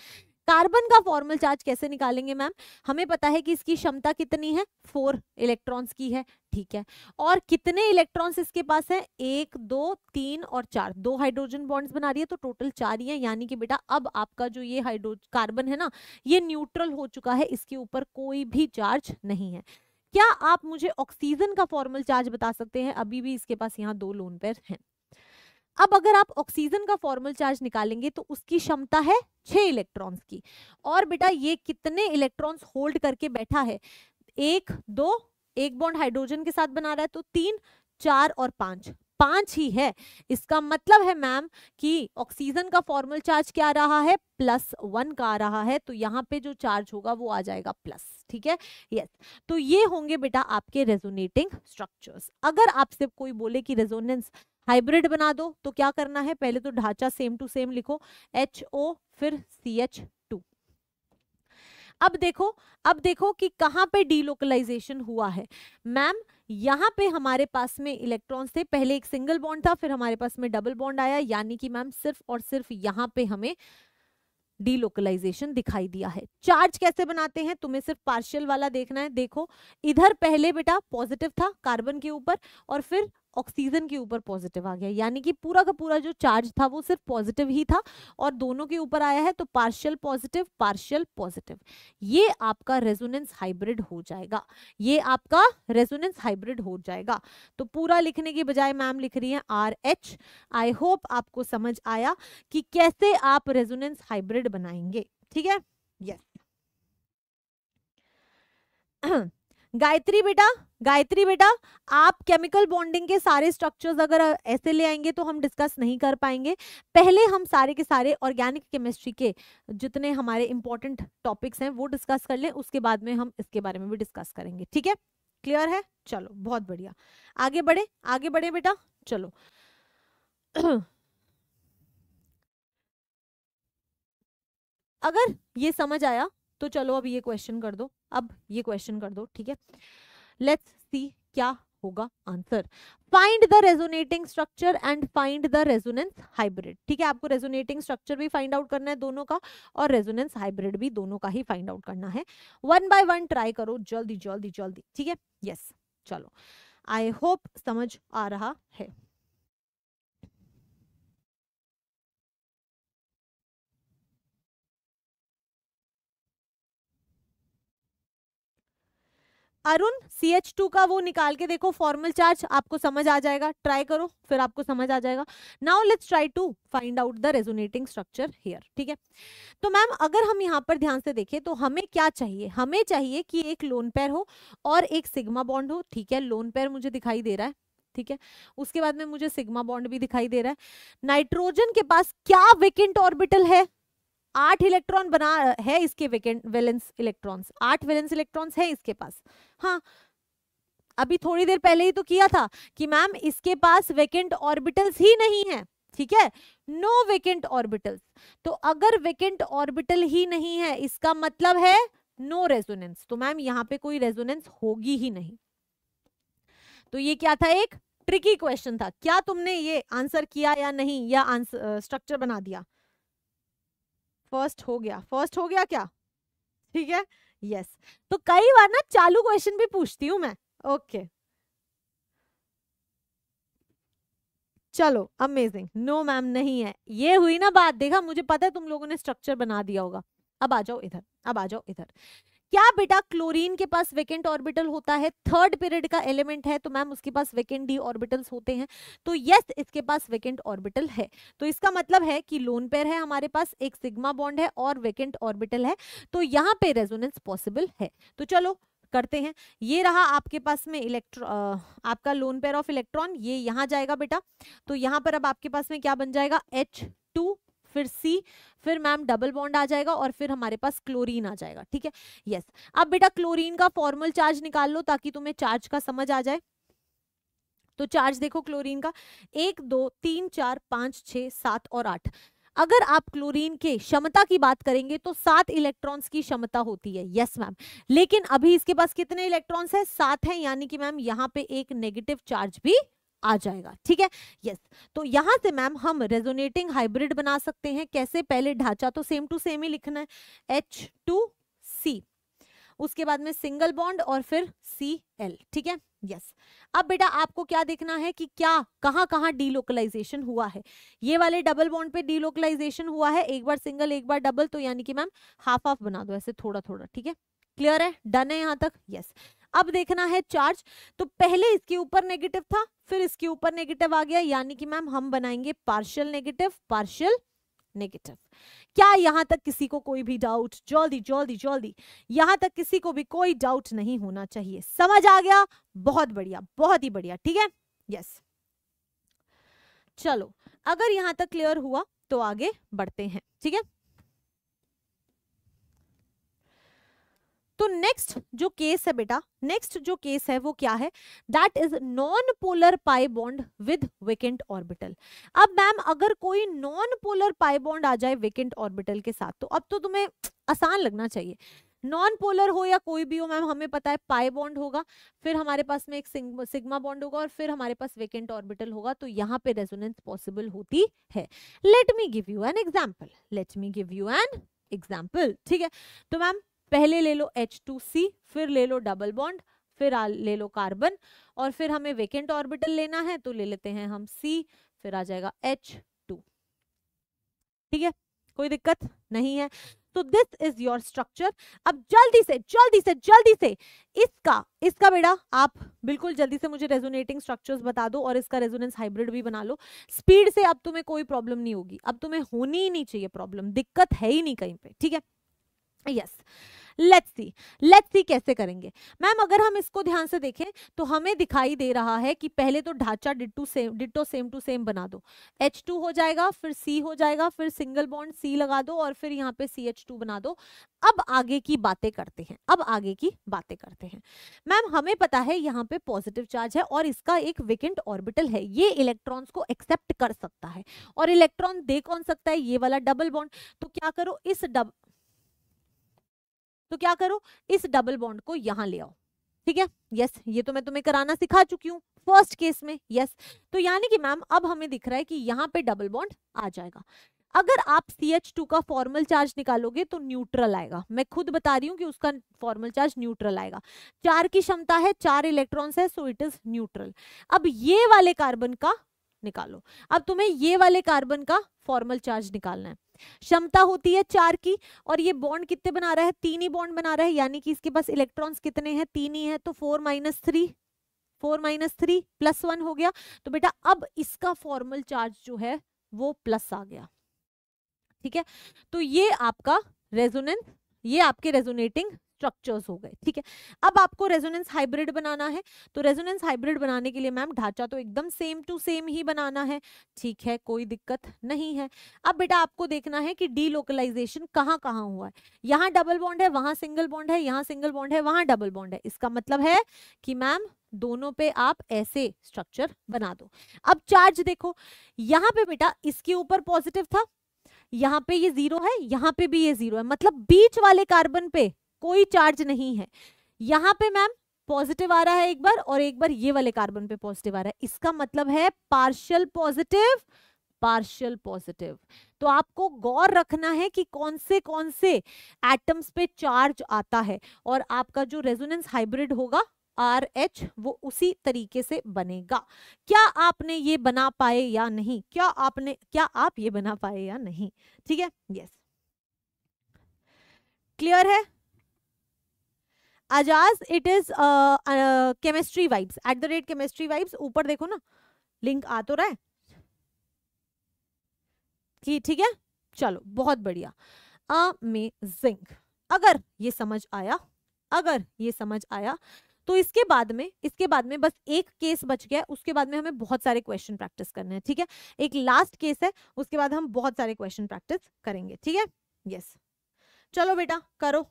कार्बन का फॉर्मल चार्ज कैसे निकालेंगे मैम हमें पता है कि इसकी क्षमता कितनी है फोर इलेक्ट्रॉन्स की है ठीक है और कितने इलेक्ट्रॉन्स इसके पास है एक दो तीन और चार दो हाइड्रोजन बॉन्ड्स बना रही है तो टोटल चार ही है यानी कि बेटा अब आपका जो ये हाइड्रो कार्बन है ना ये न्यूट्रल हो चुका है इसके ऊपर कोई भी चार्ज नहीं है क्या आप मुझे ऑक्सीजन का फॉर्मल चार्ज बता सकते हैं अभी भी इसके पास यहाँ दो लोन पेयर हैं अब अगर आप ऑक्सीजन का फॉर्मल चार्ज निकालेंगे तो उसकी क्षमता है छह इलेक्ट्रॉन्स की और बेटा ये कितने इलेक्ट्रॉन्स होल्ड करके बैठा है एक दो एक बॉन्ड हाइड्रोजन के साथ बना रहा है तो तीन चार और पांच पांच ही है इसका मतलब है मैम कि ऑक्सीजन का फॉर्मल चार्ज क्या रहा है प्लस वन का आ रहा है तो यहाँ पे जो चार्ज होगा वो आ जाएगा प्लस ठीक है यस तो ये होंगे बेटा आपके रेजोनेटिंग स्ट्रक्चर्स अगर आपसे कोई बोले कि रेजोनेंस हाइब्रिड बना दो तो क्या करना है पहले तो ढांचा सेम टू सेम लिखो एच ओ फिर सी एच टू अब देखो अब देखो कि कहां पे डीलोकलाइजेशन हुआ है मैम यहाँ पे हमारे पास में इलेक्ट्रॉन्स थे पहले एक सिंगल बॉन्ड था फिर हमारे पास में डबल बॉन्ड आया यानी कि मैम सिर्फ और सिर्फ यहाँ पे हमें डीलोकलाइजेशन दिखाई दिया है चार्ज कैसे बनाते हैं तुम्हें सिर्फ पार्शियल वाला देखना है देखो इधर पहले बेटा पॉजिटिव था कार्बन के ऊपर और फिर ऑक्सीजन के ऊपर पॉजिटिव आ गया यानी कि पूरा का पूरा जो चार्ज था वो सिर्फ पॉजिटिव ही था और दोनों के ऊपर आया है तो पार्शियल पॉजिटिव पार्शियल पॉजिटिव ये आपका रेजोनेंस हाइब्रिड हो जाएगा ये आपका रेजोनेंस हाइब्रिड हो जाएगा तो पूरा लिखने के बजाय मैम लिख रही है आर एच आई होप आपको समझ आया कि कैसे आप रेजोनेंस हाइब्रिड बनाएंगे ठीक है यस गायत्री बेटा गायत्री बेटा आप केमिकल बॉन्डिंग के सारे स्ट्रक्चर्स अगर ऐसे ले आएंगे तो हम डिस्कस नहीं कर पाएंगे पहले हम सारे के सारे ऑर्गेनिक केमिस्ट्री के जितने हमारे इंपॉर्टेंट टॉपिक्स हैं वो डिस्कस कर लें उसके बाद में हम इसके बारे में भी डिस्कस करेंगे ठीक है क्लियर है चलो बहुत बढ़िया आगे बढ़े आगे बढ़े बेटा चलो अगर ये समझ आया तो चलो अब ये क्वेश्चन कर दो अब ये क्वेश्चन कर दो ठीक है लेट्स सी क्या होगा answer find the resonating structure and find the resonance hybrid ठीक है आपको रेजोनेटिंग स्ट्रक्चर भी फाइंड आउट करना है दोनों का और रेजोनेंस हाइब्रिड भी दोनों का ही फाइंड आउट करना है वन बाय वन ट्राई करो जल्दी जल्दी जल्दी ठीक है यस yes, चलो आई होप समझ आ रहा है अरुण सी एच टू का वो निकाल के देखो फॉर्मल चार्ज आपको समझ आ जाएगा ट्राई करो फिर आपको समझ आ जाएगा now let's try to find out the resonating structure here ठीक है तो मैम अगर हम यहाँ पर ध्यान से देखें तो हमें क्या चाहिए हमें चाहिए कि एक लोन पेयर हो और एक सिग्मा बॉन्ड हो ठीक है लोन पेयर मुझे दिखाई दे रहा है ठीक है उसके बाद में मुझे सिग्मा बॉन्ड भी दिखाई दे रहा है नाइट्रोजन के पास क्या वेकेंट ऑर्बिटल है आठ इलेक्ट्रॉन बना है इसके वैलेंस इलेक्ट्रॉन्स आठ वैलेंस इलेक्ट्रॉन्स है इसके पास हाँ अभी थोड़ी देर पहले ही तो किया था कि मैम इसके पास वेकेंट ऑर्बिटल्स ही नहीं है ठीक है नो वेकेंट ऑर्बिटल्स तो अगर वेकेंट ऑर्बिटल ही नहीं है इसका मतलब है नो no रेजोनेंस तो मैम यहाँ पे कोई रेजोनेंस होगी ही नहीं तो ये क्या था एक ट्रिकी क्वेश्चन था क्या तुमने ये आंसर किया या नहीं या आंसर स्ट्रक्चर बना दिया फर्स्ट हो गया फर्स्ट हो गया क्या ठीक है यस yes. तो कई बार ना चालू क्वेश्चन भी पूछती हूँ मैं ओके okay. चलो अमेजिंग नो मैम नहीं है ये हुई ना बात देखा मुझे पता है तुम लोगों ने स्ट्रक्चर बना दिया होगा अब आ जाओ इधर अब आ जाओ इधर क्या बेटा क्लोरीन के पास वेकेंट ऑर्बिटल होता है थर्ड पीरियड का एलिमेंट है तो मैम उसके पास वेकेंट डी ऑर्बिटल्स होते हैं तो यस इसके पास वेकेंट ऑर्बिटल है तो इसका मतलब है कि लोन पेयर है हमारे पास एक सिग्मा बॉन्ड है और वेकेंट ऑर्बिटल है तो यहाँ पे रेजोनेंस पॉसिबल है तो चलो करते हैं ये रहा आपके पास में इलेक्ट्रो आपका लोन पेयर ऑफ इलेक्ट्रॉन ये यहाँ जाएगा बेटा तो यहाँ पर अब आपके पास में क्या बन जाएगा एच टू फिर सी फिर मैम डबल बॉन्ड आ जाएगा और फिर हमारे पास क्लोरीन आ जाएगा ठीक है यस अब बेटा क्लोरीन का फॉर्मल चार्ज निकाल लो ताकि तुम्हें चार्ज का समझ आ जाए तो चार्ज देखो क्लोरीन का एक दो तीन चार पांच छ सात और आठ अगर आप क्लोरीन के क्षमता की बात करेंगे तो सात इलेक्ट्रॉन्स की क्षमता होती है यस मैम लेकिन अभी इसके पास कितने इलेक्ट्रॉन्स हैं? सात हैं यानी कि मैम यहाँ पे एक नेगेटिव चार्ज भी आ जाएगा ठीक है यस तो यहाँ से मैम हम रेजोनेटिंग हाइब्रिड बना सकते हैं कैसे पहले ढांचा तो सेम टू सेम ही लिखना है एच टू सी उसके बाद में सिंगल बॉन्ड और फिर सी एल ठीक है यस yes. अब बेटा आपको क्या देखना है कि क्या कहां कहां डीलोकलाइजेशन हुआ है ये वाले डबल बॉन्ड पे डीलोकलाइजेशन हुआ है एक बार सिंगल एक बार डबल तो यानी कि मैम हाफ हाफ बना दो ऐसे थोड़ा थोड़ा ठीक है क्लियर है डन है यहां तक यस yes. अब देखना है चार्ज तो पहले इसके ऊपर नेगेटिव था फिर इसके ऊपर नेगेटिव आ गया यानी कि मैम हम बनाएंगे पार्शियल नेगेटिव पार्शियल नेगेटिव क्या यहां तक किसी को कोई भी डाउट जल्दी जल्दी जल्दी यहां तक किसी को भी कोई डाउट नहीं होना चाहिए समझ आ गया बहुत बढ़िया बहुत ही बढ़िया ठीक है यस चलो अगर यहां तक क्लियर हुआ तो आगे बढ़ते हैं ठीक है तो नेक्स्ट जो केस है बेटा नेक्स्ट जो केस है वो क्या है that is non polar pi bond with vacant orbital अब मैम अगर कोई नॉन पोलर पाई बॉन्ड आ जाए वेकेंट ऑर्बिटल के साथ तो अब तो तुम्हें आसान लगना चाहिए नॉन पोलर हो या कोई भी हो मैम हमें पता है पाई बॉन्ड होगा फिर हमारे पास में एक सिग्मा बॉन्ड होगा और फिर हमारे पास वेकेंट ऑर्बिटल होगा तो यहाँ पे रेजोनेंस पॉसिबल होती है let me give you an example let me give you an example ठीक है तो मैम पहले ले लो एच टू सी फिर ले लो डबल बॉन्ड फिर आ, ले लो कार्बन और फिर हमें वेकेंट ऑर्बिटल लेना है तो ले लेते हैं हम सी फिर आ जाएगा एच टू ठीक है कोई दिक्कत नहीं है तो दिस इज योर स्ट्रक्चर अब जल्दी से जल्दी से जल्दी से इसका इसका बेटा आप बिल्कुल जल्दी से मुझे रेजोनेटिंग स्ट्रक्चर्स बता दो और इसका रेजोनेंस हाइब्रिड भी बना लो स्पीड से अब तुम्हें कोई प्रॉब्लम नहीं होगी अब तुम्हें होनी ही नहीं चाहिए प्रॉब्लम दिक्कत है ही नहीं कहीं पे ठीक है yes yes. Let's see let's see कैसे करेंगे मैम अगर हम इसको ध्यान से देखें तो हमें दिखाई दे रहा है कि पहले तो ढांचा ditto same ditto same to same बना दो एच टू हो जाएगा फिर सी हो जाएगा फिर सिंगल बॉन्ड सी लगा दो और फिर यहाँ पे सी एच टू बना दो अब आगे की बातें करते हैं अब आगे की बातें करते हैं मैम हमें पता है यहाँ पे पॉजिटिव चार्ज है और इसका एक वेकेंट ऑर्बिटल है ये इलेक्ट्रॉन्स को एक्सेप्ट कर सकता है और इलेक्ट्रॉन दे कौन सकता है ये वाला डबल बॉन्ड तो क्या करो इस डब तो क्या करो इस डबल बॉन्ड को यहाँ ले आओ ठीक है यस ये तो मैं तुम्हें कराना सिखा चुकी हूँ फर्स्ट केस में यस तो यानी कि मैम अब हमें दिख रहा है कि यहाँ पे डबल बॉन्ड आ जाएगा अगर आप सी एच टू का फॉर्मल चार्ज निकालोगे तो न्यूट्रल आएगा मैं खुद बता रही हूँ कि उसका फॉर्मल चार्ज न्यूट्रल आएगा चार की क्षमता है चार इलेक्ट्रॉन्स है सो इट इज न्यूट्रल अब ये वाले कार्बन का निकालो अब तुम्हें ये वाले कार्बन का फॉर्मल चार्ज निकालना है क्षमता होती है चार की और ये बॉन्ड कितने बना रहा है तीन ही बॉन्ड बना रहा है यानी कि इसके पास इलेक्ट्रॉन्स कितने हैं तीन ही है तो four minus three four minus three plus one हो गया तो बेटा अब इसका फॉर्मल चार्ज जो है वो प्लस आ गया ठीक है तो ये आपका रेजोनेंस ये आपके रेजोनेटिंग स्ट्रक्चर्स हो गए ठीक है अब आपको रेजोनेंस हाइब्रिड बनाना है तो रेजोनेंस हाइब्रिड बनाने के लिए मैम ढांचा तो एकदम सेम टू सेम ही बनाना है ठीक है कोई दिक्कत नहीं है अब बेटा आपको देखना है कि डी लोकलाइजेशन कहाँ कहाँ हुआ है यहाँ डबल बॉन्ड है वहां सिंगल बॉन्ड है यहाँ सिंगल बॉन्ड है वहां डबल बॉन्ड है इसका मतलब है कि मैम दोनों पे आप ऐसे स्ट्रक्चर बना दो अब चार्ज देखो यहाँ पे बेटा इसके ऊपर पॉजिटिव था यहाँ पे ये जीरो है यहाँ पे भी ये जीरो है मतलब बीच वाले कार्बन पे कोई चार्ज नहीं है यहाँ पे मैम पॉजिटिव आ रहा है एक बार और एक बार ये वाले कार्बन पे पॉजिटिव आ रहा है इसका मतलब है पार्शियल पॉजिटिव पार्शियल पॉजिटिव तो आपको गौर रखना है कि कौन से कौन से एटम्स पे चार्ज आता है और आपका जो रेजोनेंस हाइब्रिड होगा आर एच वो उसी तरीके से बनेगा क्या आपने ये बना पाए या नहीं क्या आपने क्या आप ये बना पाए या नहीं ठीक है यस क्लियर है Ajaz it is chemistry vibes at the rate chemistry vibes ऊपर देखो ना लिंक आ तो रहा है कि ठीक है चलो बहुत बढ़िया अमेजिंग अगर ये समझ आया अगर ये समझ आया तो इसके बाद में इसके बाद में बस एक केस बच गया उसके बाद में हमें बहुत सारे क्वेश्चन प्रैक्टिस करने हैं ठीक है एक लास्ट केस है उसके बाद हम बहुत सारे क्वेश्चन प्रैक्टिस करेंगे ठीक है यस चलो बेटा करो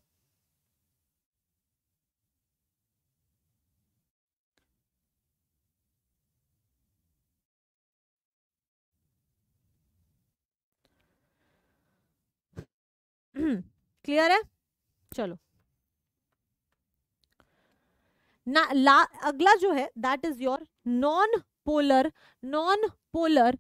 हम्म क्लियर है चलो ना ला अगला जो है that is your non polar non polar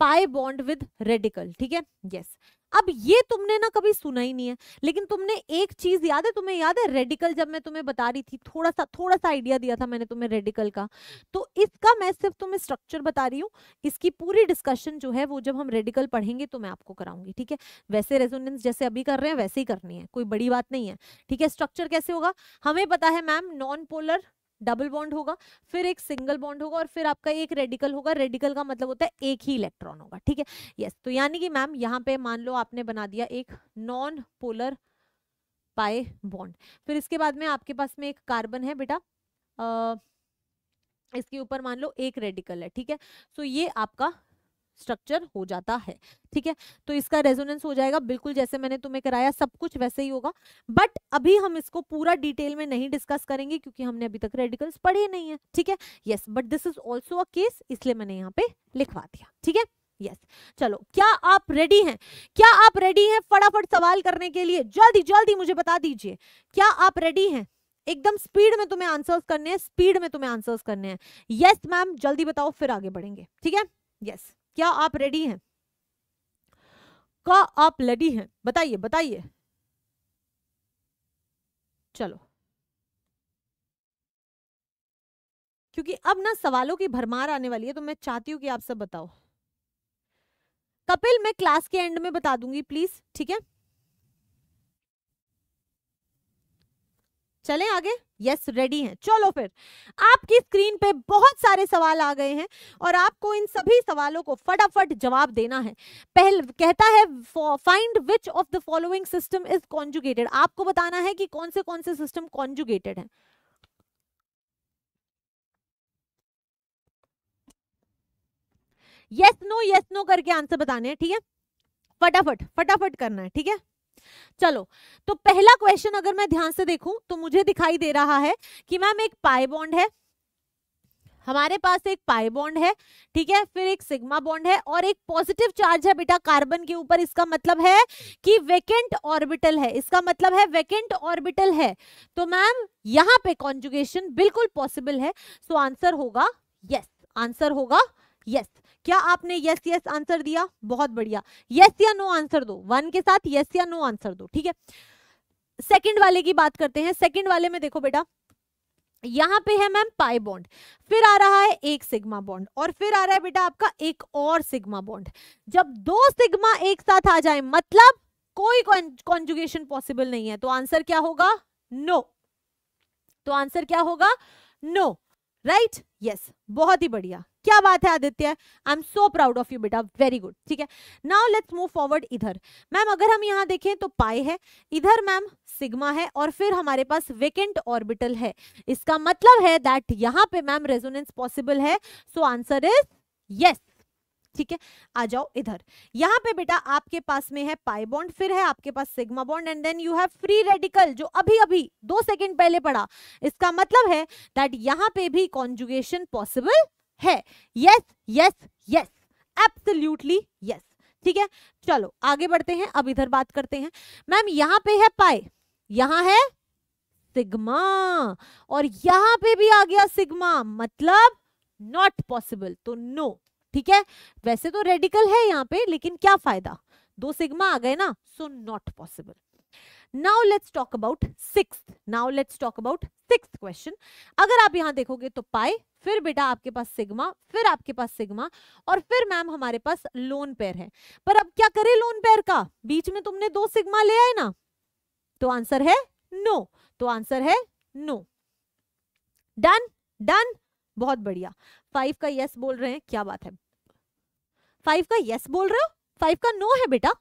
pi bond with radical ठीक है यस yes. अब ये तुमने ना कभी सुना ही नहीं है लेकिन तुमने एक चीज याद है तुम्हें याद है रेडिकल जब मैं तुम्हें बता रही थी थोड़ा सा थोड़ा सा आइडिया दिया था मैंने तुम्हें रेडिकल का तो इसका मैं सिर्फ तुम्हें स्ट्रक्चर बता रही हूँ इसकी पूरी डिस्कशन जो है वो जब हम रेडिकल पढ़ेंगे तो मैं आपको कराऊंगी ठीक है वैसे रेजोनेंस जैसे अभी कर रहे हैं वैसे ही करनी है कोई बड़ी बात नहीं है ठीक है स्ट्रक्चर कैसे होगा हमें पता है ma'am non polar double bond होगा फिर एक सिंगल बॉन्ड होगा और फिर आपका एक रेडिकल होगा रेडिकल का मतलब होता है एक ही इलेक्ट्रॉन होगा ठीक है यस तो यानी कि मैम यहाँ पे मान लो आपने बना दिया एक नॉन पोलर पाए बॉन्ड फिर इसके बाद में आपके पास में एक कार्बन है बेटा इसके ऊपर मान लो एक रेडिकल है ठीक है सो ये आपका स्ट्रक्चर हो जाता है ठीक है तो इसका रेजोनेंस हो जाएगा बिल्कुल जैसे मैंने तुम्हें कराया सब कुछ वैसे ही होगा बट अभी हम इसको पूरा डिटेल में नहीं डिस्कस करेंगे क्योंकि हमने अभी तक रेडिकल्स पढ़े नहीं है ठीक है yes but this is also a case इसलिए मैंने यहाँ पे लिखवा दिया ठीक है यस yes. चलो क्या आप रेडी हैं क्या आप रेडी हैं फटाफट सवाल करने के लिए जल्दी जल्दी मुझे बता दीजिए क्या आप रेडी हैं एकदम स्पीड में तुम्हें आंसर्स करने हैं स्पीड में तुम्हें आंसर्स करने हैं यस मैम जल्दी बताओ फिर आगे बढ़ेंगे ठीक है यस yes. क्या आप रेडी हैं क्या आप रेडी हैं बताइए बताइए चलो क्योंकि अब ना सवालों की भरमार आने वाली है तो मैं चाहती हूं कि आप सब बताओ कपिल मैं क्लास के एंड में बता दूंगी प्लीज ठीक है चले आगे यस रेडी हैं चलो फिर आपकी स्क्रीन पे बहुत सारे सवाल आ गए हैं और आपको इन सभी सवालों को फटाफट जवाब देना है पहल कहता है find which of the following system is conjugated आपको बताना है कि कौन से कौन से सिस्टम कॉन्जुगेटेड है यस नो यस नो करके आंसर बताने हैं ठीक है फटाफट फटाफट करना है ठीक है चलो तो पहला क्वेश्चन अगर मैं ध्यान से देखूं तो मुझे दिखाई दे रहा है कि मैम एक पाए बॉन्ड है हमारे पास एक पाए बॉन्ड है ठीक है फिर एक सिग्मा बॉन्ड है और एक पॉजिटिव चार्ज है बेटा कार्बन के ऊपर इसका मतलब है कि वेकेंट ऑर्बिटल है इसका मतलब है वेकेंट ऑर्बिटल है तो मैम यहाँ पे कॉन्जुगेशन बिल्कुल पॉसिबल है सो आंसर होगा यस आंसर होगा यस क्या आपने यस यस आंसर दिया बहुत बढ़िया यस या नो आंसर दो वन के साथ यस या नो आंसर दो ठीक है सेकंड वाले की बात करते हैं सेकंड वाले में देखो बेटा यहां पे है मैम पाई बॉन्ड फिर आ रहा है एक सिग्मा बॉन्ड और फिर आ रहा है बेटा आपका एक और सिग्मा बॉन्ड जब दो सिग्मा एक साथ आ जाए मतलब कोई कॉन्जुगेशन पॉसिबल नहीं है तो आंसर क्या होगा नो no. तो आंसर क्या होगा no no. Right right? Yes yes. बहुत ही बढ़िया क्या बात है Aditya I am so proud of you बेटा वेरी गुड ठीक है नाउ लेट्स मूव फॉरवर्ड इधर मैम अगर हम यहाँ देखें तो पाई है इधर मैम सिग्मा है और फिर हमारे पास वेकेंट ऑर्बिटल है इसका मतलब है दैट यहाँ पे मैम रेजोनेंस पॉसिबल है सो आंसर इज यस ठीक है आ जाओ इधर यहाँ पे बेटा आपके पास में है पाई बॉन्ड फिर है आपके पास sigma bond and then you have free radical जो अभी अभी दो सेकंड पहले पड़ा इसका मतलब है दैट यहाँ पे भी कॉन्जुगेशन पॉसिबल है yes yes yes absolutely yes ठीक है चलो आगे बढ़ते हैं अब इधर बात करते हैं मैम यहाँ पे है पाए यहाँ है सिग्मा और यहाँ पे भी आ गया सिग्मा मतलब नॉट पॉसिबल तो नो no. ठीक है वैसे तो रेडिकल है यहाँ पे लेकिन क्या फायदा दो सिग्मा आ गए ना so not possible now let's talk about six now let's talk about six question अगर आप यहाँ देखोगे तो पाए फिर बेटा आपके पास सिग्मा फिर आपके पास सिग्मा और फिर मैम हमारे पास लोन पेयर है पर अब क्या करें लोन पेयर का बीच में तुमने दो सिग्मा ले आए ना तो आंसर है नो no. तो आंसर है नो डन डन बहुत बढ़िया फाइव का यस बोल रहे हैं क्या बात है फाइव का यस बोल रहे हो फाइव का नो है बेटा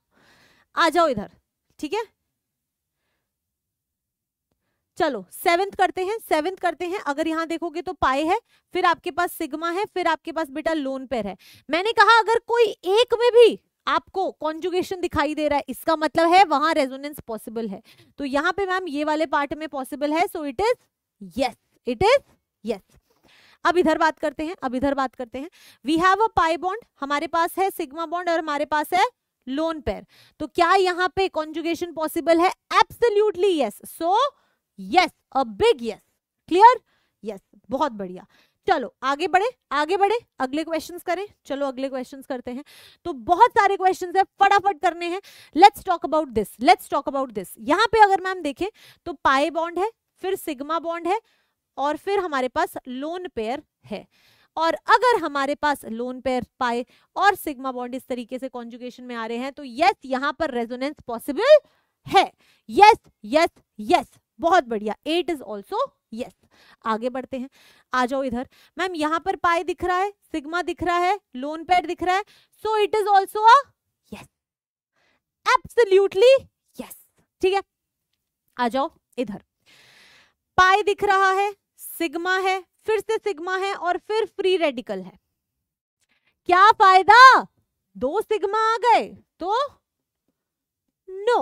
आ जाओ इधर ठीक है चलो सेवेंथ करते हैं सेवेंथ करते हैं अगर यहाँ देखोगे तो पाए है फिर आपके पास सिग्मा है फिर आपके पास बेटा लोन पेर है मैंने कहा अगर कोई एक में भी आपको कॉन्जुगेशन दिखाई दे रहा है इसका मतलब है वहां रेजोनेंस पॉसिबल है तो यहाँ पे मैम ये वाले पार्ट में पॉसिबल है so it is yes it is yes अब इधर बात करते हैं अब इधर बात करते हैं we have a pi bond हमारे पास है सिग्मा बॉन्ड और हमारे पास है लोन पेर तो क्या यहाँ पे कॉन्जुगेशन पॉसिबल है absolutely yes so yes a big yes clear yes बहुत बढ़िया चलो आगे बढ़े आगे बढ़े अगले क्वेश्चंस करें चलो अगले क्वेश्चंस करते हैं तो बहुत सारे क्वेश्चंस है फटाफट करने हैं let's talk about this let's talk about this यहाँ पे अगर मैम देखें तो पाए बॉन्ड है फिर सिग्मा बॉन्ड है और फिर हमारे पास लोन पेयर है और अगर हमारे पास लोन पेयर पाए और सिग्मा बॉन्ड इस तरीके से कॉन्जुगेशन में आ रहे हैं तो यस यहाँ पर रेजोनेंस पॉसिबल है यस यस यस बहुत बढ़िया एट इज ऑल्सो यस आगे बढ़ते हैं आ जाओ इधर मैम यहाँ पर पाए दिख रहा है सिग्मा दिख रहा है लोन पेयर दिख रहा है so it is also us absolutely yes ठीक है आ जाओ इधर पाई दिख रहा है सिग्मा है फिर से सिग्मा है और फिर फ्री रेडिकल है क्या फायदा दो सिग्मा आ गए तो नो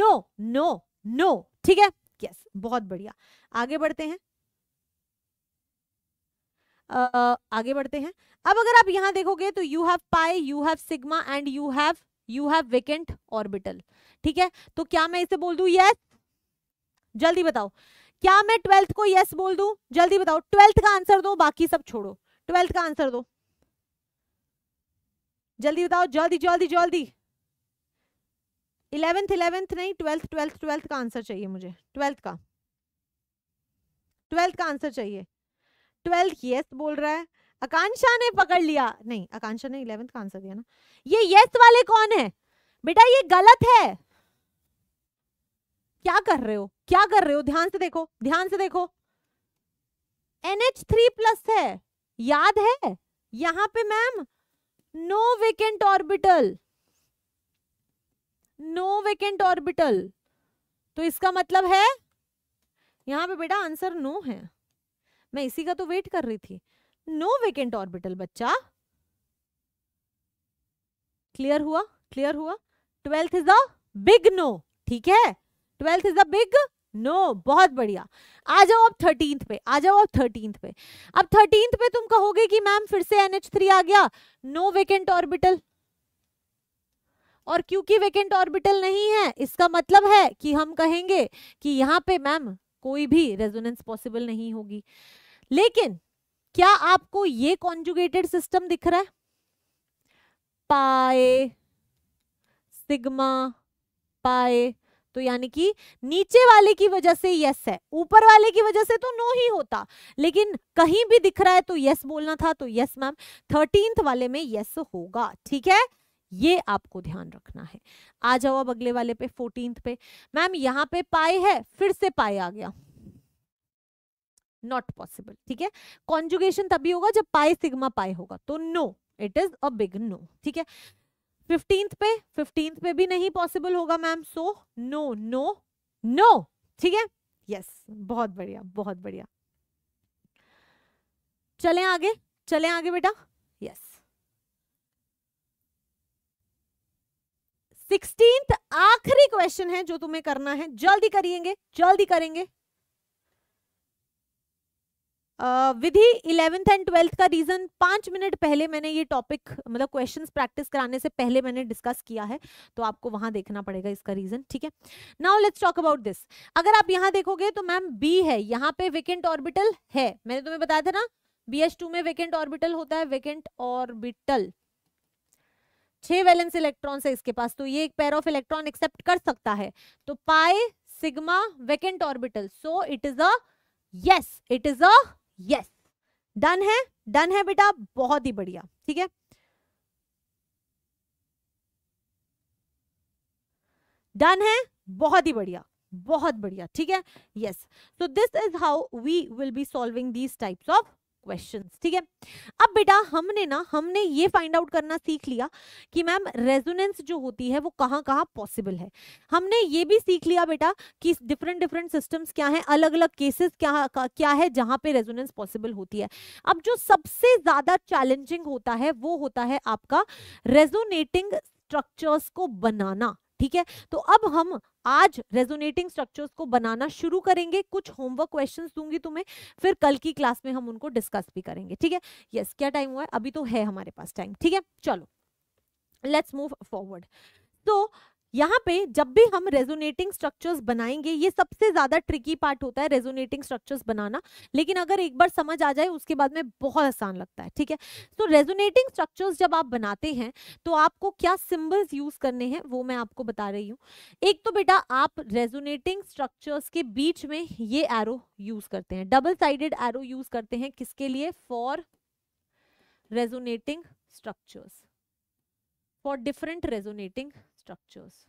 नो नो नो ठीक है यस बहुत बढ़िया आगे बढ़ते हैं आ, आगे बढ़ते हैं अब अगर आप यहां देखोगे तो you have pi you have sigma and you have you have vacant orbital ठीक है तो क्या मैं इसे बोल दू यस जल्दी बताओ क्या मैं ट्वेल्थ को यस बोल दू जल्दी बताओ ट्वेल्थ का आंसर दो बाकी सब छोड़ो ट्वेल्थ का आंसर दो जल्दी बताओ जल्दी जल्दी जल्दी इलेवेंथ इलेवेंथ नहीं ट्वेल्थ ट्वेल्थ ट्वेल्थ का आंसर चाहिए मुझे ट्वेल्थ का ट्वेल्थ का आंसर चाहिए ट्वेल्थ यस बोल रहा है आकांक्षा ने पकड़ लिया नहीं आकांक्षा ने इलेवेंथ का आंसर दिया ना ये यस वाले कौन है बेटा ये गलत है क्या कर रहे हो क्या कर रहे हो ध्यान से देखो ध्यान से देखो एनएच थ्री प्लस है याद है यहां पे ma'am no vacant orbital no vacant orbital तो इसका मतलब है यहां पे बेटा आंसर नो है मैं इसी का तो वेट कर रही थी नो वेकेंट ऑर्बिटल बच्चा क्लियर हुआ क्लियर हुआ twelfth is the big no ठीक है twelfth is the big no no, बहुत बढ़िया आ जाओ अब थर्टींथ पे आ जाओ अब थर्टींथ पे अब थर्टींथ पे तुम कहोगे कि मैम फिर से एनएच थ्री आ गया नो वेकेंट ऑर्बिटल और क्योंकि वेकेंट ऑर्बिटल नहीं है इसका मतलब है कि हम कहेंगे कि यहाँ पे मैम कोई भी रेजोनेंस पॉसिबल नहीं होगी लेकिन क्या आपको ये कॉन्जुगेटेड सिस्टम दिख रहा है पाए सिग्मा पाए तो यानी कि नीचे वाले की वजह से यस है ऊपर वाले की वजह से तो नो ही होता लेकिन कहीं भी दिख रहा है तो यस बोलना था तो यस मैम थर्टींथ वाले में यस होगा ठीक है ये आपको ध्यान रखना है आ जाओ अब अगले वाले पे फोर्टींथ पे मैम यहाँ पे पाए है फिर से पाए आ गया नॉट पॉसिबल ठीक है कॉन्जुगेशन तभी होगा जब पाए सिग्मा पाए होगा तो no it is uh no ठीक है फिफ्टींथ पे फिफ्टींथ पे भी नहीं पॉसिबल होगा ma'am so no no no ठीक है यस बहुत बढ़िया बहुत बढ़िया चले आगे चले आगे बेटा यस सिक्सटींथ आखिरी क्वेश्चन है जो तुम्हें करना है जल्दी करिएगे जल्दी करेंगे विधि इलेवेंथ एंड ट्वेल्थ का रीजन पांच मिनट पहले मैंने ये टॉपिक मतलब क्वेश्चंस प्रैक्टिस कराने से पहले मैंने डिस्कस किया है तो आपको वहां देखना पड़ेगा इसका रीजन ठीक है now let's talk about this अगर आप यहाँ देखोगे तो मैम बी है यहाँ पे वेकेंट ऑर्बिटल है मैंने तुम्हें बताया था ना बी में वेकेंट ऑर्बिटल होता है वेकेंट ऑर्बिटल छह वैलेंस इलेक्ट्रॉन है इसके पास तो ये एक पेयर ऑफ इलेक्ट्रॉन एक्सेप्ट कर सकता है तो pi sigma vacant orbital so it is as it is a yes done है डन है बेटा बहुत ही बढ़िया ठीक है डन है बहुत ही बढ़िया बहुत बढ़िया ठीक है yes so this is how we will be solving these types of question ठीक है अब बेटा हमने ना हमने ये फाइंड आउट करना सीख लिया कि मैम रेजोनेंस जो होती है वो कहाँ कहाँ पॉसिबल है हमने ये भी सीख लिया बेटा कि डिफरेंट डिफरेंट सिस्टम्स क्या हैं अलग अलग केसेस क्या क्या है जहाँ पे रेजोनेंस पॉसिबल होती है अब जो सबसे ज्यादा चैलेंजिंग होता है वो होता है आपका रेजोनेटिंग स्ट्रक्चर्स को बनाना ठीक है तो अब हम आज रेजोनेटिंग स्ट्रक्चर्स को बनाना शुरू करेंगे कुछ होमवर्क क्वेश्चन दूंगी तुम्हें फिर कल की क्लास में हम उनको डिस्कस भी करेंगे ठीक है यस क्या टाइम हुआ है अभी तो है हमारे पास टाइम ठीक है चलो लेट्स मूव फॉरवर्ड तो यहाँ पे जब भी हम रेजोनेटिंग स्ट्रक्चर्स बनाएंगे ये सबसे ज्यादा ट्रिकी पार्ट होता है रेजोनेटिंग स्ट्रक्चर्स बनाना लेकिन अगर एक बार समझ आ जाए उसके बाद में बहुत आसान लगता है ठीक है तो रेजोनेटिंग स्ट्रक्चर्स जब आप बनाते हैं तो आपको क्या सिंबल्स यूज करने हैं वो मैं आपको बता रही हूँ एक तो बेटा आप रेजोनेटिंग स्ट्रक्चर्स के बीच में ये एरो यूज करते हैं डबल साइडेड एरो यूज करते हैं किसके लिए for resonating structures for different resonating structures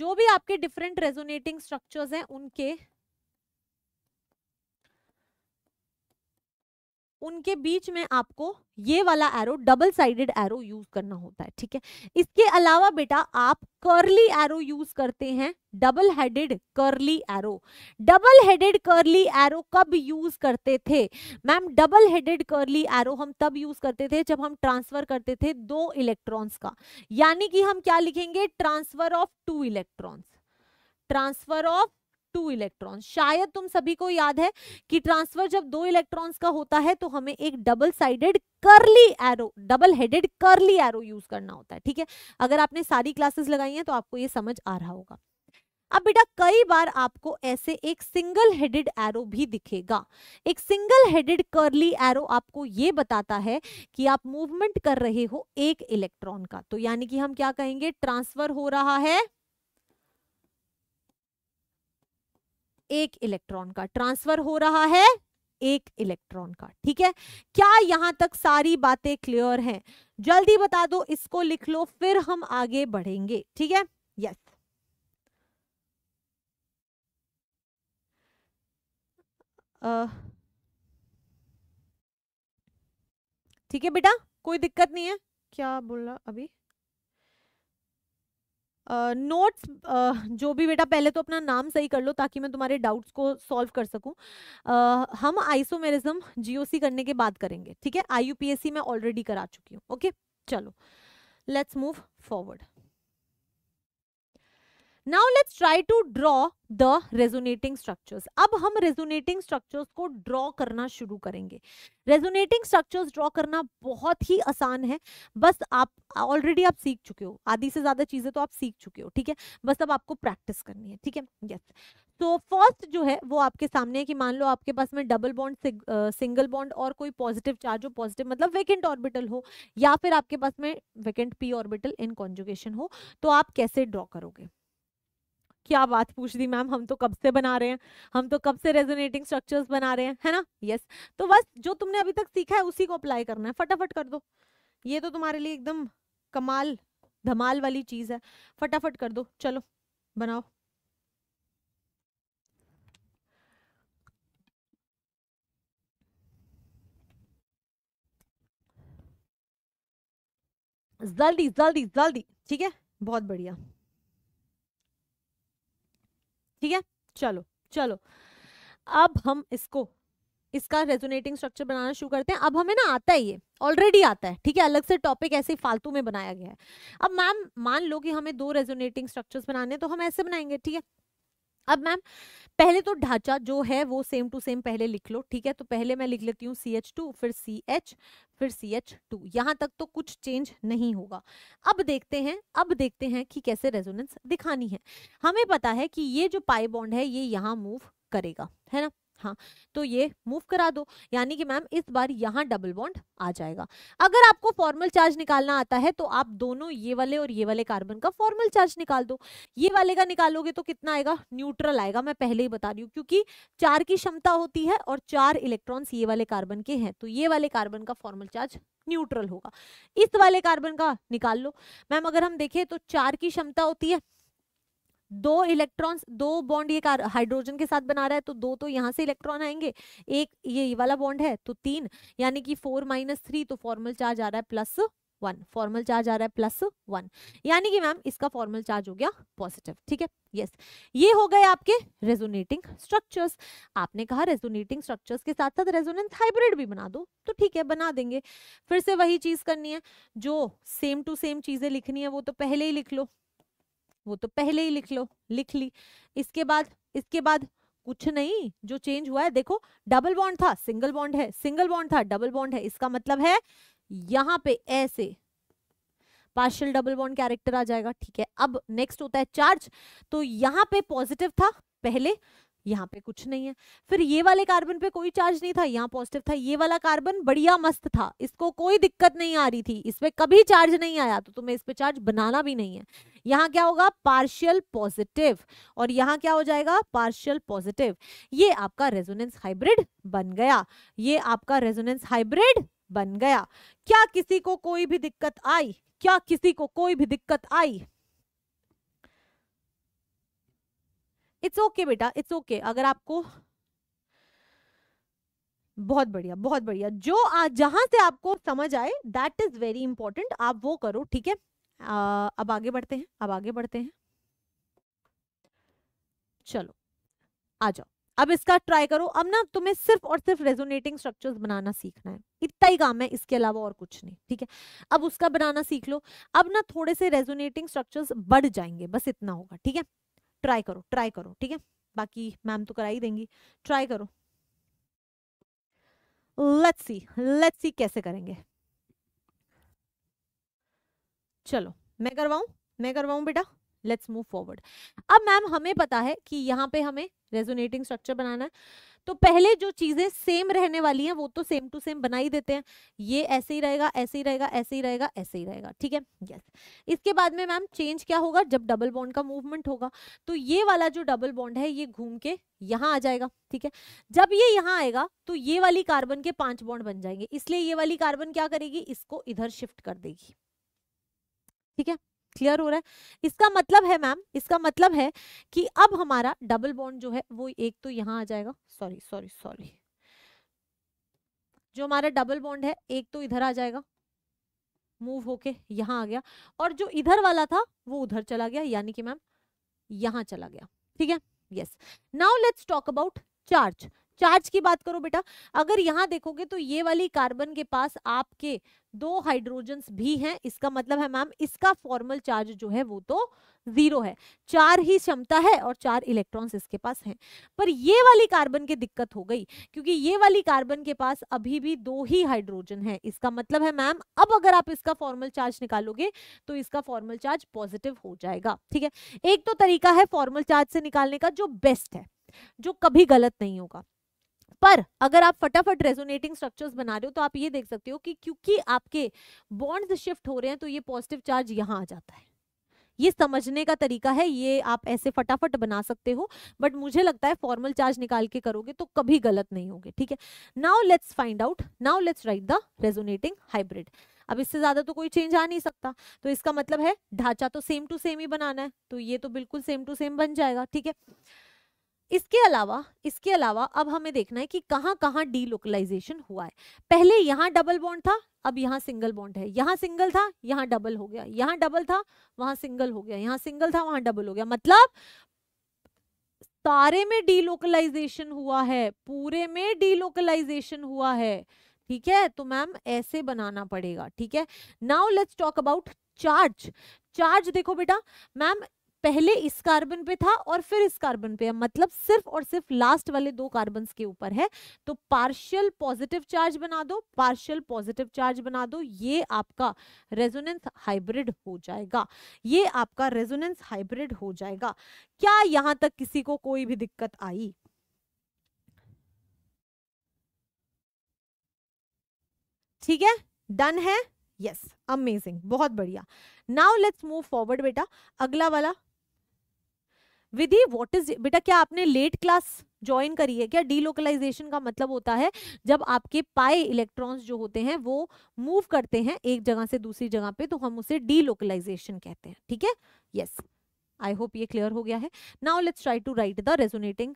जो भी आपके डिफरेंट रेजोनेटिंग स्ट्रक्चर्स हैं उनके उनके बीच में आपको ये वाला arrow double sided arrow use करना होता है ठीक है इसके अलावा बेटा आप करली एरो यूज करते हैं double headed curly arrow double headed curly arrow कब यूज करते थे ma'am double headed curly arrow हम तब यूज करते थे जब हम ट्रांसफर करते थे दो इलेक्ट्रॉन्स का यानी कि हम क्या लिखेंगे transfer of two electrons transfer of two electron शायद तुम सभी को याद है कि ट्रांसफर जब दो इलेक्ट्रॉन्स का होता है तो हमें एक double sided curly arrow double headed curly arrow use करना होता है ठीक है अगर आपने सारी क्लासेस लगाई हैं तो आपको ये समझ आ रहा होगा अब बेटा कई बार आपको ऐसे एक सिंगल हेडेड एरो भी दिखेगा एक सिंगल हेडेड करली एरो आपको ये बताता है कि आप मूवमेंट कर रहे हो एक इलेक्ट्रॉन का तो यानी कि हम क्या कहेंगे ट्रांसफर हो रहा है एक इलेक्ट्रॉन का ट्रांसफर हो रहा है एक इलेक्ट्रॉन का ठीक है क्या यहां तक सारी बातें क्लियर हैं जल्दी बता दो इसको लिख लो फिर हम आगे बढ़ेंगे ठीक है यस ठीक है बेटा कोई दिक्कत नहीं है क्या बोला अभी नोट्स uh, uh, जो भी बेटा पहले तो अपना नाम सही कर लो ताकि मैं तुम्हारे डाउट्स को सॉल्व कर सकूं uh, हम आइसोमेरिज्म जीओसी करने के बाद करेंगे ठीक है आईयूपीएससी मैं ऑलरेडी करा चुकी हूँ ओके okay? चलो let's move forward now let's try to draw the resonating structures अब हम रेजोनेटिंग स्ट्रक्चर्स को ड्रॉ करना शुरू करेंगे रेजोनेटिंग स्ट्रक्चर्स ड्रॉ करना बहुत ही आसान है बस आप ऑलरेडी आप सीख चुके हो आधी से ज्यादा चीजें तो आप सीख चुके हो ठीक है बस अब आपको प्रैक्टिस करनी है ठीक है यस तो फर्स्ट जो है वो आपके सामने है कि मान लो आपके पास में डबल बॉन्ड सिंगल बॉन्ड और कोई पॉजिटिव चार्ज हो पॉजिटिव मतलब वेकेंट ऑर्बिटल हो या फिर आपके पास में vacant p orbital in conjugation हो तो आप कैसे ड्रॉ करोगे क्या बात पूछ दी मैम हम तो कब से बना रहे हैं हम तो कब से रेजोनेटिंग स्ट्रक्चर्स बना रहे हैं है ना यस yes. तो बस जो तुमने अभी तक सीखा है उसी को अप्लाई करना है फटाफट कर दो ये तो तुम्हारे लिए एकदम कमाल धमाल वाली चीज़ है फटाफट कर दो चलो बनाओ जल्दी जल्दी जल्दी ठीक है बहुत बढ़िया ठीक है चलो चलो अब हम इसको इसका रेजोनेटिंग स्ट्रक्चर बनाना शुरू करते हैं अब हमें ना आता है ये ऑलरेडी आता है ठीक है अलग से टॉपिक ऐसे फालतू में बनाया गया है अब मैम मान लो कि हमें दो रेजोनेटिंग स्ट्रक्चर्स बनाने हैं तो हम ऐसे बनाएंगे ठीक है अब मैम पहले तो ढांचा जो है वो सेम टू सेम पहले लिख लो ठीक है तो पहले मैं लिख लेती हूँ सी एच टू फिर सी एच फिर सी एच टू यहाँ तक तो कुछ चेंज नहीं होगा अब देखते हैं अब देखते हैं कि कैसे रेजोनेंस दिखानी है हमें पता है कि ये जो पाई बॉन्ड है ये यहाँ मूव करेगा है ना हाँ तो ये मूव करा दो यानी कि मैम इस बार यहाँ डबल बॉन्ड आ जाएगा अगर आपको फॉर्मल चार्ज निकालना आता है तो आप दोनों ये वाले और ये वाले कार्बन का फॉर्मल चार्ज निकाल दो ये वाले का निकालोगे तो कितना आएगा न्यूट्रल आएगा मैं पहले ही बता रही हूँ क्योंकि चार की क्षमता होती है और चार इलेक्ट्रॉन्स ये वाले कार्बन के हैं तो ये वाले कार्बन का फॉर्मल चार्ज न्यूट्रल होगा इस वाले कार्बन का निकाल लो मैम अगर हम देखें तो चार की क्षमता होती है दो इलेक्ट्रॉन्स दो बॉन्ड ये हाइड्रोजन के साथ बना रहा है तो दो तो यहाँ से इलेक्ट्रॉन आएंगे एक ये, वाला बॉन्ड है तो तीन यानी कि फोर माइनस थ्री तो फॉर्मल चार्ज आ रहा है प्लस वन फॉर्मल चार्ज आ रहा है प्लस वन यानी कि मैम इसका फॉर्मल चार्ज हो गया पॉजिटिव ठीक है यस ये हो गए आपके रेजोनेटिंग स्ट्रक्चर्स आपने कहा रेजोनेटिंग स्ट्रक्चर्स के साथ साथ रेजोनेंस हाइब्रिड भी बना दो तो ठीक है बना देंगे फिर से वही चीज करनी है जो सेम टू सेम चीजें लिखनी है वो तो पहले ही लिख लो वो तो पहले ही लिख लो लिख ली इसके बाद इसके बाद कुछ नहीं जो चेंज हुआ है देखो डबल बॉन्ड था सिंगल बॉन्ड है सिंगल बॉन्ड था डबल बॉन्ड है इसका मतलब है यहां पे ऐसे पार्शियल डबल बॉन्ड कैरेक्टर आ जाएगा ठीक है अब नेक्स्ट होता है चार्ज तो यहां पे पॉजिटिव था पहले यहाँ पे कुछ नहीं है फिर ये वाले कार्बन पे कोई चार्ज नहीं था यहाँ पॉजिटिव था ये वाला कार्बन बढ़िया मस्त था इसको कोई दिक्कत नहीं आ रही थी इसमें कभी चार्ज नहीं आया तो तुम्हें इस पे चार्ज बनाना भी नहीं है यहाँ क्या होगा पार्शियल पॉजिटिव और यहाँ क्या हो जाएगा पार्शियल पॉजिटिव ये आपका रेजोनेंस हाइब्रिड बन गया ये आपका रेजोनेंस हाइब्रिड बन गया क्या किसी को कोई भी दिक्कत आई क्या किसी को कोई भी दिक्कत आई इट्स ओके बेटा इट्स ओके अगर आपको बहुत बढ़िया बहुत बढ़िया जो जहां से आपको समझ आए दैट इज वेरी इंपॉर्टेंट आप वो करो ठीक है अब आगे बढ़ते हैं अब आगे बढ़ते हैं चलो आ जाओ अब इसका ट्राई करो अब ना तुम्हें सिर्फ और सिर्फ रेजोनेटिंग स्ट्रक्चर्स बनाना सीखना है इतना ही काम है इसके अलावा और कुछ नहीं ठीक है अब उसका बनाना सीख लो अब ना थोड़े से रेजोनेटिंग स्ट्रक्चर्स बढ़ जाएंगे बस इतना होगा ठीक है ट्राई करो ट्राई करो ठीक है बाकी मैम तो करा ही देंगी ट्राई करो लेट्स सी लेट्स सी कैसे करेंगे चलो मैं करवाऊं मैं करवाऊं बेटा लेट्स मूव फॉरवर्ड अब मैम हमें पता है कि यहाँ पे हमें रेजोनेटिंग स्ट्रक्चर बनाना है तो पहले जो चीज़ें सेम रहने वाली हैं वो तो सेम टू सेम बना ही देते हैं ये ऐसे ही रहेगा ऐसे ही रहेगा ऐसे ही रहेगा ऐसे ही रहेगा ठीक है यस इसके बाद में मैम चेंज क्या होगा जब डबल बॉन्ड का मूवमेंट होगा तो ये वाला जो डबल बॉन्ड है ये घूम के यहाँ आ जाएगा ठीक है जब ये यहाँ आएगा तो ये वाली कार्बन के पांच बॉन्ड बन जाएंगे इसलिए ये वाली कार्बन क्या करेगी इसको इधर शिफ्ट कर देगी ठीक है क्लियर हो रहा है इसका मतलब है मैम इसका मतलब है कि अब हमारा डबल बॉन्ड जो है वो एक तो यहाँ आ जाएगा सॉरी सॉरी सॉरी जो हमारा डबल बॉन्ड है एक तो इधर आ जाएगा मूव होके यहाँ आ गया और जो इधर वाला था वो उधर चला गया यानी कि मैम यहाँ चला गया ठीक है yes now let's talk about charge charge की बात करो बेटा अगर यहाँ देखोगे तो ये वाली कार्बन के पास आपके दो हाइड्रोजन भी हैं इसका मतलब है मैम इसका फॉर्मल चार्ज जो है वो तो जीरो है चार ही क्षमता है और चार इलेक्ट्रॉन्स इसके पास हैं पर ये वाली कार्बन की दिक्कत हो गई क्योंकि ये वाली कार्बन के पास अभी भी दो ही हाइड्रोजन है इसका मतलब है मैम अब अगर आप इसका फॉर्मल चार्ज निकालोगे तो इसका फॉर्मल चार्ज पॉजिटिव हो जाएगा ठीक है एक तो तरीका है फॉर्मल चार्ज से निकालने का जो बेस्ट है जो कभी गलत नहीं होगा पर अगर आप फटाफट रेजोनेटिंग स्ट्रक्चर्स बना रहे हो तो आप ये देख सकते हो कि क्योंकि आपके बॉन्ड्स शिफ्ट हो रहे हैं तो ये पॉजिटिव चार्ज यहाँ आ जाता है ये समझने का तरीका है ये आप ऐसे फटाफट बना सकते हो बट मुझे लगता है फॉर्मल चार्ज निकाल के करोगे तो कभी गलत नहीं होगे ठीक है now let's find out now let's write the resonating hybrid अब इससे ज्यादा तो कोई चेंज आ नहीं सकता तो इसका मतलब है ढांचा तो सेम टू सेम ही बनाना है तो ये तो बिल्कुल सेम टू सेम बन जाएगा ठीक है इसके अलावा इसके अलावा अब हमें देखना है कि कहाँ कहाँ डीलोकलाइजेशन हुआ है पहले यहाँ डबल बॉन्ड था अब यहाँ सिंगल बॉन्ड है यहाँ सिंगल था यहाँ डबल हो गया यहाँ डबल था वहां सिंगल हो गया यहाँ सिंगल था वहां डबल हो गया मतलब सारे में डीलोकलाइजेशन हुआ है पूरे में डीलोकलाइजेशन हुआ है ठीक है तो मैम ऐसे बनाना पड़ेगा ठीक है now let's talk about charge charge देखो बेटा मैम पहले इस कार्बन पे था और फिर इस कार्बन पे है मतलब सिर्फ और सिर्फ लास्ट वाले दो कार्बन के ऊपर है तो पार्शियल पॉजिटिव चार्ज बना दो पार्शियल पॉजिटिव चार्ज बना दो ये आपका रेजोनेंस हाइब्रिड हो जाएगा ये आपका रेजोनेंस हाइब्रिड हो जाएगा क्या यहां तक किसी को कोई भी दिक्कत आई ठीक है डन है यस yes, अमेजिंग बहुत बढ़िया नाउ लेट्स मूव फॉरवर्ड बेटा अगला वाला विधि व्हाट इज बेटा क्या आपने लेट क्लास ज्वाइन करी है क्या डीलोकलाइजेशन का मतलब होता है जब आपके पाए इलेक्ट्रॉन्स जो होते हैं वो मूव करते हैं एक जगह से दूसरी जगह पे तो हम उसे डीलोकलाइजेशन कहते हैं ठीक है यस आई होप ये क्लियर हो गया है now let's try to write the resonating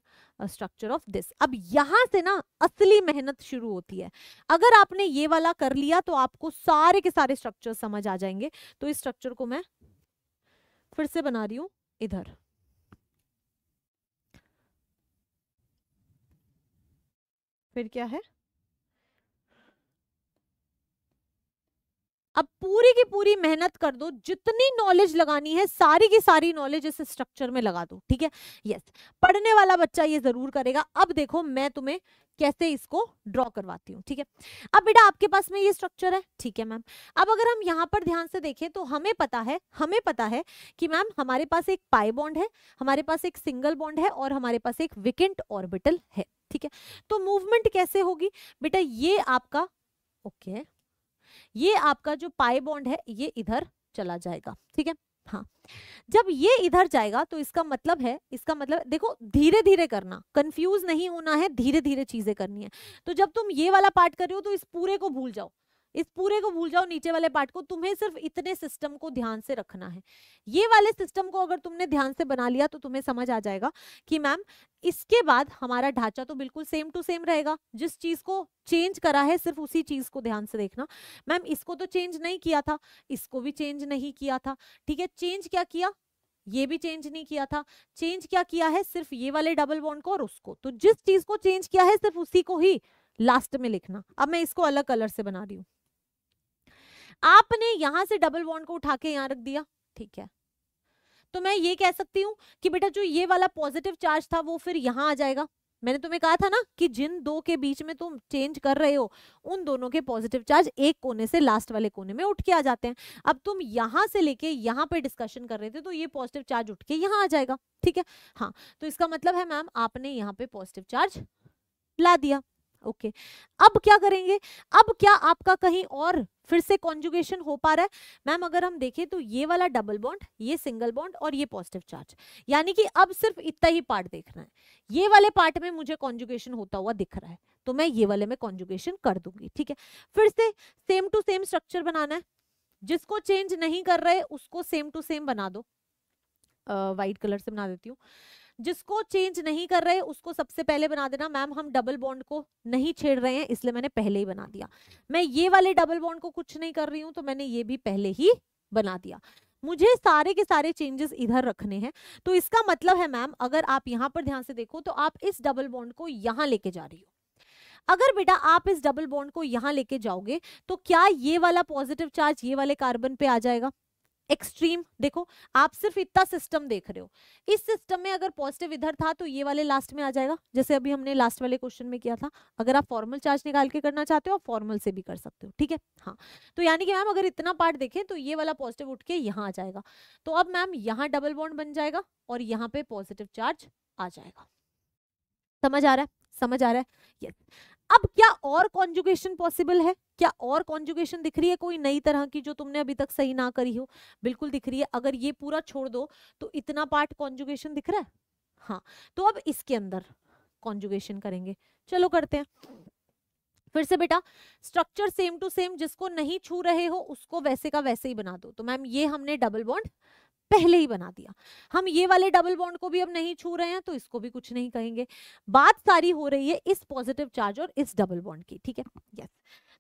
structure of this अब यहाँ से ना असली मेहनत शुरू होती है अगर आपने ये वाला कर लिया तो आपको सारे के सारे स्ट्रक्चर समझ आ जाएंगे तो इस स्ट्रक्चर को मैं फिर से बना रही हूँ इधर फिर क्या है अब पूरी की पूरी मेहनत कर दो जितनी नॉलेज लगानी है सारी की सारी नॉलेज इस स्ट्रक्चर में लगा दो ठीक है यस पढ़ने वाला बच्चा ये जरूर करेगा अब देखो मैं तुम्हें कैसे इसको ड्रॉ करवाती हूँ ठीक है अब बेटा आपके पास में ये स्ट्रक्चर है ठीक है मैम अब अगर हम यहाँ पर ध्यान से देखें तो हमें पता है हमें पता है कि मैम हमारे पास एक पाई बॉन्ड है हमारे पास एक सिंगल बॉन्ड है और हमारे पास एक विकेंट ऑर्बिटल है ठीक है तो मूवमेंट कैसे होगी बेटा ये आपका ओके okay, ये आपका जो पाई बॉन्ड है ये इधर चला जाएगा ठीक है हाँ जब ये इधर जाएगा तो इसका मतलब है इसका मतलब देखो धीरे धीरे करना कंफ्यूज नहीं होना है धीरे धीरे चीजें करनी है तो जब तुम ये वाला पार्ट कर रहे हो तो इस पूरे को भूल जाओ इस पूरे को भूल जाओ नीचे वाले पार्ट को तुम्हें सिर्फ इतने सिस्टम को ध्यान से रखना है ये वाले सिस्टम को अगर तुमने ध्यान से बना लिया तो तुम्हें समझ आ जाएगा कि मैम इसके बाद हमारा ढांचा तो बिल्कुल सेम टू सेम रहेगा जिस चीज को चेंज करा है सिर्फ उसी चीज को ध्यान से देखना मैम इसको तो चेंज नहीं किया था इसको भी चेंज नहीं किया था ठीक है चेंज क्या किया ये भी चेंज नहीं किया था चेंज क्या किया है सिर्फ ये वाले डबल बॉन्ड को और उसको तो जिस चीज को चेंज किया है सिर्फ उसी को ही लास्ट में लिखना अब मैं इसको अलग कलर से बना रही हूँ आपने यहां से डबल बॉन्ड को उठा के यहां रख दिया ठीक है तो मैं ये कह सकती हूँ कि बेटा जो ये वाला पॉजिटिव चार्ज था वो फिर यहाँ आ जाएगा मैंने तुम्हें कहा था ना कि जिन दो के बीच में तुम चेंज कर रहे हो उन दोनों के पॉजिटिव चार्ज एक कोने से लास्ट वाले कोने में उठ के आ जाते हैं अब तुम यहाँ से लेके यहाँ पे डिस्कशन कर रहे थे तो ये पॉजिटिव चार्ज उठ के यहाँ आ जाएगा ठीक है हाँ तो इसका मतलब है मैम आपने यहाँ पे पॉजिटिव चार्ज ला दिया ओके अब क्या करेंगे अब क्या आपका कहीं और फिर से कॉन्जुगेशन हो पा रहा है मैम अगर हम देखें तो ये वाला डबल बॉन्ड ये सिंगल बॉन्ड और ये पॉजिटिव चार्ज यानी कि अब सिर्फ इतना ही पार्ट देखना है ये वाले पार्ट में मुझे कॉन्जुगेशन होता हुआ दिख रहा है तो मैं ये वाले में कॉन्जुगेशन कर दूंगी ठीक है फिर से सेम टू सेम स्ट्रक्चर बनाना है जिसको चेंज नहीं कर रहे उसको सेम टू सेम बना दो वाइट uh, कलर से बना देती हूँ जिसको चेंज नहीं कर रहे उसको सबसे पहले बना देना मैम हम डबल बॉन्ड को नहीं छेड़ रहे हैं इसलिए मैंने पहले ही बना दिया मैं ये वाले डबल बॉन्ड को कुछ नहीं कर रही हूँ तो मैंने ये भी पहले ही बना दिया मुझे सारे के सारे चेंजेस इधर रखने हैं तो इसका मतलब है मैम अगर आप यहाँ पर ध्यान से देखो तो आप इस डबल बॉन्ड को यहाँ लेके जा रही हो अगर बेटा आप इस डबल बॉन्ड को यहाँ लेके जाओगे तो क्या ये वाला पॉजिटिव चार्ज ये वाले कार्बन पे आ जाएगा एक्सट्रीम देखो आप सिर्फ इतना सिस्टम देख रहे हो इस सिस्टम में अगर पॉजिटिव इधर था तो ये वाले लास्ट में आ जाएगा जैसे अभी हमने लास्ट वाले क्वेश्चन में किया था अगर आप फॉर्मल चार्ज निकाल के करना चाहते हो आप फॉर्मल से भी कर सकते हो ठीक है हाँ तो यानी कि मैम अगर इतना पार्ट देखें तो ये वाला पॉजिटिव उठ के यहाँ आ जाएगा तो अब मैम यहाँ डबल बॉन्ड बन जाएगा और यहाँ पे पॉजिटिव चार्ज आ जाएगा समझ आ रहा है समझ आ रहा है यस अब क्या और कॉन्जुगेशन पॉसिबल है क्या और कॉन्जुगेशन दिख रही है कोई नई तरह की जो तुमने अभी तक सही ना करी हो बिल्कुल दिख रही है अगर ये पूरा छोड़ दो तो इतना पार्ट कॉन्जुगेशन दिख रहा है हाँ तो अब इसके अंदर कॉन्जुगेशन करेंगे चलो करते हैं फिर से बेटा स्ट्रक्चर सेम टू सेम जिसको नहीं छू रहे हो उसको वैसे का वैसे ही बना दो तो मैम ये हमने डबल बॉन्ड पहले ही बना दिया हम ये वाले डबल बॉन्ड को भी अब नहीं छू रहे हैं तो इसको भी कुछ नहीं कहेंगे बात सारी हो रही है इस पॉजिटिव चार्ज और इस डबल बॉन्ड की ठीक है यस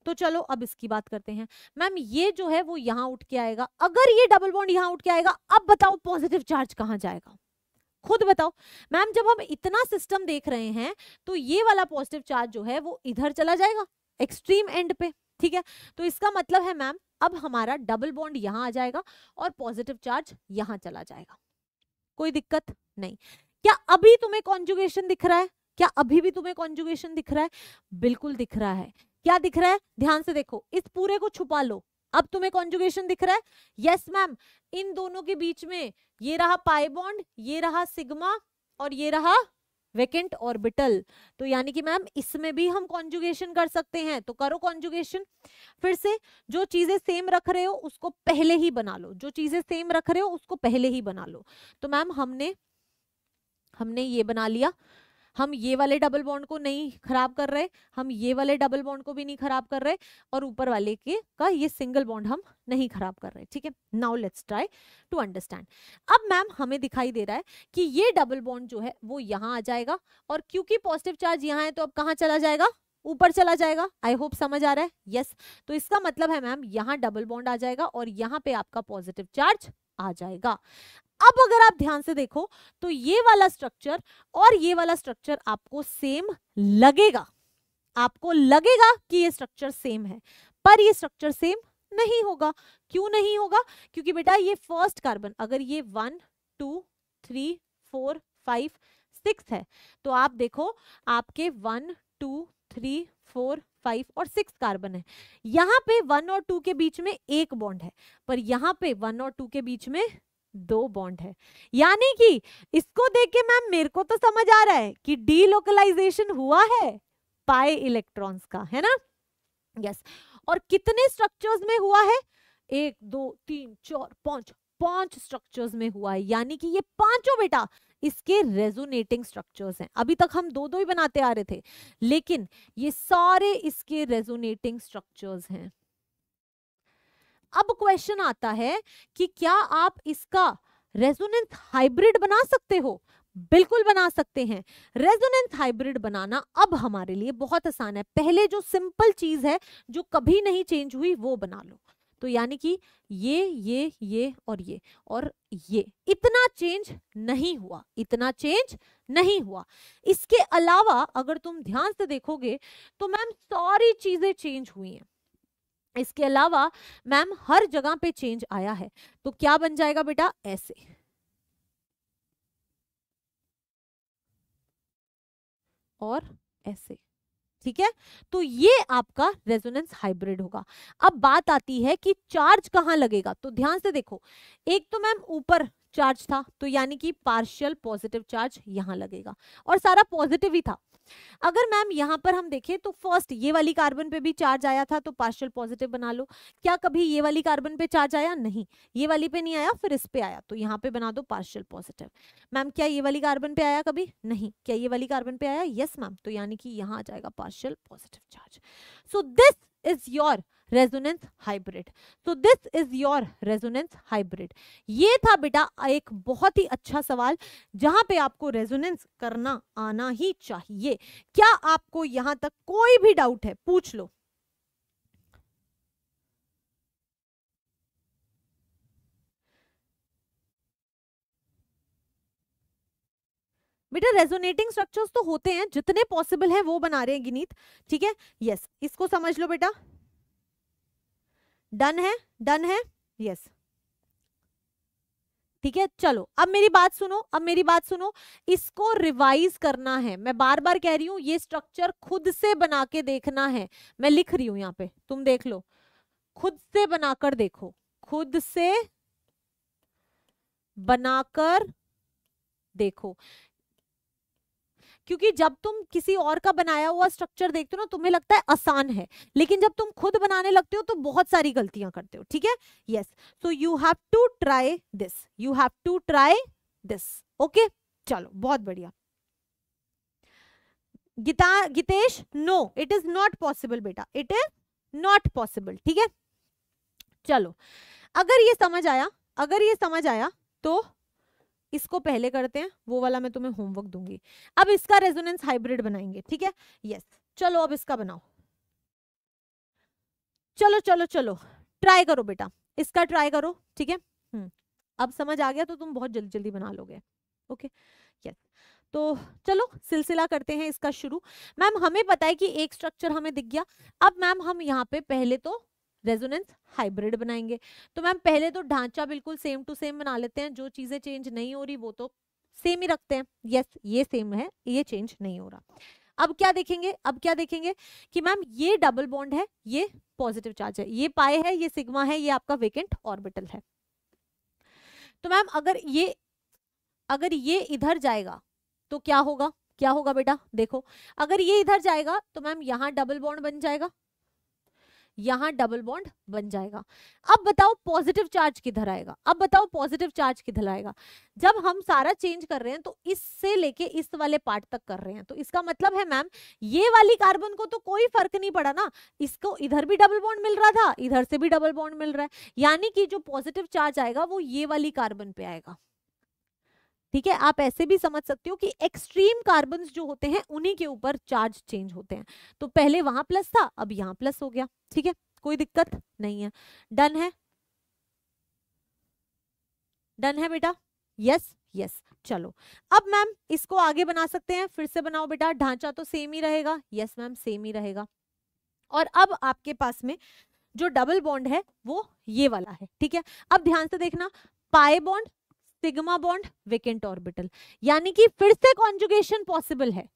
तो चलो अब इसकी बात करते हैं मैम ये जो है वो यहाँ उठ के आएगा अगर ये डबल बॉन्ड यहाँ उठ के आएगा अब बताओ पॉजिटिव चार्ज कहाँ जाएगा खुद बताओ मैम जब हम इतना सिस्टम देख रहे हैं तो ये वाला पॉजिटिव चार्ज जो है वो इधर चला जाएगा एक्सट्रीम एंड पे ठीक है तो इसका मतलब है मैम अब हमारा डबल बॉन्ड यहाँ आ जाएगा और पॉजिटिव चार्ज यहाँ चला जाएगा कोई दिक्कत नहीं क्या अभी तुम्हें कॉन्जुगेशन दिख रहा है क्या अभी भी तुम्हें कॉन्जुगेशन दिख रहा है बिल्कुल दिख रहा है क्या दिख रहा है ध्यान से देखो इस पूरे को छुपा लो अब तुम्हें कॉन्जुगेशन दिख रहा है यस मैम इन दोनों के बीच में ये रहा पाई बॉन्ड ये रहा सिग्मा और ये रहा वेकेंट ऑर्बिटल तो यानी कि मैम इसमें भी हम कॉन्जुगेशन कर सकते हैं तो करो कॉन्जुगेशन फिर से जो चीजें सेम रख रहे हो उसको पहले ही बना लो जो चीजें सेम रख रहे हो उसको पहले ही बना लो तो मैम हमने हमने ये बना लिया हम ये वाले डबल बॉन्ड को नहीं खराब कर रहे हम ये वाले डबल बॉन्ड को भी नहीं खराब कर रहे और ऊपर वाले के का ये सिंगल बॉन्ड हम नहीं खराब कर रहे ठीक है now let's try to understand अब मैम हमें दिखाई दे रहा है कि ये डबल बॉन्ड जो है वो यहाँ आ जाएगा और क्योंकि पॉजिटिव चार्ज यहाँ है तो अब कहाँ चला जाएगा ऊपर चला जाएगा आई होप समझ आ रहा है यस yes. तो इसका मतलब है मैम यहाँ डबल बॉन्ड आ जाएगा और यहाँ पे आपका पॉजिटिव चार्ज आ जाएगा अब अगर आप ध्यान से देखो तो ये वाला स्ट्रक्चर और ये वाला स्ट्रक्चर आपको सेम लगेगा आपको लगेगा कि ये स्ट्रक्चर सेम है पर ये स्ट्रक्चर सेम नहीं होगा क्यों नहीं होगा क्योंकि बेटा ये फर्स्ट कार्बन अगर ये one two three four five six है तो आप देखो आपके one two three four five और सिक्स कार्बन है यहाँ पे वन और टू के बीच में एक बॉन्ड है पर यहाँ पे वन और टू के बीच में दो बॉन्ड है यानी कि इसको देख के मैम मेरे को तो समझ आ रहा है कि डीलोकलाइजेशन हुआ है पाए इलेक्ट्रॉन्स का है ना यस yes. और कितने स्ट्रक्चर्स में हुआ है एक दो तीन चार पांच पांच स्ट्रक्चर्स में हुआ है यानी कि ये पांचों बेटा इसके रेजोनेटिंग स्ट्रक्चर्स हैं अभी तक हम दो दो ही बनाते आ रहे थे लेकिन ये सारे इसके रेजोनेटिंग स्ट्रक्चर्स हैं अब क्वेश्चन आता है कि क्या आप इसका रेजोनेंस हाइब्रिड बना सकते हो बिल्कुल बना सकते हैं रेजोनेंस हाइब्रिड बनाना अब हमारे लिए बहुत आसान है पहले जो सिंपल चीज है जो कभी नहीं चेंज हुई वो बना लो तो यानी कि ये ये ये और ये और ये इतना चेंज नहीं हुआ इतना चेंज नहीं हुआ इसके अलावा अगर तुम ध्यान से देखोगे तो मैम सारी चीजें चेंज हुई हैं इसके अलावा मैम हर जगह पे चेंज आया है तो क्या बन जाएगा बेटा ऐसे और ऐसे ठीक है तो ये आपका रेजोनेंस हाइब्रिड होगा अब बात आती है कि चार्ज कहां लगेगा तो ध्यान से देखो एक तो मैम ऊपर चार्ज था तो यानी कि पार्शियल पॉजिटिव चार्ज यहां लगेगा और सारा पॉजिटिव ही था अगर मैम यहाँ पर हम देखें तो फर्स्ट ये वाली कार्बन पे भी चार्ज आया था तो पार्शियल पॉजिटिव बना लो क्या कभी ये वाली कार्बन पे चार्ज आया नहीं ये वाली पे नहीं आया फिर इस पे आया तो यहाँ पे बना दो पार्शियल पॉजिटिव मैम क्या ये वाली कार्बन पे आया कभी नहीं क्या ये वाली कार्बन पे आया यस मैम तो यानी कि यहाँ आ जाएगा partial positive charge so this is your resonance hybrid तो this is your resonance hybrid ये था बेटा एक बहुत ही अच्छा सवाल जहां पे आपको रेजोनेंस करना आना ही चाहिए क्या आपको यहां तक कोई भी डाउट है पूछ लो बेटा रेजोनेटिंग स्ट्रक्चर्स तो होते हैं जितने पॉसिबल हैं वो बना रहे हैं गिनीत ठीक है यस yes, इसको समझ लो बेटा डन है डन है यस ठीक है चलो अब मेरी बात सुनो अब मेरी बात सुनो इसको रिवाइज करना है मैं बार बार कह रही हूं ये स्ट्रक्चर खुद से बना के देखना है मैं लिख रही हूं यहां पे तुम देख लो खुद से बनाकर देखो खुद से बनाकर देखो क्योंकि जब तुम किसी और का बनाया हुआ स्ट्रक्चर देखते हो ना तुम्हें लगता है आसान है लेकिन जब तुम खुद बनाने लगते हो तो बहुत सारी गलतियां करते हो ठीक है yes so you have to try this you have to try this okay चलो बहुत बढ़िया Geeta Geetesh no it is not possible बेटा इट इज नॉट पॉसिबल ठीक है चलो अगर ये समझ आया अगर ये समझ आया तो इसको पहले करते हैं वो वाला मैं तुम्हें होमवर्क दूंगी अब इसका रेजोनेंस हाइब्रिड बनाएंगे ठीक है यस चलो अब इसका बनाओ चलो चलो चलो ट्राई करो बेटा इसका ट्राई करो ठीक है हम्म। अब समझ आ गया तो तुम बहुत जल्दी जल्दी बना लोगे ओके यस तो चलो सिलसिला करते हैं इसका शुरू मैम हमें पता है कि एक स्ट्रक्चर हमें दिख गया अब मैम हम यहाँ पे पहले तो रेजोनेंस हाइब्रिड बनाएंगे तो मैम पहले तो ढांचा बिल्कुल सेम टू सेम बना लेते हैं जो चीज़ें चेंज नहीं हो रही वो तो सेम ही रखते हैं यस yes, ये सेम है ये चेंज नहीं हो रहा अब क्या देखेंगे अब क्या देखेंगे कि मैम ये डबल बॉन्ड है ये पॉजिटिव चार्ज है ये पाए है ये सिग्मा है ये आपका वेकेंट ऑर्बिटल है तो मैम अगर ये अगर ये इधर जाएगा तो क्या होगा क्या होगा बेटा देखो अगर ये इधर जाएगा तो मैम यहाँ डबल बॉन्ड बन जाएगा यहाँ डबल बॉन्ड बन जाएगा अब बताओ पॉजिटिव चार्ज किधर आएगा अब बताओ पॉजिटिव चार्ज किधर आएगा जब हम सारा चेंज कर रहे हैं तो इससे लेके इस वाले पार्ट तक कर रहे हैं तो इसका मतलब है मैम ये वाली कार्बन को तो कोई फर्क नहीं पड़ा ना इसको इधर भी डबल बॉन्ड मिल रहा था इधर से भी डबल बॉन्ड मिल रहा है यानी कि जो पॉजिटिव चार्ज आएगा वो ये वाली कार्बन पे आएगा ठीक है आप ऐसे भी समझ सकते हो कि एक्सट्रीम कार्बन जो होते हैं उन्हीं के ऊपर चार्ज चेंज होते हैं तो पहले वहां प्लस था अब यहाँ प्लस हो गया ठीक है कोई दिक्कत नहीं है डन है डन है बेटा यस यस चलो अब मैम इसको आगे बना सकते हैं फिर से बनाओ बेटा ढांचा तो सेम ही रहेगा यस मैम सेम ही रहेगा और अब आपके पास में जो डबल बॉन्ड है वो ये वाला है ठीक है अब ध्यान से देखना pi bond sigma bond vacant orbital यानी कि फिर से कॉन्जुगेशन पॉसिबल है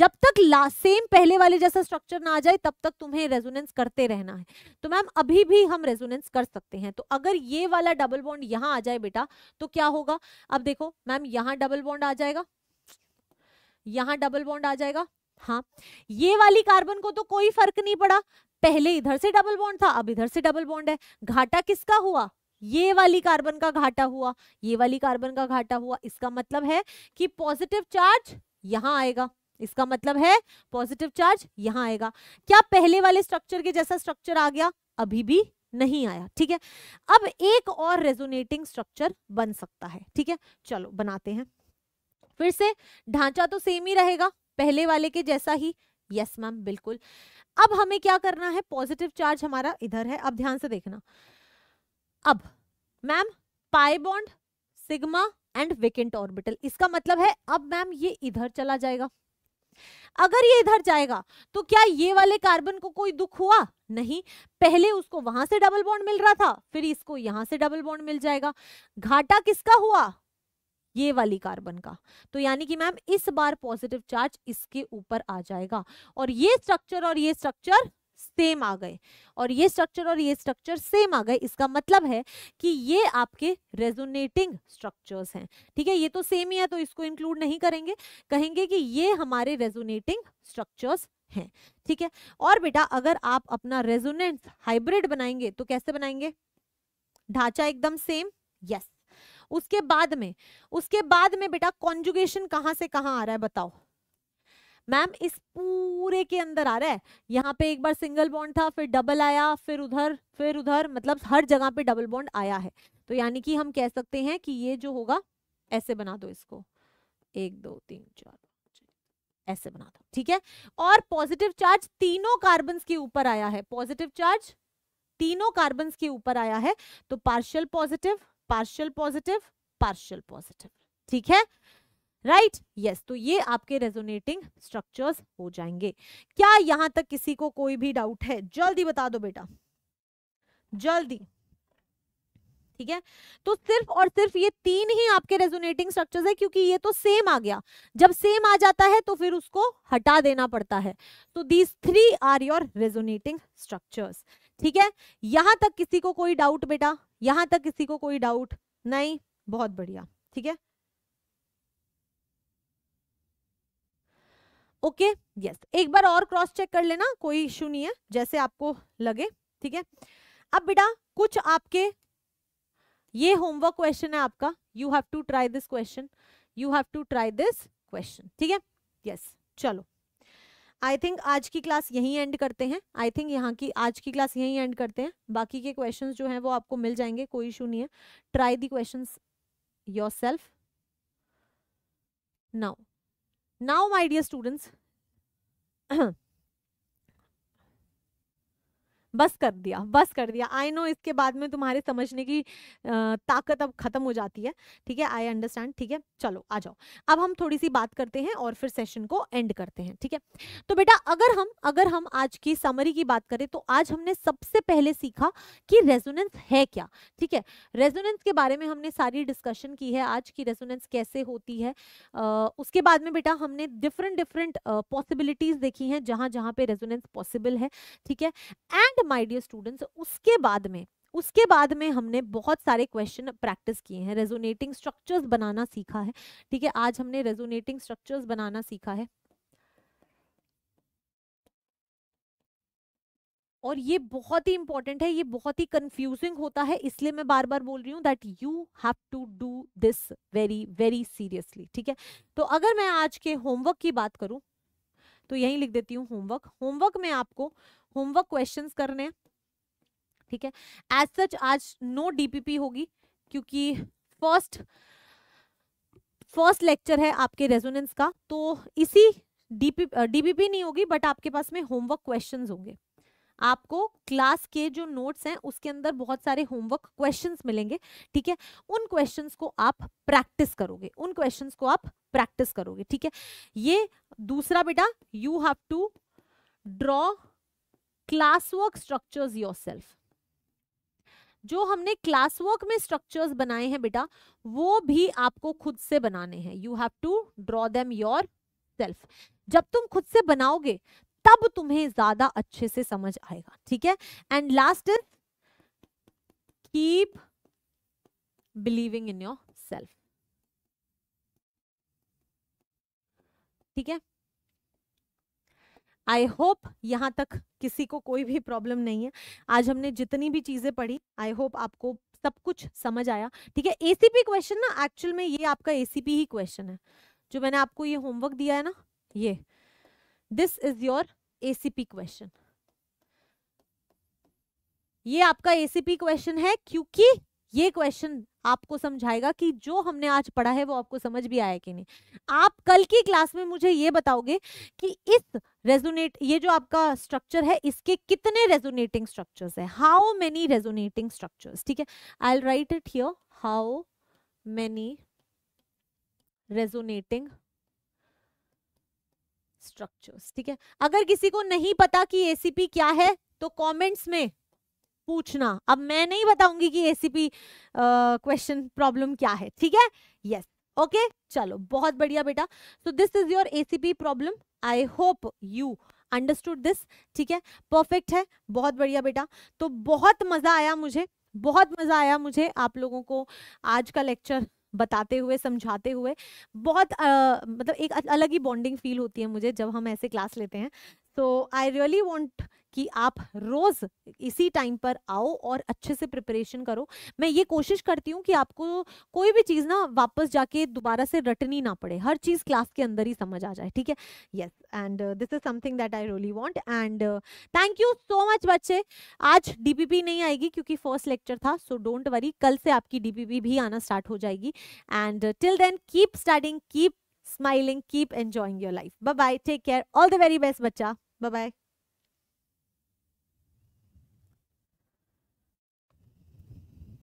जब तक सेम पहले वाले जैसा स्ट्रक्चर ना आ जाए तब तक तुम्हें रेजोनेंस करते रहना है तो मैम अभी भी हम रेजोनेंस कर सकते हैं तो अगर ये वाला डबल बॉन्ड यहाँ आ जाए बेटा तो क्या होगा अब देखो मैम यहाँ डबल बॉन्ड आ जाएगा यहाँ डबल बॉन्ड आ जाएगा हाँ ये वाली कार्बन को तो कोई फर्क नहीं पड़ा पहले इधर से डबल बॉन्ड था अब इधर से डबल बॉन्ड है घाटा किसका हुआ ये वाली कार्बन का घाटा हुआ ये वाली कार्बन का घाटा हुआ इसका मतलब है कि पॉजिटिव चार्ज यहां आएगा इसका मतलब है पॉजिटिव चार्ज यहां आएगा क्या पहले वाले स्ट्रक्चर के जैसा स्ट्रक्चर आ गया अभी भी नहीं आया ठीक है अब एक और रेजोनेटिंग स्ट्रक्चर बन सकता है ठीक है चलो बनाते हैं फिर से ढांचा तो सेम ही रहेगा पहले वाले के जैसा ही यस मैम बिल्कुल अब हमें क्या करना है पॉजिटिव चार्ज हमारा इधर है अब ध्यान से देखना अब ma'am pi bond sigma and vacant orbital इसका मतलब है अब मैम ये इधर चला जाएगा अगर ये इधर जाएगा तो क्या ये वाले कार्बन को कोई दुख हुआ नहीं पहले उसको वहां से डबल बॉन्ड मिल रहा था फिर इसको यहां से डबल बॉन्ड मिल जाएगा घाटा किसका हुआ ये वाली कार्बन का तो यानी कि मैम इस बार पॉजिटिव चार्ज इसके ऊपर आ जाएगा और ये स्ट्रक्चर और ये स्ट्रक्चर सेम आ गए और ये स्ट्रक्चर और ये स्ट्रक्चर सेम आ गए इसका मतलब है कि ये आपके रेजोनेटिंग स्ट्रक्चर्स हैं ठीक है ये तो सेम ही है तो इसको इंक्लूड नहीं करेंगे कहेंगे कि ये हमारे रेजोनेटिंग स्ट्रक्चर्स हैं ठीक है और बेटा अगर आप अपना रेजोनेंस हाइब्रिड बनाएंगे तो कैसे बनाएंगे ढांचा एकदम सेम यस उसके बाद में उसके बाद में बेटा कॉन्जुगेशन कहाँ से कहाँ आ रहा है बताओ मैम इस पूरे के अंदर आ रहा है यहाँ पे एक बार सिंगल बॉन्ड था फिर डबल आया फिर उधर फिर उधर मतलब हर जगह पे डबल बॉन्ड आया है तो यानी कि हम कह सकते हैं कि ये जो होगा ऐसे बना दो इसको एक दो तीन चार ऐसे बना दो ठीक है और पॉजिटिव चार्ज तीनों कार्बन के ऊपर आया है पॉजिटिव चार्ज तीनों कार्बन के ऊपर आया है तो partial positive partial positive partial positive ठीक है राइट right? यस yes, तो ये आपके रेजोनेटिंग स्ट्रक्चर्स हो जाएंगे क्या यहां तक किसी को कोई भी डाउट है जल्दी बता दो बेटा जल्दी ठीक है तो सिर्फ और सिर्फ ये तीन ही आपके रेजोनेटिंग स्ट्रक्चर्स है क्योंकि ये तो सेम आ गया जब सेम आ जाता है तो फिर उसको हटा देना पड़ता है तो these three are your resonating structures ठीक है यहां तक किसी को कोई डाउट बेटा यहां तक किसी को कोई डाउट नहीं बहुत बढ़िया ठीक है ओके यस एक बार और क्रॉस चेक कर लेना कोई इश्यू नहीं है जैसे आपको लगे ठीक है अब बेटा कुछ आपके ये होमवर्क क्वेश्चन है आपका you have to try this question you have to try this question ठीक है यस चलो आई थिंक आज की क्लास यहीं एंड करते हैं आई थिंक यहाँ की आज की क्लास यहीं एंड करते हैं बाकी के क्वेश्चंस जो हैं वो आपको मिल जाएंगे कोई इशू नहीं है try the questions yourself now Now, my dear students, बस कर दिया बस कर दिया आई नो इसके बाद में तुम्हारे समझने की ताकत अब खत्म हो जाती है ठीक है आई अंडरस्टैंड ठीक है चलो आ जाओ अब हम थोड़ी सी बात करते हैं और फिर सेशन को एंड करते हैं ठीक है तो बेटा अगर हम अगर हम आज की समरी की बात करें तो आज हमने सबसे पहले सीखा कि रेजोनेंस है क्या ठीक है रेजोनेंस के बारे में हमने सारी डिस्कशन की है आज की रेजोनेंस कैसे होती है आ, उसके बाद में बेटा हमने डिफरेंट डिफरेंट पॉसिबिलिटीज देखी हैं जहां जहां पे रेजोनेंस पॉसिबल है ठीक है एंड माय डियर स्टूडेंट्स उसके बाद में उसके बाद में हमने बहुत सारे क्वेश्चन प्रैक्टिस किए हैं रेजोनेटिंग स्ट्रक्चर्स बनाना सीखा है ठीक है आज हमने रेजोनेटिंग स्ट्रक्चर्स बनाना सीखा है और ये बहुत ही इंपॉर्टेंट है ये बहुत ही कंफ्यूजिंग होता है इसलिए मैं बार बार बोल रही हूँ that you have to do this very very seriously ठीक है तो अगर मैं आज के होमवर्क की बात करूं तो यही लिख देती हूँ होमवर्क होमवर्क में आपको होमवर्क क्वेश्चन करने हैं ठीक है एज सच आज नो डीपीपी होगी क्योंकि फर्स्ट फर्स्ट लेक्चर है आपके रेजोनेंस का तो इसी डीपी डीपीपी नहीं होगी बट आपके पास में होमवर्क क्वेश्चंस होंगे आपको क्लास के जो नोट्स हैं उसके अंदर बहुत सारे होमवर्क क्वेश्चंस मिलेंगे ठीक है उन क्वेश्चंस को आप प्रैक्टिस करोगे उन क्वेश्चंस को आप प्रैक्टिस करोगे ठीक है ये दूसरा बेटा you have to draw classwork structures yourself जो हमने क्लासवर्क में स्ट्रक्चर्स बनाए हैं बेटा वो भी आपको खुद से बनाने हैं you have to draw them your self जब तुम खुद से बनाओगे तब तुम्हें ज्यादा अच्छे से समझ आएगा ठीक है and last is keep believing in your self ठीक है आई होप यहाँ तक किसी को कोई भी प्रॉब्लम नहीं है आज हमने जितनी भी चीज़ें पढ़ी आई होप आपको सब कुछ समझ आया ठीक है एसीपी क्वेश्चन ना एक्चुअल में ये आपका एसीपी ही क्वेश्चन है जो मैंने आपको ये होमवर्क दिया है ना ये this is your ACP question ये आपका एसीपी क्वेश्चन है क्योंकि ये क्वेश्चन आपको समझाएगा कि जो हमने आज पढ़ा है वो आपको समझ भी आया कि नहीं आप कल की क्लास में मुझे ये बताओगे कि इस रेजोनेट ये जो आपका स्ट्रक्चर है इसके कितने रेजोनेटिंग स्ट्रक्चर्स है हाउ मेनी रेजोनेटिंग स्ट्रक्चर्स ठीक है I write it here how many resonating structures ठीक है अगर किसी को नहीं पता कि एसीपी क्या है तो कमेंट्स में पूछना अब मैं नहीं बताऊंगी कि एसीपी क्वेश्चन प्रॉब्लम क्या है ठीक है यस ओके okay? चलो बहुत बढ़िया बेटा so this is your ACP problem I hope you understood this ठीक है परफेक्ट है बहुत बढ़िया बेटा तो बहुत मजा आया मुझे बहुत मजा आया मुझे आप लोगों को आज का लेक्चर बताते हुए समझाते हुए बहुत आ, मतलब एक अलग ही बॉन्डिंग फील होती है मुझे जब हम ऐसे क्लास लेते हैं तो आई रियली वॉन्ट कि आप रोज़ इसी टाइम पर आओ और अच्छे से प्रिपरेशन करो मैं ये कोशिश करती हूँ कि आपको कोई भी चीज़ ना वापस जाके दोबारा से रटनी ना पड़े हर चीज़ क्लास के अंदर ही समझ आ जाए ठीक है yes and this is something that I really want and thank you so much बच्चे आज डीपीपी नहीं आएगी क्योंकि फर्स्ट लेक्चर था सो डोंट वरी कल से आपकी डीपीपी भी आना स्टार्ट हो जाएगी and till then keep starting keep smiling keep enjoying your life bye take care all the very best बच्चा Bye bye.